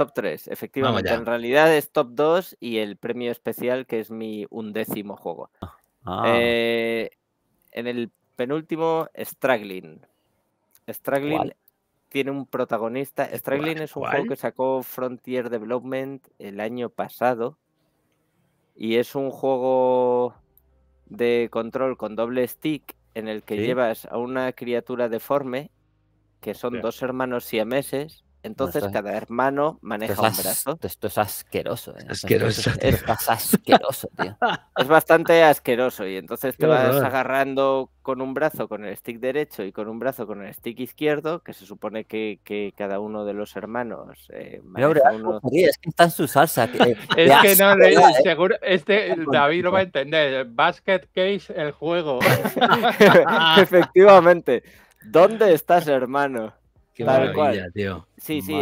Top 3, efectivamente. En realidad es top 2 y el premio especial que es mi undécimo juego. Ah, eh, en el penúltimo, Straggling. Straggling tiene un protagonista. Straggling es un juego que sacó Frontier Development el año pasado. Y es un juego de control con doble stick en el que llevas a una criatura deforme, que son dos hermanos siameses entonces cada hermano maneja un brazo. Esto es asqueroso. Eh. Asqueroso. es, asqueroso, tío. Es bastante asqueroso y entonces te vas agarrando con un brazo con el stick derecho y con un brazo con el stick izquierdo, que se supone que, cada uno de los hermanos... Eh, maneja Es que está en su salsa. Eh, es que no, seguro, este, David lo va a entender. Basket Case, el juego. Efectivamente. ¿Dónde estás, hermano? Sí, sí.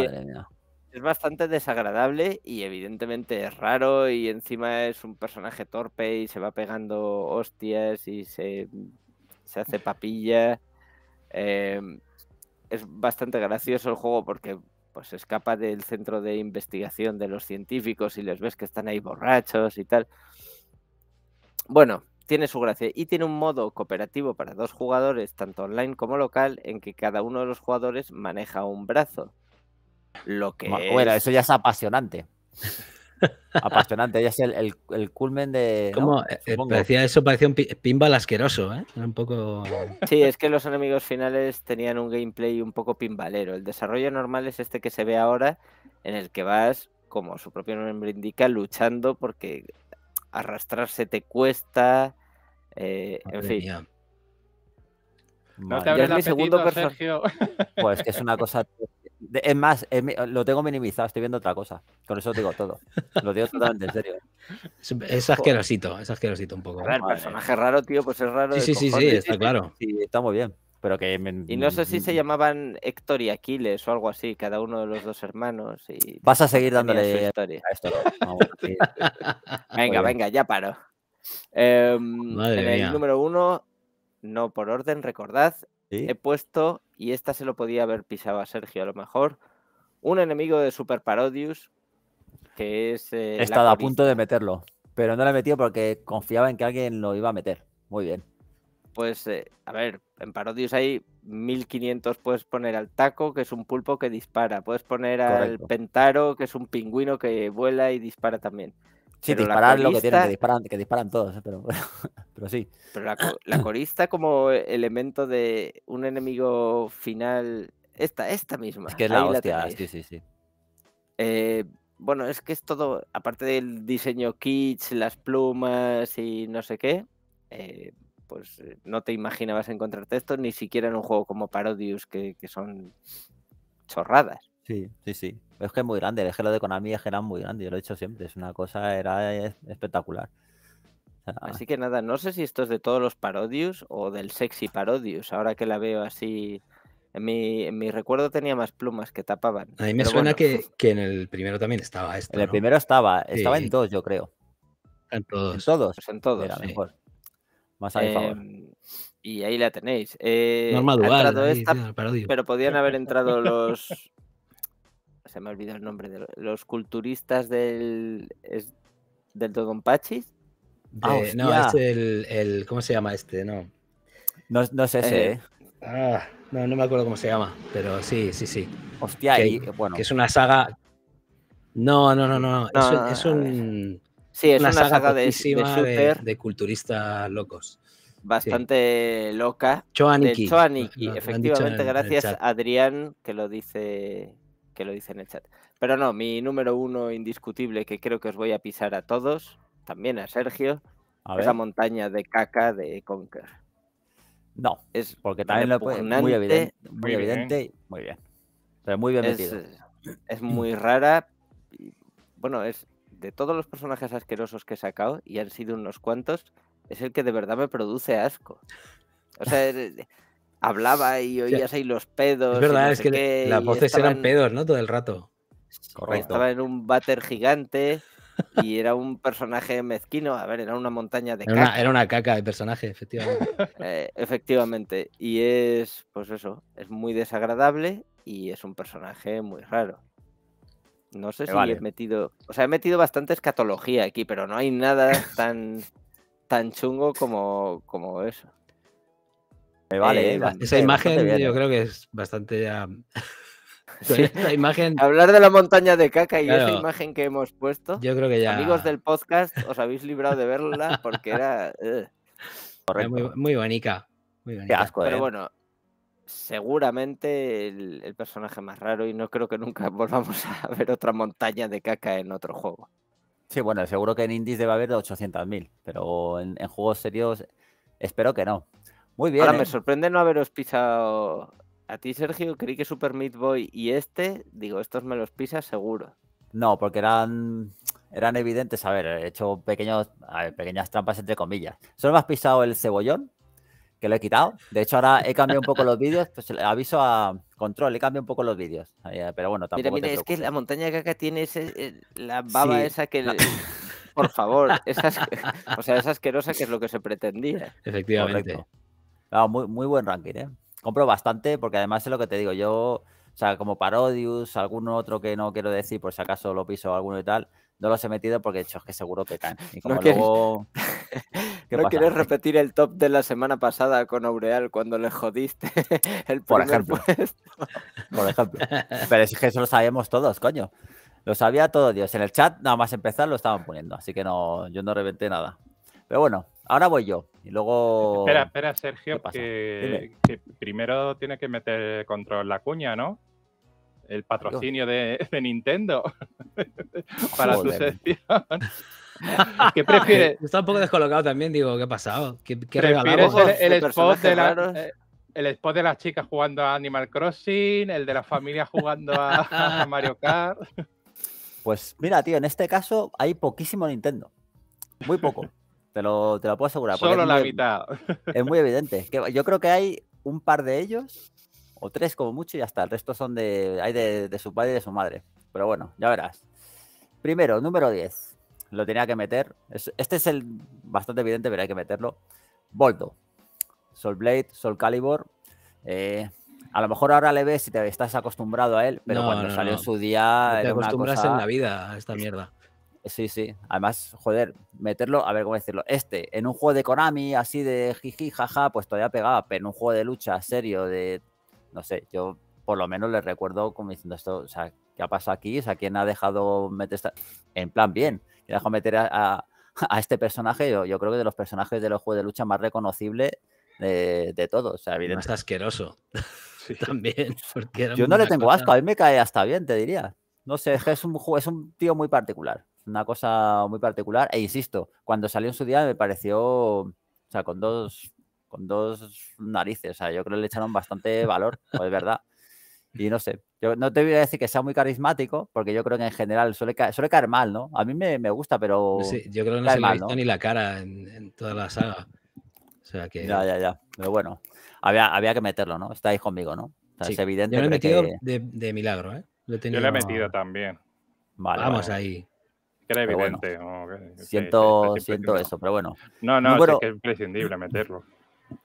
Es bastante desagradable y evidentemente es raro y encima es un personaje torpe y se va pegando hostias y se, hace papilla. Em, es bastante gracioso el juego porque pues escapa del centro de investigación de los científicos y les ves que están ahí borrachos y tal. Bueno, tiene su gracia y tiene un modo cooperativo para dos jugadores, tanto online como local, en que cada uno de los jugadores maneja un brazo. Lo que bueno, eso ya es apasionante. apasionante, ya es el, culmen de. ¿Cómo? Eh, eh, parecía eso, parecía un pinball asqueroso, ¿eh? un poco. Sí, es que los enemigos finales tenían un gameplay un poco pinballero. El desarrollo normal es este que se ve ahora, en el que vas, como su propio nombre indica, luchando porque arrastrarse te cuesta, eh, en fin. Mía. No te segundo personaje. Pues que es una cosa. Es más, eh, lo tengo minimizado, estoy viendo otra cosa. Con eso digo todo. Lo digo totalmente en serio. ¿eh? Es, es asquerosito, es asquerosito un poco. personaje raro, tío, pues es raro. Sí, sí, sí, está claro. Sí, está muy bien que Y no sé si mm, se mm. llamaban Héctor y Aquiles o algo así, cada uno de los dos hermanos. Y... Vas a seguir dándole a esto. venga, venga, ya paro. Em, el número uno, no por orden, recordad, he puesto, y esta se lo podía haber pisado a Sergio a lo mejor, un enemigo de Super Parodius, que es... Eh, estado a punto de meterlo, pero no lo he metido porque confiaba en que alguien lo iba a meter. Muy bien. Pues, eh, a ver, en parodios hay 1500. Puedes poner al taco, que es un pulpo que dispara. Puedes poner al pentaro, que es un pingüino que vuela y dispara también. Sí, disparar lo que tienen, que disparan, que disparan todos, ¿eh? pero, sí. Pero la, corista como elemento de un enemigo final, esta, esta misma. Es que es la hostia, sí, sí, sí. Eh, bueno, es que es todo, aparte del diseño kits, las plumas y no sé qué, eh, pues eh, no te imaginabas encontrarte esto, ni siquiera en un juego como Parodius, que, son chorradas. Sí, sí, sí. Es que es muy grande, el lo de Konami era muy grande, yo lo he dicho siempre, es una cosa, era eh, espectacular. así que nada, no sé si esto es de todos los Parodius o del Sexy Parodius, ahora que la veo así... En mi, recuerdo tenía más plumas que tapaban. A mí me suena que, en el primero también estaba esto. En el primero estaba, estaba en dos, yo creo. En todos. En todos. Pues en todos. Era mejor. Em, y ahí la tenéis. Eh, Norma pero podrían haber entrado los. se me ha olvidado el nombre de los culturistas del. del Dodonpachis. Ah, no, es el, ¿Cómo se llama este? No. No, no ese, eh. ¿eh? Ah, no, no me acuerdo cómo se llama, pero sí, sí, sí. Hostia, bueno. Que es una saga. No, no, no, no. es un Sí, es una, saga, de, culturistas locos. Bastante loca. Choaniki. efectivamente, gracias Adrián que lo dice que lo dice en el chat. Pero no, mi número uno indiscutible que creo que os voy a pisar a todos, también a Sergio, es la montaña de caca de Conker. No, es porque también lo muy evidente, muy bien. muy bien. es, metido. Es muy rara. bueno, es de todos los personajes asquerosos que he sacado, y han sido unos cuantos, es el que de verdad me produce asco. O sea, eh, hablaba y oías ahí los pedos. Es verdad, es que las voces eran pedos, ¿no? Todo el rato. Correcto. Estaba en un váter gigante y era un personaje mezquino. A ver, era una montaña de caca. Una, era una caca de personaje, efectivamente. Eh, efectivamente. Y es, pues eso, es muy desagradable y es un personaje muy raro. No sé si he metido. O sea, he metido bastante escatología aquí, pero no hay nada tan, tan chungo como, como eso. Me vale. esa eh, ¿eh? imagen yo ¿eh? creo que es bastante. ya... Ah, sí. La imagen... Hablar de la montaña de caca y esa imagen que hemos puesto. Yo creo que ya. Amigos del podcast, os habéis librado de verla porque era. Muy, muy, Muy Pero bueno, seguramente el, personaje más raro y no creo que nunca volvamos a ver otra montaña de caca en otro juego. Sí, bueno, seguro que en indies debe haber de 800.000, pero en, juegos serios espero que no. Muy bien. Ahora me ¿eh? sorprende no haberos pisado a ti, Sergio. Creí que Super Meat Boy y este, digo, estos me los pisas seguro. No, porque eran eran evidentes. A ver, he hecho pequeños, pequeñas trampas entre comillas. Solo me has pisado el cebollón, que lo he quitado. De hecho, ahora he cambiado un poco los vídeos. Pues aviso a control, he cambiado un poco los vídeos. Eh, pero bueno, tampoco. Mira, mira, es que la montaña que caca tiene eh, la baba esa que. Por favor, esas, o sea, esa asquerosa que es lo que se pretendía. Efectivamente. muy, muy buen ranking, ¿eh? Compro bastante porque además es lo que te digo. Yo, o sea, como Parodius, algún otro que no quiero decir, por si acaso lo piso alguno y tal, no los he metido porque he hecho que seguro pecan. Y como luego... ¿No quieres repetir el top de la semana pasada con Aureal cuando le jodiste el Por ejemplo. Por ejemplo. Pero es que eso lo sabíamos todos, coño. Lo sabía todo Dios. En el chat, nada más empezar, lo estaban poniendo. Así que no, yo no reventé nada. Pero bueno, ahora voy yo. Y luego. Espera, espera, Sergio, que, que, primero tiene que meter control la cuña, ¿no? el patrocinio de, Nintendo para su sección. ¿Qué prefieres? Eh, un poco descolocado también, digo, ¿qué ha pasado? ¿Qué, eh, El, spot de las chicas jugando a Animal Crossing, el de la familia jugando a, Mario Kart. Pues mira, tío, en este caso hay poquísimo Nintendo. Muy poco. Te lo, puedo asegurar. Solo la mitad. Es muy evidente. yo creo que hay un par de ellos o tres como mucho y ya está. El resto son de, hay de, su padre y de su madre. Pero bueno, ya verás. Primero, número 10. Lo tenía que meter. Este es el bastante evidente, pero hay que meterlo. Volto. Soul Blade, Soul Calibur. Eh, a lo mejor ahora le ves si te estás acostumbrado a él, pero bueno, cuando salió en su día. Te acostumbras en la vida a esta mierda. Sí, sí. Además, joder, meterlo, a ver cómo decirlo. Este, en un juego de Konami, así de jiji, jaja, pues todavía pegaba, pero en un juego de lucha serio, de no sé, yo por lo menos le recuerdo como diciendo esto, o sea, ¿qué ha pasado aquí? O sea, ¿quién ha dejado meter esta... En plan, bien, ¿quién ha dejado meter a, a, este personaje? Yo, yo, creo que de los personajes de los juegos de lucha más reconocible de, de todos. O sea, evidentemente... Más asqueroso. Sí. También. yo no le tengo asco, a mí me cae hasta bien, te diría. No sé, es un, es un tío muy particular. Una cosa muy particular. E insisto, cuando salió en su día me pareció, o sea, con dos con dos narices. O sea, yo creo que le echaron bastante valor, pues es verdad. Y no sé, yo no te voy a decir que sea muy carismático, porque yo creo que en general suele, caer mal, ¿no? A mí me, gusta, pero. yo creo que no se ha visto ni la cara en, toda la saga. O sea que. Ya, ya, ya. Pero bueno, había, que meterlo, ¿no? Está ahí conmigo, ¿no? Es evidente. Yo lo he metido de, milagro, ¿eh? Yo lo he metido también. Vale. Vamos ahí. era evidente. siento, siento eso, pero bueno. No, no, que es imprescindible meterlo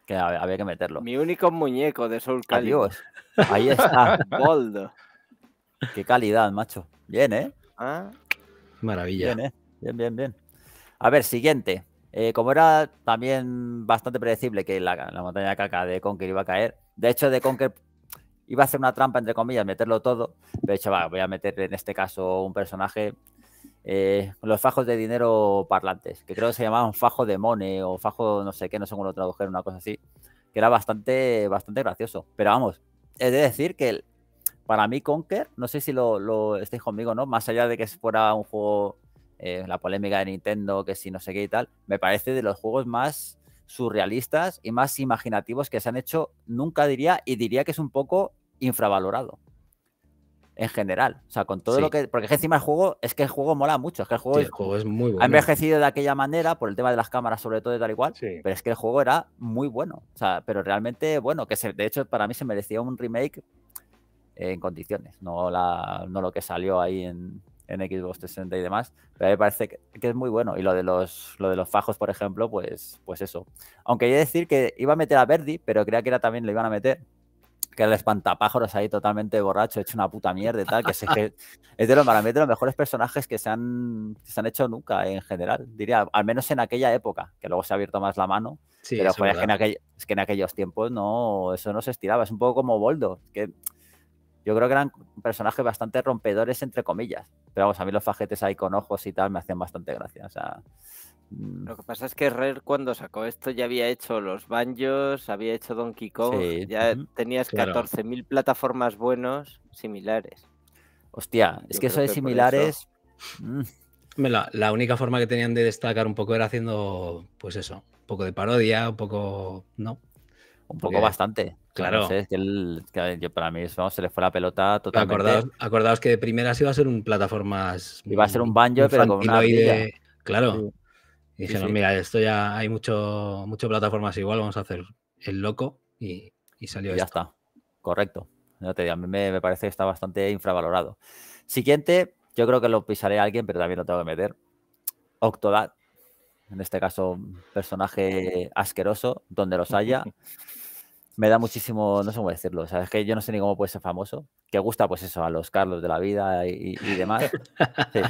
que había que meterlo. Mi único muñeco de Soul Calibur. Adiós. Ahí está. Bold. Qué calidad, macho. Bien, ¿eh? Ah. Maravilla. Bien, ¿eh? bien, bien, bien. A ver, siguiente. Eh, como era también bastante predecible que la, montaña de caca de Conker iba a caer, de hecho, de Conker iba a ser una trampa, entre comillas, meterlo todo. De hecho, voy a meter en este caso un personaje eh, los fajos de dinero parlantes, que creo que se llamaban fajo de mone o fajo no sé qué, no sé cómo lo tradujeron, una cosa así, que era bastante, bastante gracioso. Pero vamos, he de decir que para mí Conker, no sé si lo, lo estáis conmigo, ¿no? Más allá de que fuera un juego, eh, la polémica de Nintendo, que si no sé qué y tal, me parece de los juegos más surrealistas y más imaginativos que se han hecho, nunca diría, y diría que es un poco infravalorado en general. O sea, con todo lo que. Porque es encima el juego, es que el juego mola mucho. Es que el juego, es, muy Ha envejecido de aquella manera, por el tema de las cámaras, sobre todo y tal y cual. Pero es que el juego era muy bueno. O sea, pero realmente, bueno, que de hecho para mí se merecía un remake en condiciones, no, la, no lo que salió ahí en, Xbox 60 y demás, pero a mí me parece que, es muy bueno. Y lo de los lo de los fajos, por ejemplo, pues, pues eso. Aunque hay que decir que iba a meter a Verdi, pero creía que era también le iban a meter que el espantapájaros ahí totalmente borracho, hecho una puta mierda y tal, que, es, que de los, para mí, de los mejores personajes que se, han, se han hecho nunca en general, diría, al menos en aquella época, que luego se ha abierto más la mano, pero es, que en que en aquellos tiempos no, eso no se estiraba, es un poco como Boldo, que yo creo que eran personajes bastante rompedores, entre comillas, pero vamos, a mí los fajetes ahí con ojos y tal me hacían bastante gracia, o sea... Mm. Lo que pasa es que Rare cuando sacó esto ya había hecho los banjos, había hecho Donkey Kong, ya tenías 14.000 plataformas buenos similares. Hostia, es que eso de similares... Mm. La, única forma que tenían de destacar un poco era haciendo, pues eso, un poco de parodia, un poco... ¿No? Un poco bastante. Claro. para mí se le fue la pelota totalmente. Acordaos, que de primeras iba a ser un plataformas. Iba a ser un banjo, pero con una. Claro. Y dijeron, mira, esto ya hay mucho, muchas plataformas igual, vamos a hacer el loco y, salió Ya está, correcto. No te digo, a mí me, parece que está bastante infravalorado. Siguiente, yo creo que lo pisaré a alguien, pero también lo tengo que meter. Octodad, en este caso, personaje asqueroso, donde los haya. me da muchísimo, no sé cómo decirlo, o es que yo no sé ni cómo puede ser famoso, que gusta pues eso, a los Carlos de la vida y, y demás. Sí.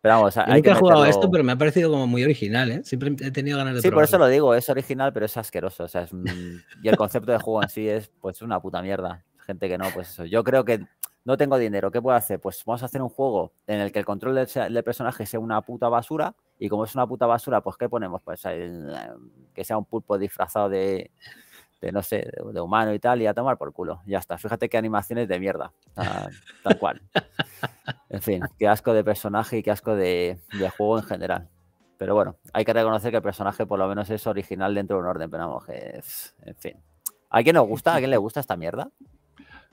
Pero vamos, hay que he jugado esto, pero me ha parecido como muy original, ¿eh? Siempre he tenido ganas de Sí, por eso lo digo, es original, pero es asqueroso. Mm, y el concepto de juego en sí es pues una puta mierda. Gente que no, pues eso. Yo creo que no tengo dinero, ¿qué puedo hacer? Pues vamos a hacer un juego en el que el control del, del personaje sea una puta basura. Y como es una puta basura, pues ¿qué ponemos? Pues eh, que sea un pulpo disfrazado de, de no sé, de, humano y tal, y a tomar por culo. Ya está. Fíjate qué animaciones de mierda. Ah, tal cual. En fin, qué asco de personaje y qué asco de, juego en general. Pero bueno, hay que reconocer que el personaje por lo menos es original dentro de un orden, pero vamos, que, en fin. ¿A quién nos gusta? ¿A quién le gusta esta mierda?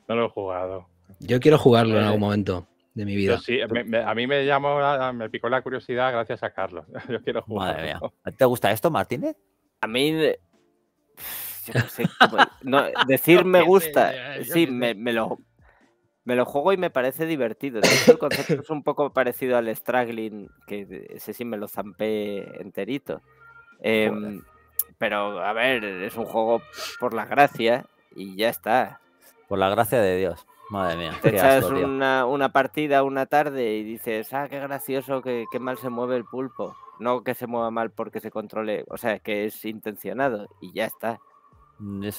No lo he jugado. Yo quiero jugarlo en eh, algún momento de mi vida. Sí, a mí me llamó, me picó la curiosidad gracias a Carlos. Yo quiero jugarlo. Madre mía. ¿Te gusta esto, Martínez? A mí decir me gusta, sí, me, lo, me lo juego y me parece divertido. el concepto es un poco parecido al Straggling, que ese sí me lo zampé enterito. Em, pero, a ver, es un juego por la gracia y ya está. Por la gracia de Dios. Madre mía. Te echas una, partida una tarde y dices, ah, qué gracioso, qué, mal se mueve el pulpo. No que se mueva mal porque se controle, o sea, que es intencionado y ya está. Mm, es,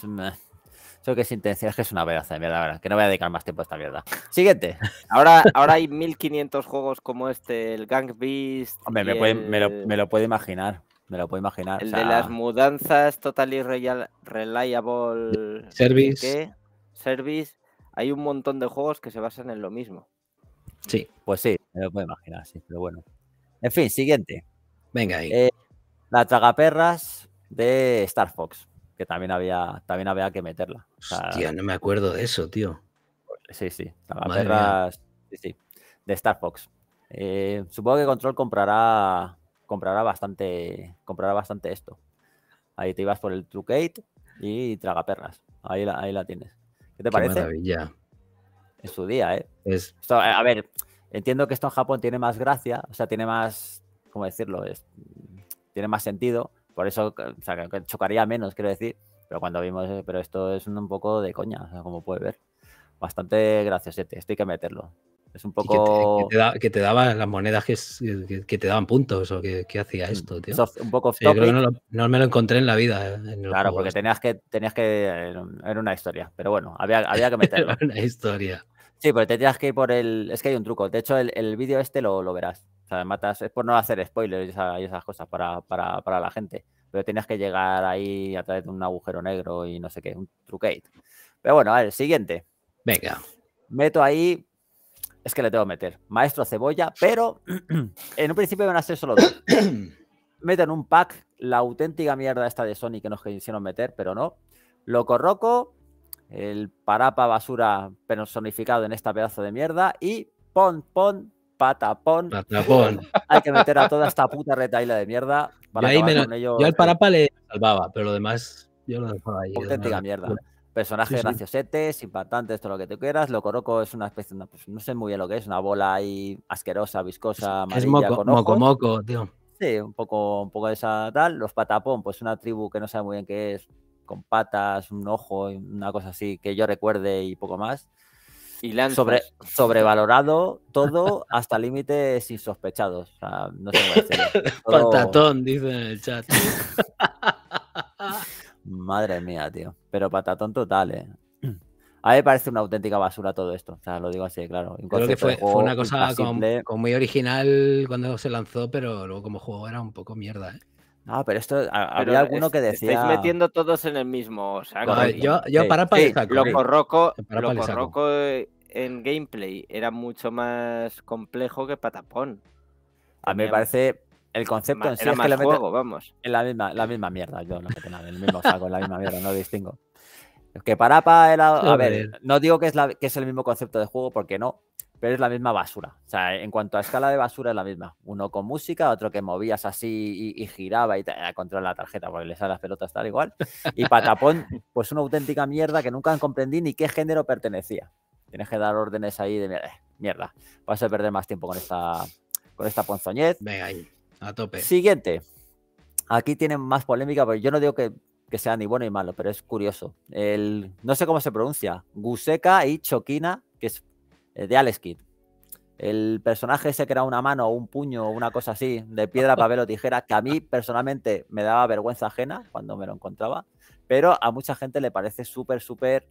eso que es intención, es que es una verga, de mierda, que no voy a dedicar más tiempo a esta mierda. Siguiente. Ahora, ahora hay 1500 juegos como este, el Gang Beast. Hombre, me, lo, puedo imaginar. Me lo puedo imaginar. El de las mudanzas, Totally Reliable Service. Service. Hay un montón de juegos que se basan en lo mismo. Sí. Pues sí, me lo puedo imaginar, sí, pero bueno. En fin, siguiente. Venga ahí. Eh, la de Star Fox que también había, también había que meterla. Hostia, no me acuerdo de eso, tío. Sí, sí. Perras, sí, de Star Fox. Eh, supongo que Control comprará, comprará bastante, comprará bastante esto. Ahí te ibas por el Trucate y tragaperras. Ahí ahí la tienes. ¿Qué te parece? Maravilla. En su día, ¿eh? ¿eh? a ver, entiendo que esto en Japón tiene más gracia, o sea, tiene más, ¿cómo decirlo? tiene más sentido por eso o sea, chocaría menos, quiero decir. Pero cuando vimos, eh, pero esto es un, poco de coña, como puede ver. Bastante graciosete, esto hay que meterlo. Es un poco. Que te, daban las monedas que, que te daban puntos o que, hacía mm, esto, tío. un poco yo creo que no, me lo encontré en la vida. Eh, claro, porque este. tenías que, tenías que. Eh, era una historia, pero bueno, había, había que meterlo. era una historia. Sí, pero te tenías que ir por el. Es que hay un truco. De hecho, el, el vídeo este lo, lo verás matas, es por no hacer spoilers y esas, cosas para, la gente. Pero tenías que llegar ahí a través de un agujero negro y no sé qué, un truquete. Pero bueno, a ver, siguiente. Venga. Meto ahí. Es que le tengo que meter. Maestro cebolla, pero en un principio van a ser solo dos. Meto en un pack la auténtica mierda esta de Sony que nos quisieron meter, pero no. Loco Roco, el parapa basura personificado en esta pedazo de mierda. Y Pon Pon patapón. Hay que meter a toda esta puta retaila de mierda. yo, al eh. parapa le salvaba, pero lo demás yo lo dejaba ahí. Auténtica mierda. Personajes sí, impactantes, todo lo que tú quieras. Lo coroco es una especie, pues, no sé muy bien lo que es, una bola ahí asquerosa, viscosa, amarilla, Es moco, moco, moco, tío. Sí, un poco, un poco de esa tal. Los patapón, pues una tribu que no sabe muy bien qué es, con patas, un ojo, una cosa así que yo recuerde y poco más. Y le Sobre, sobrevalorado todo hasta límites insospechados. Patatón, dice en el chat. Madre mía, tío. Pero patatón total, eh. A mí me parece una auténtica basura todo esto. O sea, lo digo así, claro. Creo que fue, una cosa como, muy original cuando se lanzó, pero luego como juego era un poco mierda, ¿eh? Ah, pero esto había alguno que decía. Estáis metiendo todos en el mismo saco. yo, yo sí, para para Lo corroco, lo eh, corroco en gameplay era mucho más complejo que patapón. A mí me parece el concepto en sí es que mismo juego, vamos. En la misma, la misma mierda, yo no meto nada, en el mismo saco, en la misma mierda, no distingo. Que Parapa era. A ver, no digo que es, que es el mismo concepto de juego, porque no, pero es la misma basura. O sea, en cuanto a escala de basura es la misma. Uno con música, otro que movías así y, y giraba y contra la tarjeta, porque le salen las pelotas tal igual. Y Patapón, pues una auténtica mierda que nunca comprendí ni qué género pertenecía. Tienes que dar órdenes ahí de mierda. mierda. Vas a perder más tiempo con esta, ponzoñez. Venga ahí, a tope. Siguiente. Aquí tienen más polémica, porque yo no digo que, sea ni bueno ni malo, pero es curioso. El, no sé cómo se pronuncia. Guseca y Choquina, que es eh, de Alex Kidd. El personaje ese que era una mano o un puño o una cosa así, de piedra, papel o tijera, que a mí personalmente me daba vergüenza ajena cuando me lo encontraba, pero a mucha gente le parece súper, súper,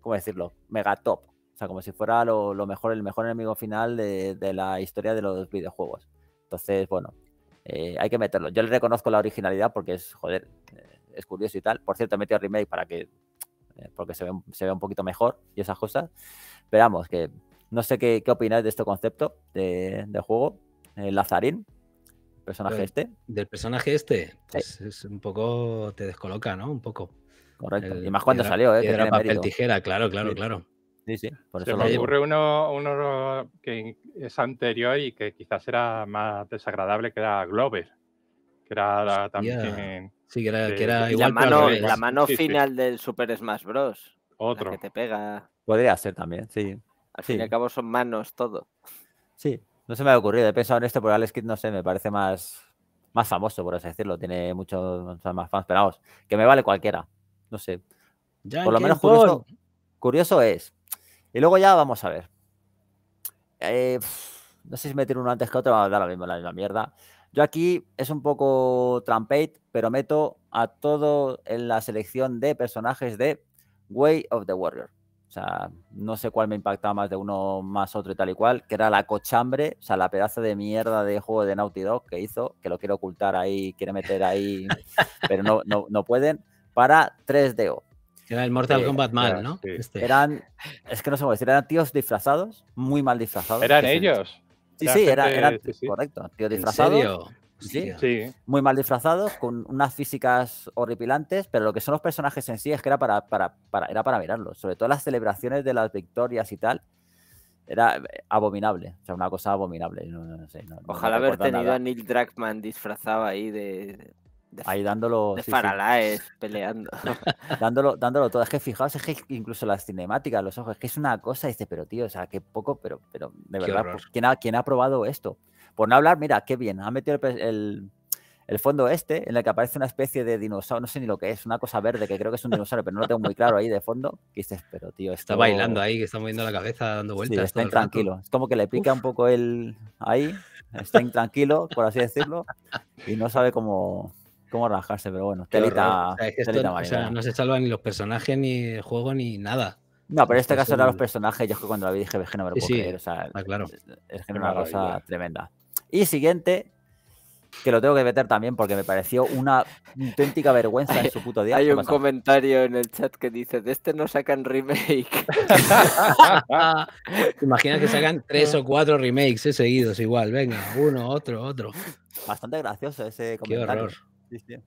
¿cómo decirlo? Mega top. O sea, como si fuera lo, mejor, el mejor enemigo final de, la historia de los videojuegos. Entonces, bueno, eh, hay que meterlo. Yo le reconozco la originalidad porque es, joder, eh, es curioso y tal. Por cierto, he metido remake para que, porque se ve, un poquito mejor y esas cosas. Esperamos que no sé qué, qué opináis de este concepto de, juego. Lazarín, personaje pues, este. Del personaje este, pues, es un poco. te descoloca, ¿no? Un poco. Correcto. y más cuando salió, ¿eh? Era papel, tijera, claro, claro, claro. Sí, sí. Por me ocurre uno, que es anterior y que quizás era más desagradable, que era Glover. Que era también. Sí, que era, igual. La mano, la mano final del Super Smash Bros. Otro. que te pega. Podría ser también, sí. Al fin y al cabo son manos todo. Sí, no se me ha ocurrido. He pensado en esto, por Alex Kidd, no sé, me parece más, más famoso, por así decirlo. Tiene muchos, más fans, pero vamos, que me vale cualquiera. No sé. por lo menos curioso, es. Y luego ya vamos a ver. Eh, no sé si meter uno antes que otro, va a dar la misma, la misma mierda. Yo aquí es un poco trampate, pero meto a todo en la selección de personajes de Way of the Warrior. O sea, no sé cuál me impactaba más de uno más otro y tal y cual, que era la cochambre, o sea, la pedaza de mierda de juego de Naughty Dog que hizo, que lo quiere ocultar ahí, quiere meter ahí, pero no, no, pueden, para 3DO. Era el Mortal eh, Kombat mal, ¿no? Este. Eran, es que no sé cómo decir, eran tíos disfrazados, muy mal disfrazados. ¿Eran ellos? Sí, sí, era, eran, correcto, tíos disfrazados. ¿En serio? Sí. Muy mal disfrazados, con unas físicas horripilantes, pero lo que son los personajes en sí es que era para, para, era para mirarlos. Sobre todo las celebraciones de las victorias y tal. Era abominable, o sea, una cosa abominable. Ojalá haber tenido a Neil Druckmann disfrazado ahí de, ahí dándolo de faralaes peleando dándolo dándolo todo es que fijaos es que incluso las cinemáticas los ojos es que es una cosa dice pero tío o sea qué poco pero pero de verdad quién ha quién ha probado esto por no hablar, mira, qué bien, ha metido el, fondo este en el que aparece una especie de dinosaurio, no sé ni lo que es, una cosa verde que creo que es un dinosaurio, pero no lo tengo muy claro ahí de fondo. qué dices, pero tío, está bailando ahí, que está moviendo la cabeza, dando vueltas. Sí, está intranquilo. Es como que le pica un poco el ahí, está intranquilo, por así decirlo, y no sabe cómo, cómo rajarse, pero bueno, telita, telita o sea, no se salvan ni los personajes, ni el juego, ni nada. No, pero en este caso eran los personajes, yo es que cuando la vi dije, es no me o sea, ah, es que una cosa tremenda. Y siguiente, que lo tengo que meter también porque me pareció una auténtica vergüenza en su puto día. Hay un comentario en el chat que dice, de este no sacan remake. Imagina que sacan tres o cuatro remakes eh, seguidos igual, venga, uno, otro, otro. Bastante gracioso ese comentario. Qué horror.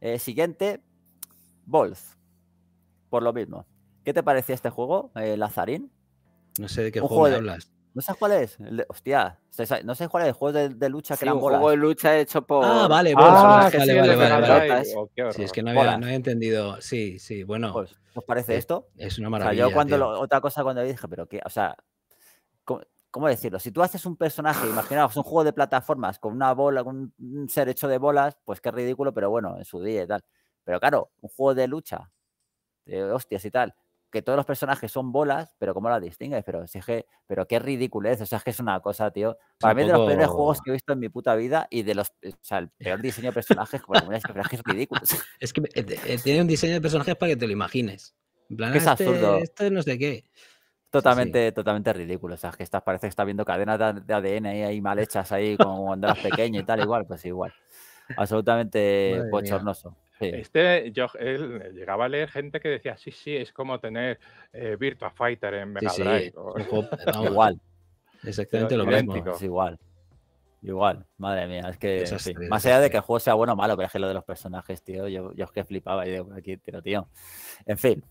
Eh, siguiente, Wolf. Por lo mismo. ¿Qué te parecía este juego, eh, Lazarín? No sé de qué juego, hablas. ¿No sabes cuál es? hostia, ¿no sabes cuál es el juego de, lucha que eran bolas? Un juego de lucha hecho por. Ah, vale, bolas. Ah, vale, vale, vale, oh, es que no había, entendido. Sí, sí, bueno. Pues, ¿Os parece eh, esto? Es una maravilla. O yo cuando otra cosa cuando dije, pero que... o sea, ¿cómo, ¿cómo, decirlo? Si tú haces un personaje, imaginaos un juego de plataformas con una bola, con un ser hecho de bolas, pues qué ridículo, pero bueno, en su día y tal. Pero claro, un juego de lucha, de hostias y tal que todos los personajes son bolas, pero ¿cómo las distingues? Pero, es que, pero qué ridiculez, o sea, es que es una cosa, tío. Para mí es de los peores juegos que he visto en mi puta vida y de los, o sea, el peor diseño de personajes, como que personajes ridículo. Es que eh, eh, tiene un diseño de personajes para que te lo imagines. En plan, es ah, este, este, no sé qué. Totalmente, totalmente ridículo. O sea, es que estás, parece que está viendo cadenas de, ADN ahí, mal hechas ahí, como cuando eras pequeño y tal, igual, pues igual absolutamente bochornoso. Este, yo llegaba a leer gente que decía, sí, sí, es como tener eh, Virtua Fighter en Mega Drive. igual. Exactamente lo mismo. igual. Igual, madre mía, es que más allá de que el juego sea bueno o malo, pero es que lo de los personajes, tío, yo, es que flipaba y aquí, pero tío. En fin.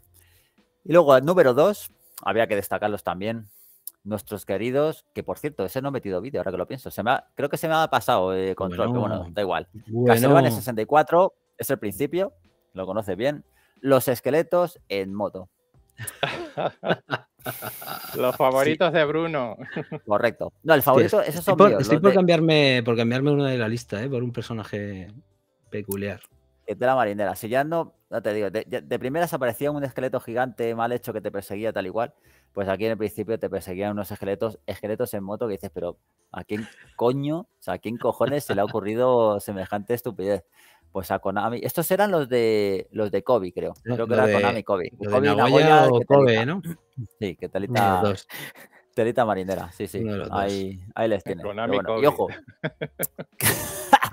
Y luego, número dos, había que destacarlos también nuestros queridos, que por cierto, ese no he metido vídeo, ahora que lo pienso. creo que se me ha pasado el eh, control, pero bueno, da igual. Castlevania 64 es el principio, lo conoce bien. Los esqueletos en moto. los favoritos de Bruno. Correcto. No, el favorito, esos son míos, estoy por, cambiarme, por cambiarme una de la lista, eh, por un personaje peculiar. Eh, de la marinera. Si ya no, te digo, de, primeras aparecía un esqueleto gigante mal hecho que te perseguía tal igual Pues aquí en el principio te perseguían unos esqueletos, esqueletos en moto que dices, pero ¿a quién coño? O sea, ¿a quién cojones se le ha ocurrido semejante estupidez? Pues a Konami. Estos eran los de los de Kobe, creo. Creo que era Konami Kobe. ¿no? Sí, que talita marinera, sí, sí. Ahí, les tiene. Konami, Y ojo.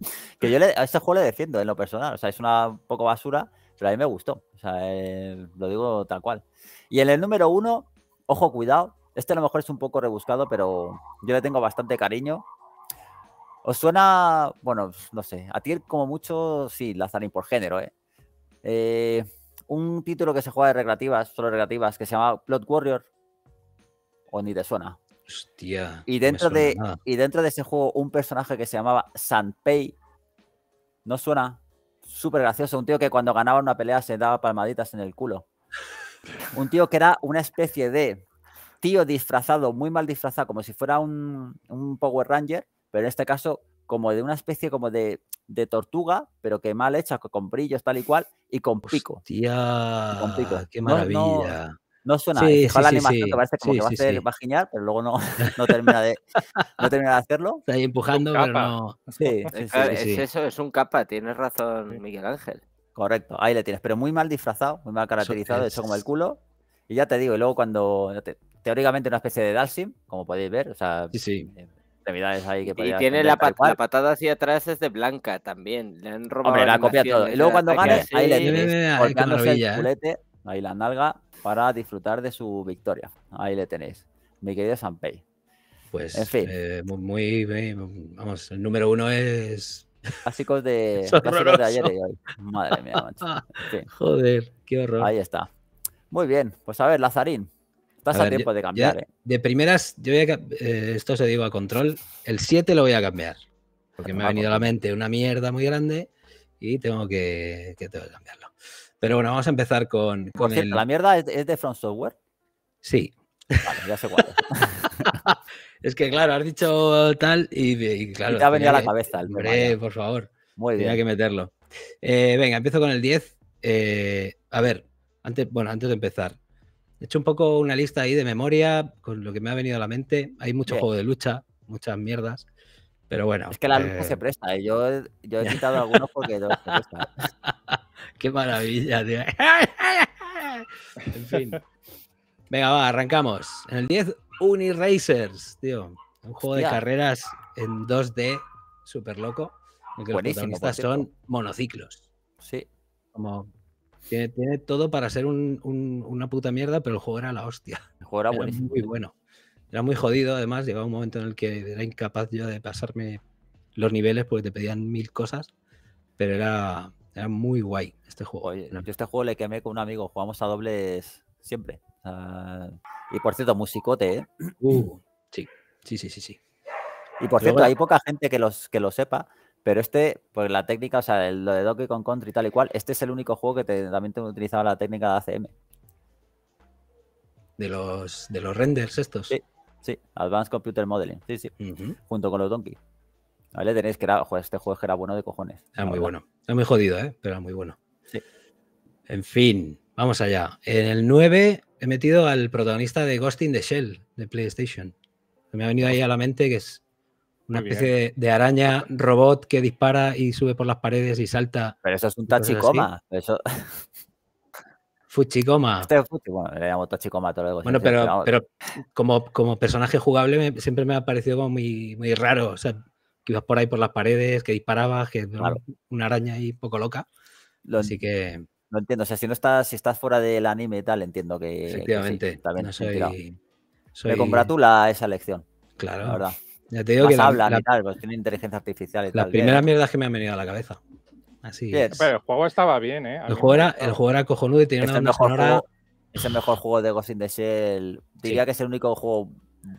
que yo le, a este juego le defiendo en lo personal. O sea, es una poco basura, pero a mí me gustó. O sea, eh, lo digo tal cual. Y en el número uno, ojo, cuidado. Este a lo mejor es un poco rebuscado, pero yo le tengo bastante cariño. ¿Os suena, bueno, no sé, a ti como mucho, sí, Lazarín por género, ¿eh? ¿eh? Un título que se juega de recreativas, solo recreativas, que se llama Plot Warrior, o ni te suena. Hostia. Y dentro, de, y dentro de ese juego, un personaje que se llamaba Sanpei. ¿No suena? Súper gracioso. Un tío que cuando ganaba una pelea se daba palmaditas en el culo. Un tío que era una especie de tío disfrazado, muy mal disfrazado, como si fuera un, Power Ranger, pero en este caso como de una especie como de, tortuga, pero que mal hecha, con brillos tal y cual, y con pico. Y ¡Qué maravilla! No suena, sí, sí, la animación que parece como que va a, ser va pero luego no, no, termina, de, no termina de hacerlo. Está ahí empujando, pero no. Sí, Es eso, es un capa, tienes razón, Miguel Ángel. Correcto, ahí le tienes, pero muy mal disfrazado, muy mal caracterizado, eso como el culo. Y ya te digo, y luego cuando teóricamente una especie de Dalsim, como podéis ver, o sea, sí, sí. Eh, y tiene la, patada hacia atrás es de blanca también. Le han robado. Hombre, la copia todo. Y luego cuando ganes, ahí le tienes. Colgándose el culete ahí la nalga, para disfrutar de su victoria. Ahí le tenéis, mi querido Sanpei. Pues, en fin. Eh, muy, vamos, el número uno es... Clásicos de, de ayer y hoy. Madre mía, Joder, qué horror. Ahí está. Muy bien, pues a ver, Lazarín. Estás a, tiempo de cambiar. Eh. De primeras, yo voy a, eh, esto se digo a control. El 7 lo voy a cambiar. Porque me ha venido a la mente una mierda muy grande y tengo que cambiarlo. Pero bueno, vamos a empezar con. con cierto, ¿La mierda es, de Front Software? Sí. ya sé cuál. es que claro, has dicho tal y, claro. Y te ha a la cabeza el por favor. Muy tenía que meterlo. Eh, venga, empiezo con el 10. Eh, a ver, antes, bueno, antes de empezar. He hecho un poco una lista ahí de memoria con lo que me ha venido a la mente. Hay mucho juego de lucha, muchas mierdas. Pero bueno. Es que la lucha eh, se presta. Yo, yo, he citado algunos porque Qué maravilla, tío. en fin. Venga, va, arrancamos. En el 10, Uniracers, tío. Un juego de carreras en 2D, súper loco. los protagonistas son monociclos. Sí. Como tiene, todo para ser una puta mierda, pero el juego era la hostia. El juego era, era Muy bueno. Era muy jodido, además. Llegaba un momento en el que era incapaz yo de pasarme los niveles porque te pedían mil cosas. Pero era, era muy guay este juego. Oye, yo este juego le quemé con un amigo, jugamos a dobles siempre. y por cierto, musicote, ¿eh? sí, sí, sí, sí, sí. Y por cierto, hay poca gente que, los, que lo sepa, pero este, por la técnica, o sea, el, lo de Donkey con Country y tal y cual, este es el único juego que también te utilizaba la técnica de ACM. De los, de los renders estos. Sí, Advanced Computer Modeling, sí, sí, junto con los Donkey tenéis que este juego que era bueno de cojones. Era muy bueno. Era muy jodido, ¿eh? Pero era muy bueno. Sí. En fin, vamos allá. En el 9 he metido al protagonista de Ghost in the Shell de PlayStation. Me ha venido ahí a la mente que es una especie de, araña robot que dispara y sube por las paredes y salta. Pero eso es un tachicoma. Eso... Fuchicoma. Este es bueno, le llamo Tachicoma Bueno, pero, pero como, como personaje jugable siempre me ha parecido como muy, muy raro. O sea, que ibas por ahí por las paredes, que disparabas, que una araña ahí poco loca. Así que. No entiendo, o sea, si no estás, si estás fuera del anime y tal, entiendo que. Efectivamente, sí, también no soy, soy... esa lección Claro. La verdad. Ya te digo que. La, y tal, pues tiene inteligencia artificial y la tal, primeras mierdas que me han venido a la cabeza. Así Pero el juego estaba bien, ¿eh? El juego, era, el juego era cojonudo y tenía una sonora. es el mejor juego de Ghost in the Shell. Diría que es el único juego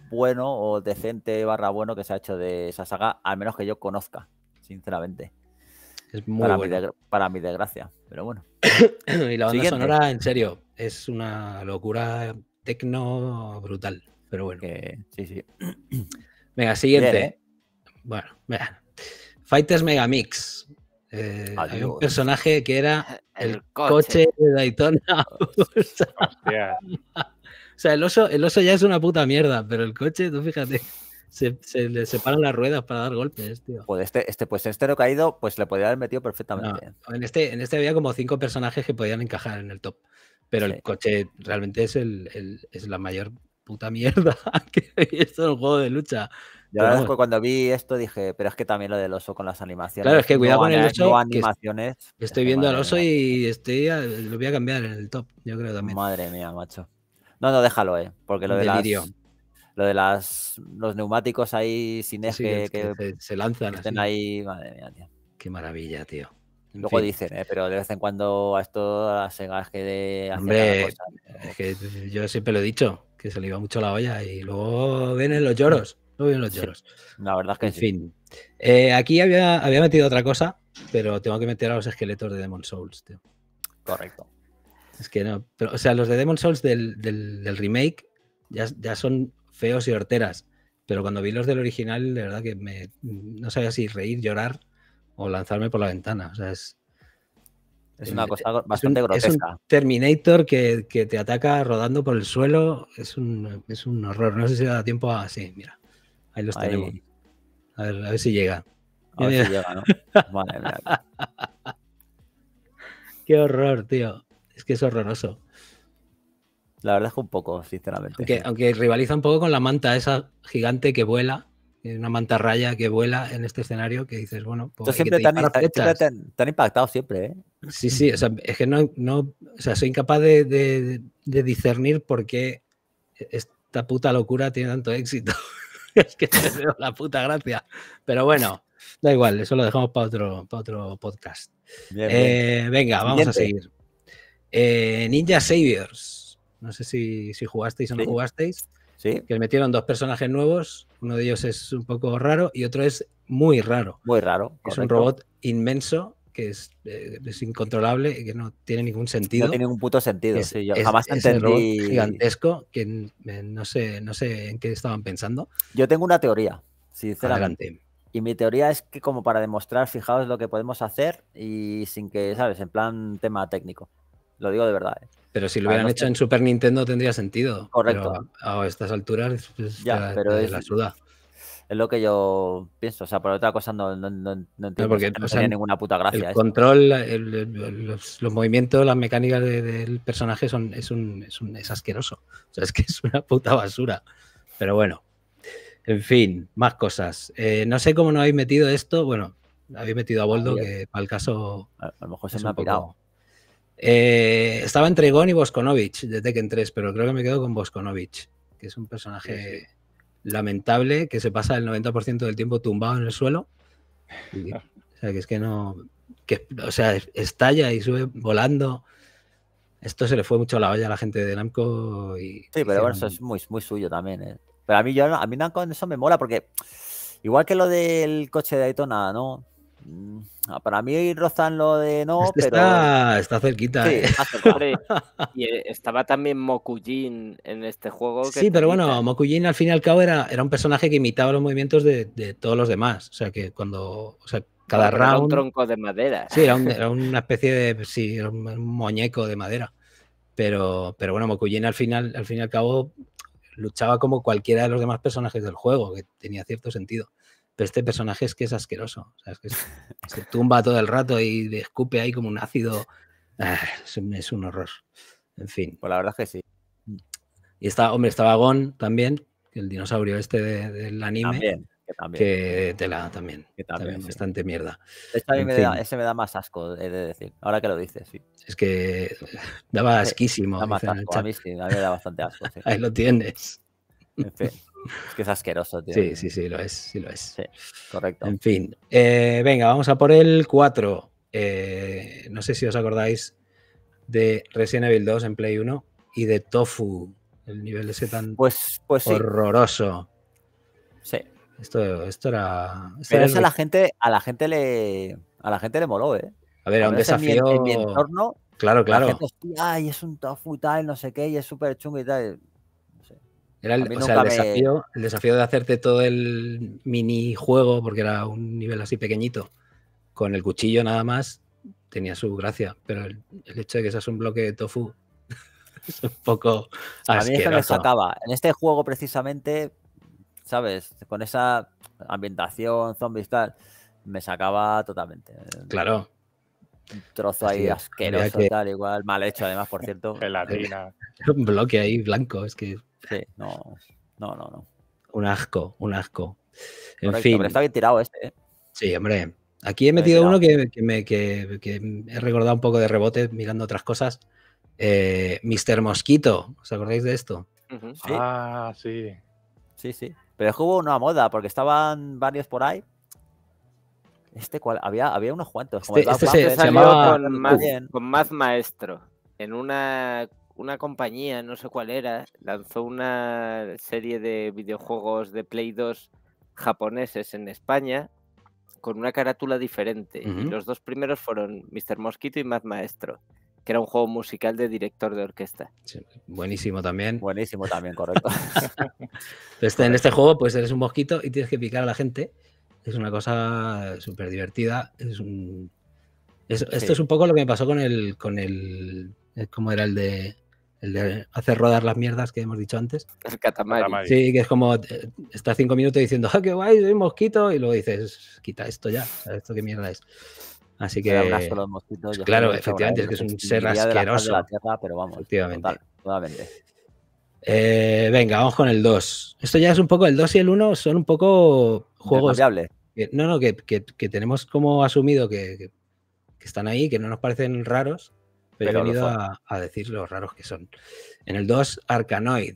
bueno o decente barra bueno que se ha hecho de esa saga, al menos que yo conozca, sinceramente. Es muy para, mi desgracia, pero bueno. y la banda sonora, en serio, es una locura tecno brutal, pero bueno. Sí, sí. Venga, siguiente. ¿eh? Bueno, venga. Fighters Megamix. Eh, un personaje que era el, coche. coche. de Daytona. Hostia. O sea, el oso, el oso ya es una puta mierda, pero el coche, tú fíjate. Se, le separan las ruedas para dar golpes, tío. Pues este, este, pues este no caído, pues le podría haber metido perfectamente. en, este, en este había como cinco personajes que podían encajar en el top. Pero el coche realmente es, el, es la mayor puta mierda que he visto en un juego de lucha. Yo cuando vi esto dije, pero es que también lo del oso con las animaciones. Claro, es que cuidado con el oso. animaciones, estoy viendo al oso y estoy lo voy a cambiar en el top, yo creo también. Madre mía, macho. No, no, déjalo, eh, porque lo de las lo de las los neumáticos ahí sin eje que, se, lanzan que ahí, madre mía, tío. Qué maravilla, tío. Luego dicen, ¿eh? pero de vez en cuando a esto a las que de Hombre, cosa, es que yo siempre lo he dicho, que se le iba mucho la olla y luego vienen los lloros. Luego vienen los lloros. la verdad es que en fin. Eh, aquí había, había metido otra cosa, pero tengo que meter a los esqueletos de Demon Souls, tío. Correcto. Es que no. Pero, o sea, los de Demon Souls del, remake ya, son feos y horteras. Pero cuando vi los del original, de verdad que no sabía si reír, llorar o lanzarme por la ventana. O sea, es. Es una eh, cosa bastante grotesca. Es un Terminator que, te ataca rodando por el suelo. Es un, es un horror. No sé si da tiempo a. Sí, mira. Ahí los tenemos. A ver, si llega. A ver si llega, ¿no? Vale, Qué horror, tío. Es que es horroroso. La verdad es que un poco, sinceramente. Aunque, rivaliza un poco con la manta esa gigante que vuela, eh, una manta raya que vuela en este escenario, que dices, bueno, pues. siempre te, han, siempre impactado siempre, ¿eh? Sí, sí, es que no, no o sea, soy incapaz de, discernir por qué esta puta locura tiene tanto éxito. es que te veo la puta gracia. Pero bueno, da igual, eso lo dejamos para otro, otro podcast. Eh, venga, vamos a seguir. Eh, Ninja Saviors. No sé si, si jugasteis o no jugasteis. Sí. Que metieron dos personajes nuevos. Uno de ellos es un poco raro y otro es muy raro. Muy raro. Es un robot inmenso que eh, es, incontrolable y que no tiene ningún sentido. No tiene ningún puto sentido. Es, robot gigantesco que no sé, no sé en qué estaban pensando. Yo tengo una teoría, sinceramente. Y mi teoría es que como para demostrar, fijaos lo que podemos hacer y sin que, ¿sabes? En plan tema técnico. Lo digo de verdad. Eh. Pero si lo hubieran hecho en Super Nintendo tendría sentido. Correcto. a, estas alturas pues, ya, pero es, la suda. Es lo que yo pienso. O sea, por otra cosa no, no, entiendo. porque, no ninguna puta gracia. El control, los, movimientos, las mecánicas del personaje son es, un, es, un, es asqueroso. O sea, es que es una puta basura. Pero bueno. En fin, más cosas. Eh, no sé cómo no habéis metido esto. Bueno, habéis metido a Boldo, que para el caso. A, lo mejor se me ha pirado. Eh, estaba entre Gon y Boskonovich de Tekken 3, pero creo que me quedo con Boskonovich, que es un personaje lamentable que se pasa el 90% del tiempo tumbado en el suelo. Ah. o sea, que es que no. o sea, estalla y sube volando. Esto se le fue mucho a la olla a la gente de Namco. Y, sí, pero bueno, eso es muy, suyo también. ¿eh? Pero a mí, yo, a mí Namco en eso me mola porque, igual que lo del coche de Daytona, ¿no? Mm, ah, para mí rozan lo de no, este pero. Está, cerquita. Eh. y eh, estaba también Mokujin en este juego. sí, pero bueno, Mokujin al fin y al cabo era, era un personaje que imitaba los movimientos de, todos los demás. O sea, que cuando. cada round. Era un tronco de madera. Sí, era, una especie de. Sí, un muñeco de madera. Pero, pero bueno, Mokujin al final, al fin y al cabo luchaba como cualquiera de los demás personajes del juego, que tenía cierto sentido. Pero este personaje es que es asqueroso. se tumba todo el rato y descupe escupe ahí como un ácido. Ah, es, un horror. En fin. Pues la verdad que sí. Y está, hombre, estaba Gon también, el dinosaurio este del anime. También. Que, también. te también. Que también, bastante mierda. Este ese me da más asco, he de decir. Ahora que lo dices, sí. Es que daba asquísimo. A mí me da bastante asco. Ahí lo tienes. Es que es asqueroso, tío. Sí, sí, sí, lo es, sí lo es. correcto. En fin. Eh, venga, vamos a por el 4. Eh, no sé si os acordáis de Resident Evil 2 en Play 1 y de Tofu, el nivel ese tan pues, pues horroroso. Sí. Esto, esto era. Pero eso a la gente, a la gente le. A la gente le moló, eh. A ver, a un desafío. En entorno, Claro, claro. La es un tofu y tal, no sé qué, y es súper chungo y tal el, desafío, de hacerte todo el minijuego, porque era un nivel así pequeñito, con el cuchillo nada más, tenía su gracia. Pero el, hecho de que seas un bloque de tofu es un poco A mí eso me sacaba. En este juego, precisamente, ¿sabes? Con esa ambientación, zombies, tal, me sacaba totalmente. Claro, un trozo ahí asqueroso, tal, igual, mal hecho además, por cierto. Gelatina. un bloque ahí blanco, es que. Sí, no, no, no. no. Un asco, un asco. En fin. está bien tirado este, ¿eh? Sí, hombre. Aquí he metido uno que, que me, he recordado un poco de rebote mirando otras cosas. Eh, mister Mr. Mosquito, ¿os acordáis de esto? ¿Sí? Ah, sí. Sí, sí. Pero hubo una moda porque estaban varios por ahí este cual, había, había unos cuantos. este, este se, llamaba... con, más, maestro. En una una compañía, no sé cuál era, lanzó una serie de videojuegos de Play 2 japoneses en España con una carátula diferente. los dos primeros fueron Mr. Mosquito y más Maestro, que era un juego musical de director de orquesta. buenísimo también. Buenísimo también, correcto. Este, en este juego, pues eres un mosquito y tienes que picar a la gente es una cosa súper divertida. Es un... Esto es un poco lo que me pasó con el, con el, eh, ¿cómo era el de, el de hacer rodar las mierdas que hemos dicho antes? El catamari. Sí, que es como, eh, está cinco minutos diciendo, ah, qué guay, soy mosquito, y luego dices, quita esto ya, ¿esto qué mierda es? Así que. claro, efectivamente, es que es un ser asqueroso. pero vamos, efectivamente. Eh, venga, vamos con el 2. Esto ya es un poco, el 2 y el 1 son un poco juegos no, no, que, tenemos como asumido que, están ahí, que no nos parecen raros, pero, he venido a, decir los raros que son. En el 2, Arcanoid.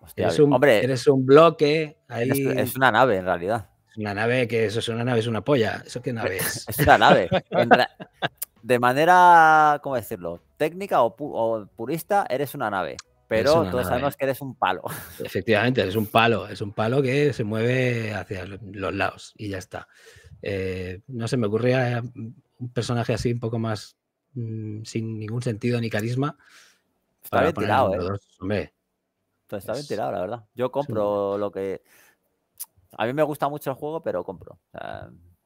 Hostia, eres, un, hombre, eres un bloque. Ahí... Es una nave en realidad. Es una nave que eso es una nave, es una polla. ¿Eso qué nave es? es una nave. de manera, ¿cómo decirlo? Técnica o purista, eres una nave. Pero todos sabemos que eres un palo. Efectivamente, eres un palo, es un palo que se mueve hacia los lados y ya está. Eh, no se me ocurría un personaje así un poco más mm, sin ningún sentido ni carisma. Está bien tirado, eh. Pues está bien tirado, la verdad. Yo compro lo que. A mí me gusta mucho el juego, pero compro.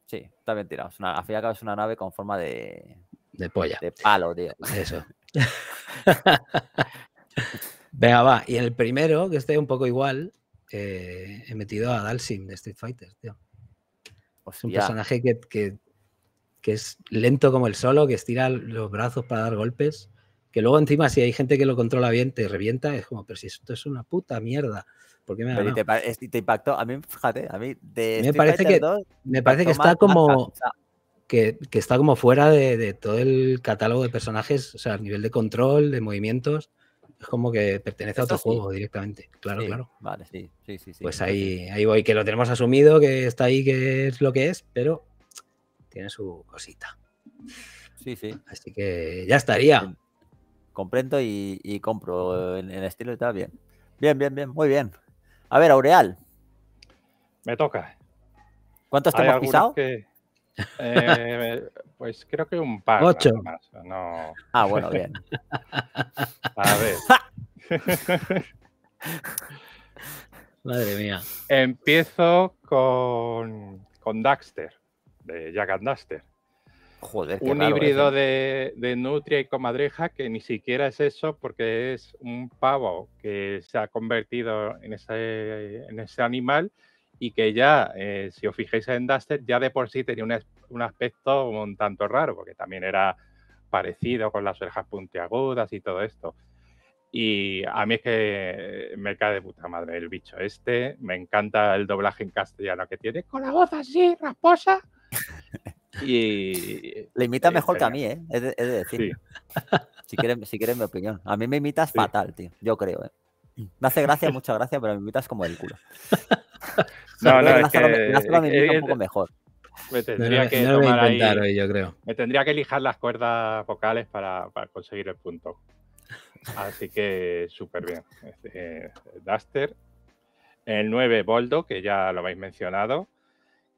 sí, está bien tirado. Es una, al fin y al cabo es una nave con forma de. De polla. De palo, tío. Eso. Venga, va. Y en el primero, que esté un poco igual, eh, he metido a Dalsim de Street Fighter, tío. Es un personaje que, que, es lento como el solo, que estira los brazos para dar golpes. Que luego, encima, si hay gente que lo controla bien, te revienta. Es como, pero si esto es una puta mierda. ¿Por qué me pero te, te, impactó. A mí, fíjate, a mí. De me, parece que, me parece que está como. Que, está como fuera de, todo el catálogo de personajes, o sea, a nivel de control, de movimientos. Es como que pertenece a otro juego directamente. Claro, claro. Vale, sí, sí, sí. Pues ahí, ahí voy, que lo tenemos asumido, que está ahí, que es lo que es, pero tiene su cosita. Sí, sí. Así que ya estaría. Em, comprendo y, compro en, estilo y Bien. Bien, bien, bien. Muy bien. A ver, Aureal. Me toca. ¿Cuántos tenemos pisado? Eh, pues creo que un par. no. Ah, bueno, bien. A ver. Madre mía. Empiezo con, con Daxter, de Jack Daxter. un híbrido de, nutria y comadreja que ni siquiera es eso porque es un pavo que se ha convertido en ese, en ese animal y que ya, eh, si os fijáis en Duster, ya de por sí tenía un, un, aspecto un tanto raro, porque también era parecido con las orejas puntiagudas y todo esto. Y a mí es que me cae de puta madre el bicho este, me encanta el doblaje en castellano que tiene, con la voz así, rasposa. Y, Le imita mejor que a mí, ¿eh? He decir. si, quieres, si mi opinión. A mí me imitas fatal, tío. Yo creo, ¿eh? Me hace gracia, muchas gracias, pero me imitas como el culo. No, no, Me tendría, que me tendría que lijar las cuerdas vocales para, conseguir el punto. Así que súper bien. Este, eh, Duster. El 9 Boldo, que ya lo habéis mencionado,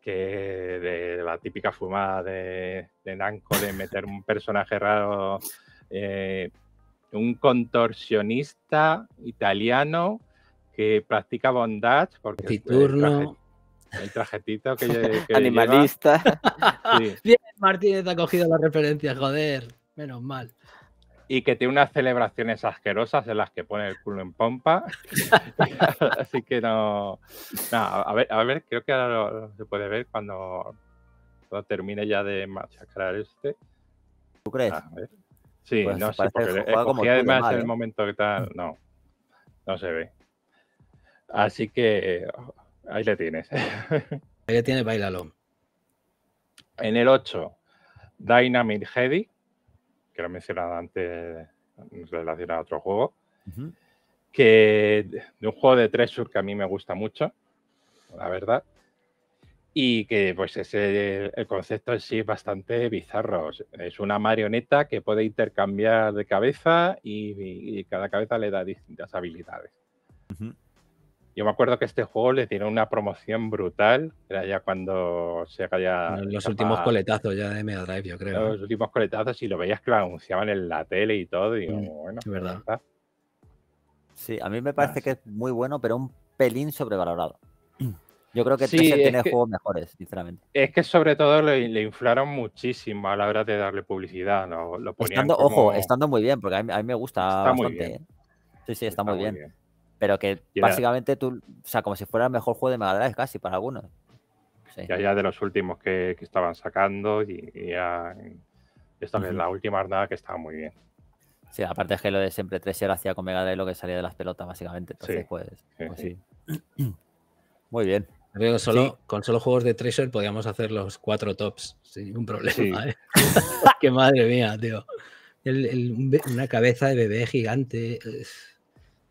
que de la típica fumada de, de Nanco de meter un personaje raro, eh, un contorsionista italiano que practica bondad. Porque El, trajetito que, Animalista. Bien, Martínez ha cogido la referencia, joder. Menos mal. Y que tiene unas celebraciones asquerosas en las que pone el culo en pompa. Así que no, a, ver, a ver, creo que ahora se puede ver cuando, termine ya de machacar este. ¿Tú crees? Sí, pues no sé, porque además en el ¿eh? momento que tal. No, no se ve. Así que ahí le tienes. Ahí le tienes, Bailalón. En el 8, Dynamite Heady, que lo he mencionado antes relacionado a otro juego, que de un juego de Treasure que a mí me gusta mucho, la verdad, y que pues el concepto en sí es bastante bizarro. Es una marioneta que puede intercambiar de cabeza y, cada cabeza le da distintas habilidades. Yo me acuerdo que este juego le tiene una promoción brutal, era ya cuando se ya Los últimos coletazos ya de Mega Drive, yo creo. Los últimos coletazos y lo veías que lo anunciaban en la tele y todo. Y mm, bueno, verdad. Sí, a mí me parece que es muy bueno, pero un pelín sobrevalorado. Yo creo que sí, tiene juegos mejores, sinceramente. Es que sobre todo le, inflaron muchísimo a la hora de darle publicidad. Ojo, estando muy bien, porque a mí, me gusta bastante. ¿eh? Sí, sí, está, muy, bien. Pero que básicamente tú, o sea, como si fuera el mejor juego de Mega Drive casi para algunos. Sí. Ya, de los últimos que, estaban sacando y, Esta la última arnada que estaba muy bien. Sí, aparte es que lo de siempre 3 hacía con Mega Drive lo que salía de las pelotas, básicamente. Entonces, pues, pues Muy bien. Con solo juegos de Treasure podíamos hacer los cuatro tops sin un problema. ¿eh? Qué madre mía, tío. una cabeza de bebé gigante.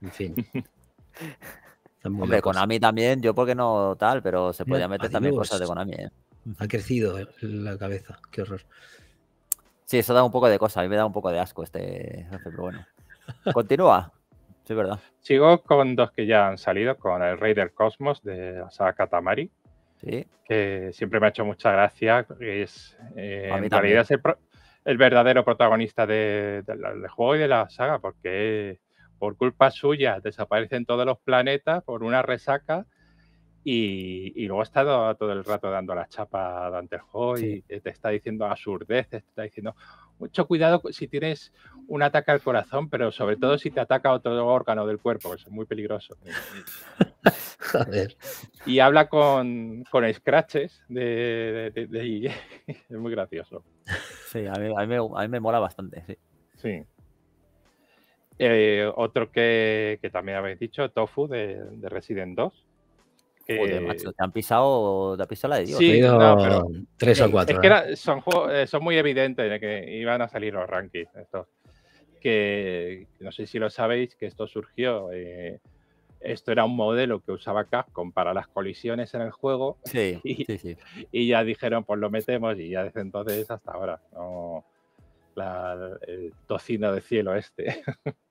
En fin. Hombre, Konami también, yo porque no tal, pero se podía meter también cosas de Konami. ¿eh? Ha crecido la cabeza, qué horror. Sí, eso da un poco de cosas a mí me da un poco de asco este, pero bueno. Continúa. Sí, verdad. Sigo con dos que ya han salido, con el Rey del Cosmos de la saga Katamari. Sí. Que siempre me ha hecho mucha gracia. Es, eh, en realidad es el, verdadero protagonista del juego y de la saga, porque por culpa suya desaparecen todos los planetas por una resaca y, y luego está todo, todo, el rato dando la chapa a Dante Hoy, y eh, te está diciendo absurdeces, te está diciendo mucho cuidado si tienes un ataque al corazón, pero sobre todo si te ataca otro órgano del cuerpo, que es muy peligroso. ver Y habla con, con scratches de, es muy gracioso. Sí, a mí, me, a mí me mola bastante, sí. Sí. Eh, otro que, que, también habéis dicho, Tofu de, de Resident 2. te han pisado, te la de Dios. Sí, tres o cuatro. ¿eh? son, eh, son muy evidentes que iban a salir los rankings. Que no sé si lo sabéis, que esto surgió. esto era un modelo que usaba Capcom para las colisiones en el juego. y, ya dijeron, pues lo metemos, y ya desde entonces hasta ahora. el tocino de cielo este.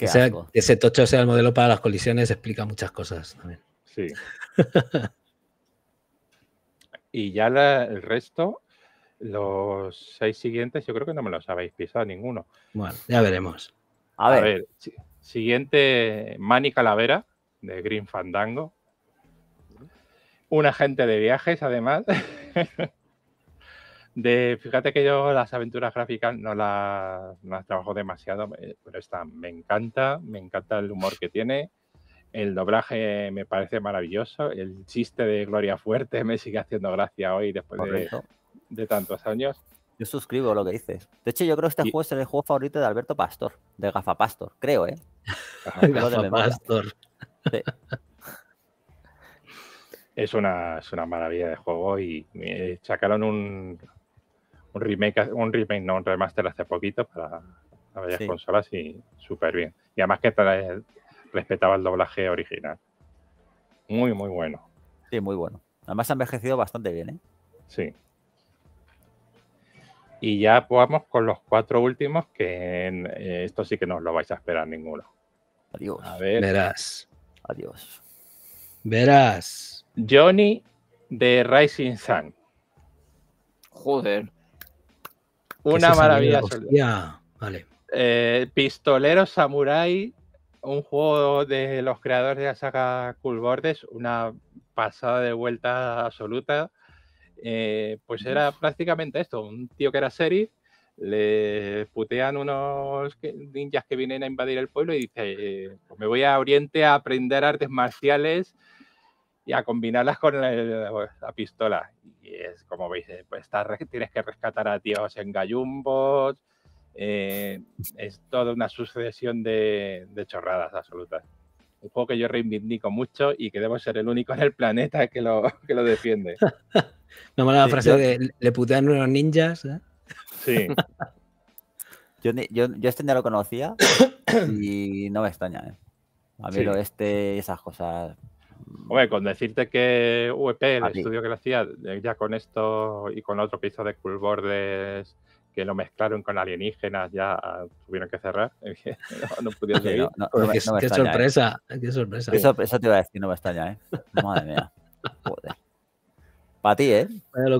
que, ese tocho sea el modelo para las colisiones explica muchas cosas también. Sí. y ya el resto, los seis siguientes, yo creo que no me los habéis pisado ninguno. Bueno, ya veremos. A ver. siguiente, Manny Calavera, de Green Fandango. Un agente de viajes, además. De, fíjate que yo las aventuras gráficas no las, trabajo demasiado, eh, pero esta me encanta, me encanta el humor que tiene. El doblaje me parece maravilloso. El chiste de Gloria Fuerte me sigue haciendo gracia hoy después de, de, tantos años. Yo suscribo lo que dices. De hecho, yo creo que este juego es el juego favorito de Alberto Pastor, de Gafa Pastor, creo, ¿eh? Pastor. Es una, es una maravilla de juego y me eh, sacaron un, un remake, un remake, no un remaster hace poquito para varias consolas y súper bien. Y además que respetaba el doblaje original. Muy, muy bueno. Sí, muy bueno. Además ha envejecido bastante bien, ¿eh? Sí. Y ya vamos con los cuatro últimos, que eh, esto sí que no os lo vais a esperar ninguno. Adiós. Verás. Adiós. Verás. Johnny de Rising Sun. Joder. Una maravilla. absoluta. vale. Eh, Pistolero Samurai, un juego de los creadores de la saga Cool una pasada de vuelta absoluta. Eh, pues era prácticamente esto: un tío que era serie, le putean unos ninjas que vienen a invadir el pueblo y dice: eh, pues me voy a Oriente a aprender artes marciales y a combinarlas con la, pistola. Y es como veis, pues tienes que rescatar a tíos en gallumbos. Eh, es toda una sucesión de, chorradas absolutas. Un juego que yo reivindico mucho y que debo ser el único en el planeta que lo, lo defiende. Me la frase de le putean unos ninjas. ¿eh? Sí. yo, este ya lo conocía y no me extraña. ¿eh? A mí lo este, esas cosas Hombre, con decirte que UEP, el estudio que lo hacía, eh, ya con esto y con otro piso de Cool que lo mezclaron con alienígenas, ya ah, tuvieron que cerrar. no, no No, qué, sorpresa, qué, sorpresa, Eso, te iba a decir, no me extraña, ¿eh? Madre mía. Joder. Para ti, ¿eh? Vaya Lo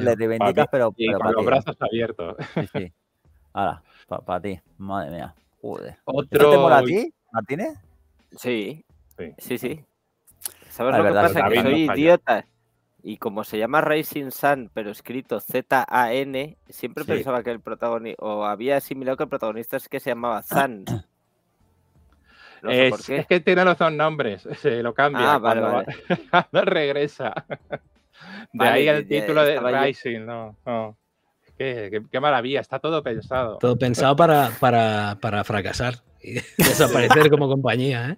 le pero, pero con los ¿eh? brazos abiertos. Ahora, para ti. Madre mía. Joder. Otro... ¿Te a ti, Martínez? Sí, sí. sí. ¿Sabes ah, lo que pasa? Que soy idiota. Y como se llama Racing Sun, pero escrito Z-A-N, siempre pensaba que el protagonista, o había asimilado que el protagonista es que se llamaba Sun. es, que tiene los dos nombres, se lo cambia ah, regresa. De ahí el título de Rising, no, Qué, maravilla, está todo pensado. Todo pensado para, para, para fracasar y desaparecer como compañía, ¿eh?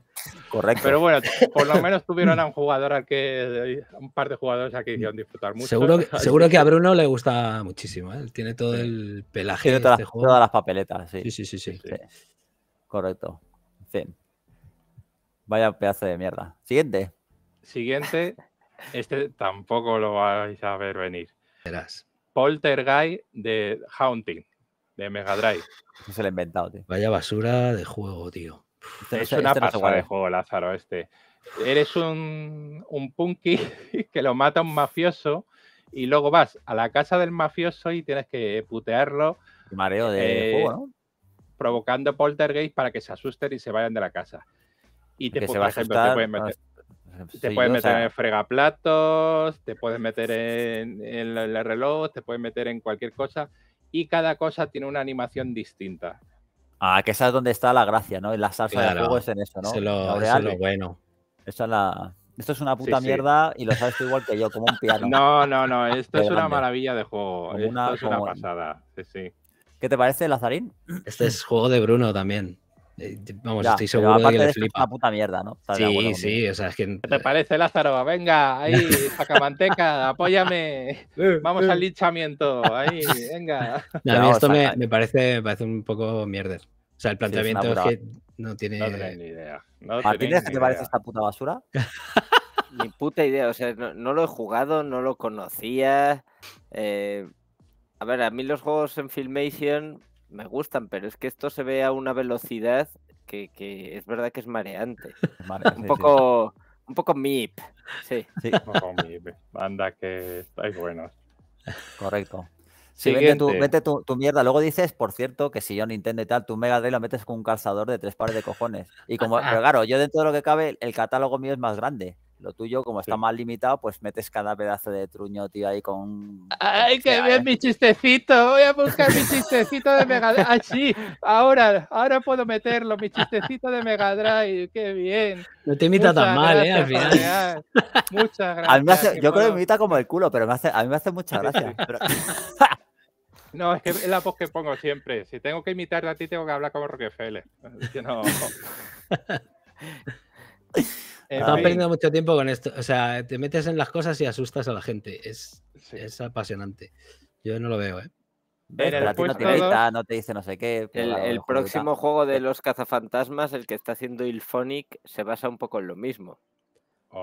Correcto. Pero bueno, por lo menos tuvieron a un jugador al que, un par de jugadores a que hicieron disfrutar mucho. Seguro que, seguro a Bruno le gusta muchísimo, ¿eh? tiene todo el pelaje. Tiene este todas, las papeletas, sí. Sí, sí, sí. Correcto. Fin. Vaya pedazo de mierda. Siguiente. Siguiente. Este tampoco lo vais a ver venir. Verás. Poltergeist de Haunting, de Mega Drive. Eso se lo he inventado, Vaya basura de juego, tío. Este es una este pasada de juego, Lázaro, este. Eres un, punky que lo mata un mafioso y luego vas a la casa del mafioso y tienes que putearlo. Mareo de eh, juego, ¿no? Provocando poltergeist para que se asusten y se vayan de la casa. Y te, puedes, meter, te en fregaplatos, te puedes meter en, el reloj, te puedes meter en cualquier cosa. Y cada cosa tiene una animación distinta. Ah, que esa es donde está la gracia, ¿no? En la salsa del juego es en eso, ¿no? Eso, es lo bueno. Esto es una puta mierda y lo sabes igual que yo, como un piano. No, no, no, esto es una maravilla de juego. esto es una pasada, sí, sí. ¿Qué te parece, Lazarín? Este es juego de Bruno también. Eh, vamos, estoy seguro de que le flipa. Es una puta mierda, ¿no? sí, sí, o sea, es que... ¿Qué te parece, Lázaro? Venga, ahí, manteca, apóyame. Eh, vamos al eh. linchamiento, ahí, venga. a mí esto me, parece, parece un poco mierder. O sea, el planteamiento es, que no tiene... No ni idea. ¿A ti te parece esta puta basura? ni puta idea, o sea, no, lo he jugado, no lo conocía. a ver, a mí los juegos en Filmation me gustan, pero es que esto se ve a una velocidad que, es verdad que es mareante. un poco... Un poco MIP, sí. Un MIP. Anda, que estáis buenos. Correcto. vete, tu, mierda. Luego dices, por cierto, que si yo Nintendo y tal, tu Mega Drive lo metes con un calzador de tres pares de cojones. Y como, pero claro, yo dentro de lo que cabe, el catálogo mío es más grande. Lo tuyo, como está más limitado, pues metes cada pedazo de truño, tío, ahí con. ¡Ay, qué bien ¿eh? mi chistecito! Voy a buscar mi chistecito de Mega Drive. ¡Ah, sí! Ahora, ahora puedo meterlo, mi chistecito de Mega Drive. ¡Qué bien! No te imita tan mal, ¿eh? Al final. Muchas gracias. yo creo que me imita como el culo, pero me hace, a mí me hace mucha gracia. No, es que es la voz que pongo siempre. Si tengo que imitar a ti, tengo que hablar como Rockefeller. que no... Eh, Estamos perdiendo mucho tiempo con esto. O sea, te metes en las cosas y asustas a la gente. Es, es apasionante. Yo no lo veo, ¿eh? no te dice no sé qué. El, próximo juego de los cazafantasmas, el que está haciendo Ilphonic, se basa un poco en lo mismo.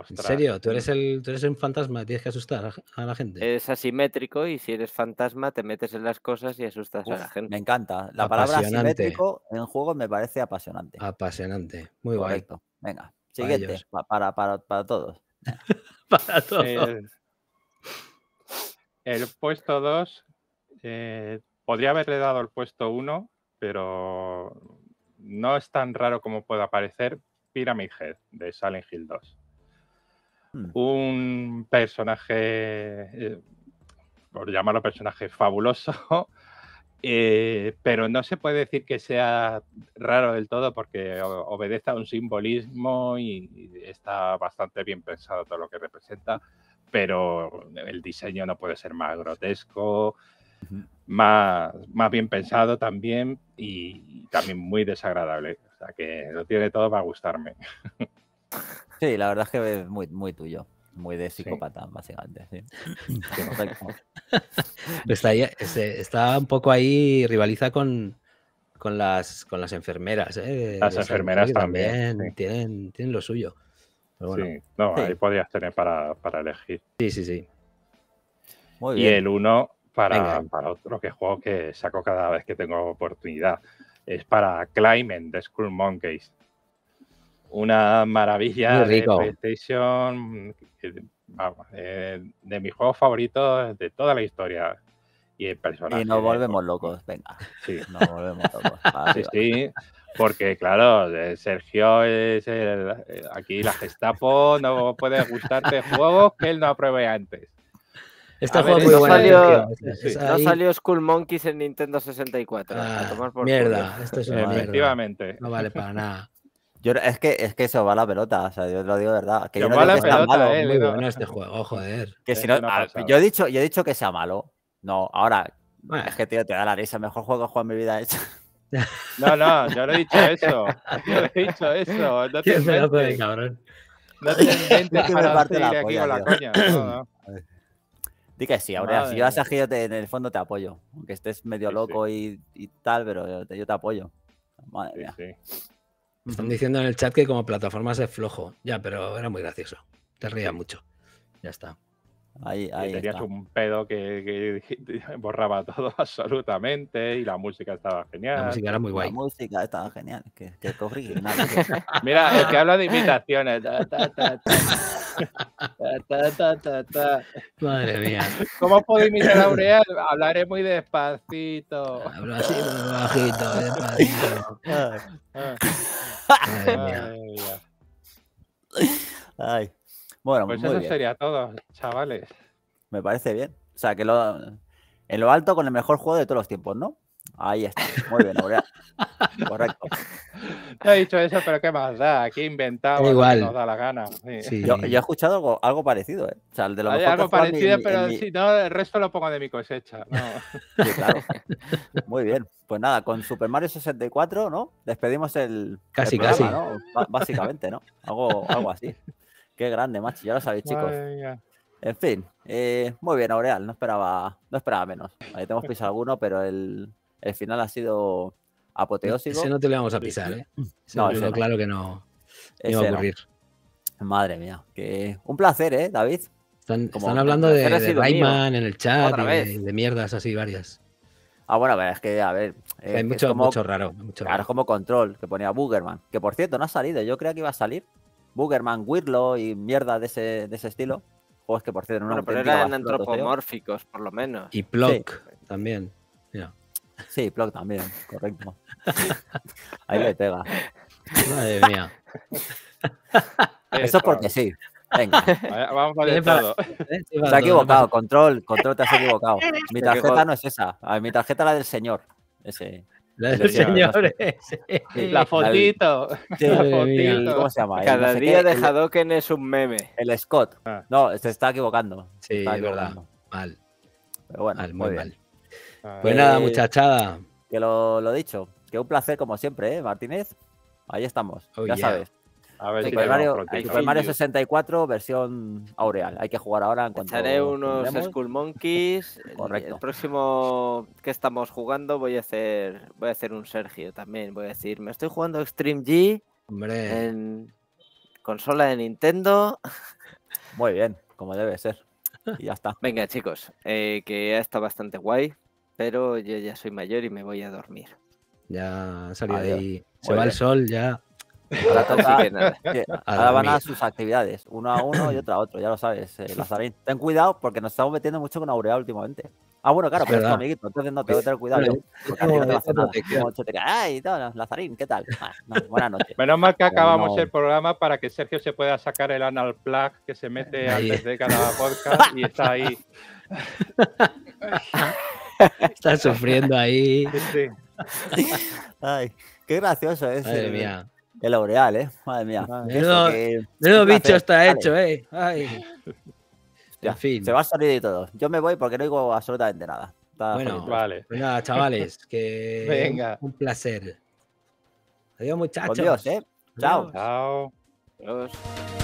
¿En serio? ¿Tú eres, el, ¿Tú un fantasma? ¿Tienes que asustar a la gente? Es asimétrico y si eres fantasma te metes en las cosas y asustas a la gente. Me encanta. La palabra asimétrico en juego me parece apasionante. Apasionante. Muy Correcto. Perfecto, Venga. Siguiente, para, para, todos. para todos. El, puesto 2 eh, podría haberle dado el puesto 1, pero no es tan raro como pueda parecer Pyramid Head de Silent Hill 2. Hmm. Un personaje, eh, por llamarlo personaje fabuloso, eh, pero no se puede decir que sea raro del todo porque obedece a un simbolismo y está bastante bien pensado todo lo que representa, pero el diseño no puede ser más grotesco, más, más bien pensado también y también muy desagradable. O sea que lo tiene todo para gustarme. Sí, la verdad es que es muy, muy tuyo. Muy de psicópata, básicamente. Este, está, un poco ahí, rivaliza con, las, con las enfermeras. ¿eh? Las, enfermeras también. tienen, tienen lo suyo. ahí podrías tener para, elegir. Sí, sí, sí. y el uno para, para, otro que juego que saco cada vez que tengo oportunidad. Es para Climb en The School Monkeys una maravilla de PlayStation, eh, vamos, eh, de mis juegos favoritos de toda la historia. Y el Y nos volvemos locos, venga. Sí, nos volvemos locos. sí, sí, porque claro, eh, Sergio es aquí la Gestapo, no puede gustarte juegos que él no apruebe antes. Este juego no, salió, no salió School Monkeys en Nintendo 64. Ah, mierda, esto es una Efectivamente. No vale para nada. Yo, es, que, es que se va la pelota, o sea, yo te lo digo de verdad. Que yo no va digo pelota, malo, eh, muy este juego, joder. yo, he dicho, yo he dicho que sea malo. No, ahora, es que tío, te da la risa. Mejor juego que he jugado en mi vida hecho. No, no, yo no he dicho eso. Yo no he dicho eso. No te inventes. cabrón. No te inventes que me parte la coña. que sí, ahora si yo has yo en el fondo te apoyo. Aunque estés medio loco Y, y, tal, pero yo te, apoyo. Madre mía están diciendo en el chat que como plataforma es flojo. Ya, pero era muy gracioso. Te reía mucho. Ya está tenías un pedo que, borraba todo absolutamente y la música estaba genial. La música era muy guay. La música estaba genial. Que, que Mira, el que habla de imitaciones. Madre mía. ¿Cómo puedo imitar a Uriel? Hablaré muy despacito. Hablo así muy bajito, Madre mía. Ay. Bueno, pues eso sería todo, chavales. Me parece bien. O sea, que en lo alto con el mejor juego de todos los tiempos, ¿no? Ahí está. Muy bien, Correcto. Te he dicho eso, pero ¿qué más da? Aquí inventamos Igual. Lo nos da la gana. Sí. Yo, he escuchado algo, parecido, ¿eh? O sea, de lo algo parecido, pero si no, el resto lo pongo de mi cosecha. Sí, claro. Muy bien. Pues nada, con Super Mario 64, ¿no? Despedimos el. Casi, casi. Básicamente, ¿no? Algo, algo así. Qué grande, macho, ya lo sabéis, chicos. En fin, eh, muy bien, Aureal, no esperaba, no esperaba menos. Ahí tenemos pisado alguno, pero el, final ha sido apoteósico. Ese no te lo vamos a pisar, ¿eh? no, claro que no iba a ocurrir. Madre mía, que un placer, ¿eh, David? Están, están hablando de, Rayman en el chat de, mierdas así varias. Ah, bueno, es que, a ver. hay mucho, es mucho raro. Mucho es como Control, que ponía Boogerman. Que por cierto, no ha salido. Yo creía que iba a salir, Boogerman, Whirlo y mierda de ese, de ese estilo. Juegos que por cierto no Pero eran antropomórficos, por lo menos. Y Plock también. Sí, Plock también, correcto. Ahí le pega. Madre mía. Eso es porque sí. Venga. Vamos a ver todo. ¿eh? Se ha equivocado, control, control, te has equivocado. Mi tarjeta no es esa. mi tarjeta es la del señor. Ese. La La fotito. ¿Cómo se llama? Cada día de Hadoken es un meme. El Scott. Ah. No, se está equivocando. Sí, está verdad. Mal. Pero bueno, muy mal. Ah. Pues nada, eh, muchachada. Que lo, he dicho, que un placer como siempre, ¿eh, Martínez? Ahí estamos, oh, ya sabes. A ver Super, Mario, 64, versión Aureal. Hay que jugar ahora en Echaré unos School Monkeys. El, próximo que estamos jugando voy a hacer voy a hacer un Sergio también. Voy a decir, me estoy jugando Extreme G en consola de Nintendo. Muy bien, como debe ser. Y ya está. Venga, chicos, eh, que ha estado bastante guay, pero yo ya soy mayor y me voy a dormir. Ya salió ahí. Se va el sol, ya. Ahora, van a sus actividades, uno a uno y otro a otro, ya lo sabes, eh, Lazarín. Ten cuidado porque nos estamos metiendo mucho con Aurea últimamente. Ah, bueno, claro, pero es tu amiguito, entonces no tengo que tener cuidado. Ay, Lazarín, ¿qué tal? buenas noches. Menos mal que acabamos el programa para que Sergio se pueda sacar el anal plug que se mete antes de cada podcast y está ahí. está sufriendo ahí. Ay, qué gracioso es. El laureal, ¿eh? Madre mía. Menudo, bicho está hecho, ¿eh? Ay. Ya, fin. Se va a salir de todo. Yo me voy porque no digo absolutamente nada. bueno, vale. Pues nada, chavales, que Venga. un placer. Adiós, muchachos. ¿eh? Adiós, ¿eh? Chao. Chao. Adiós.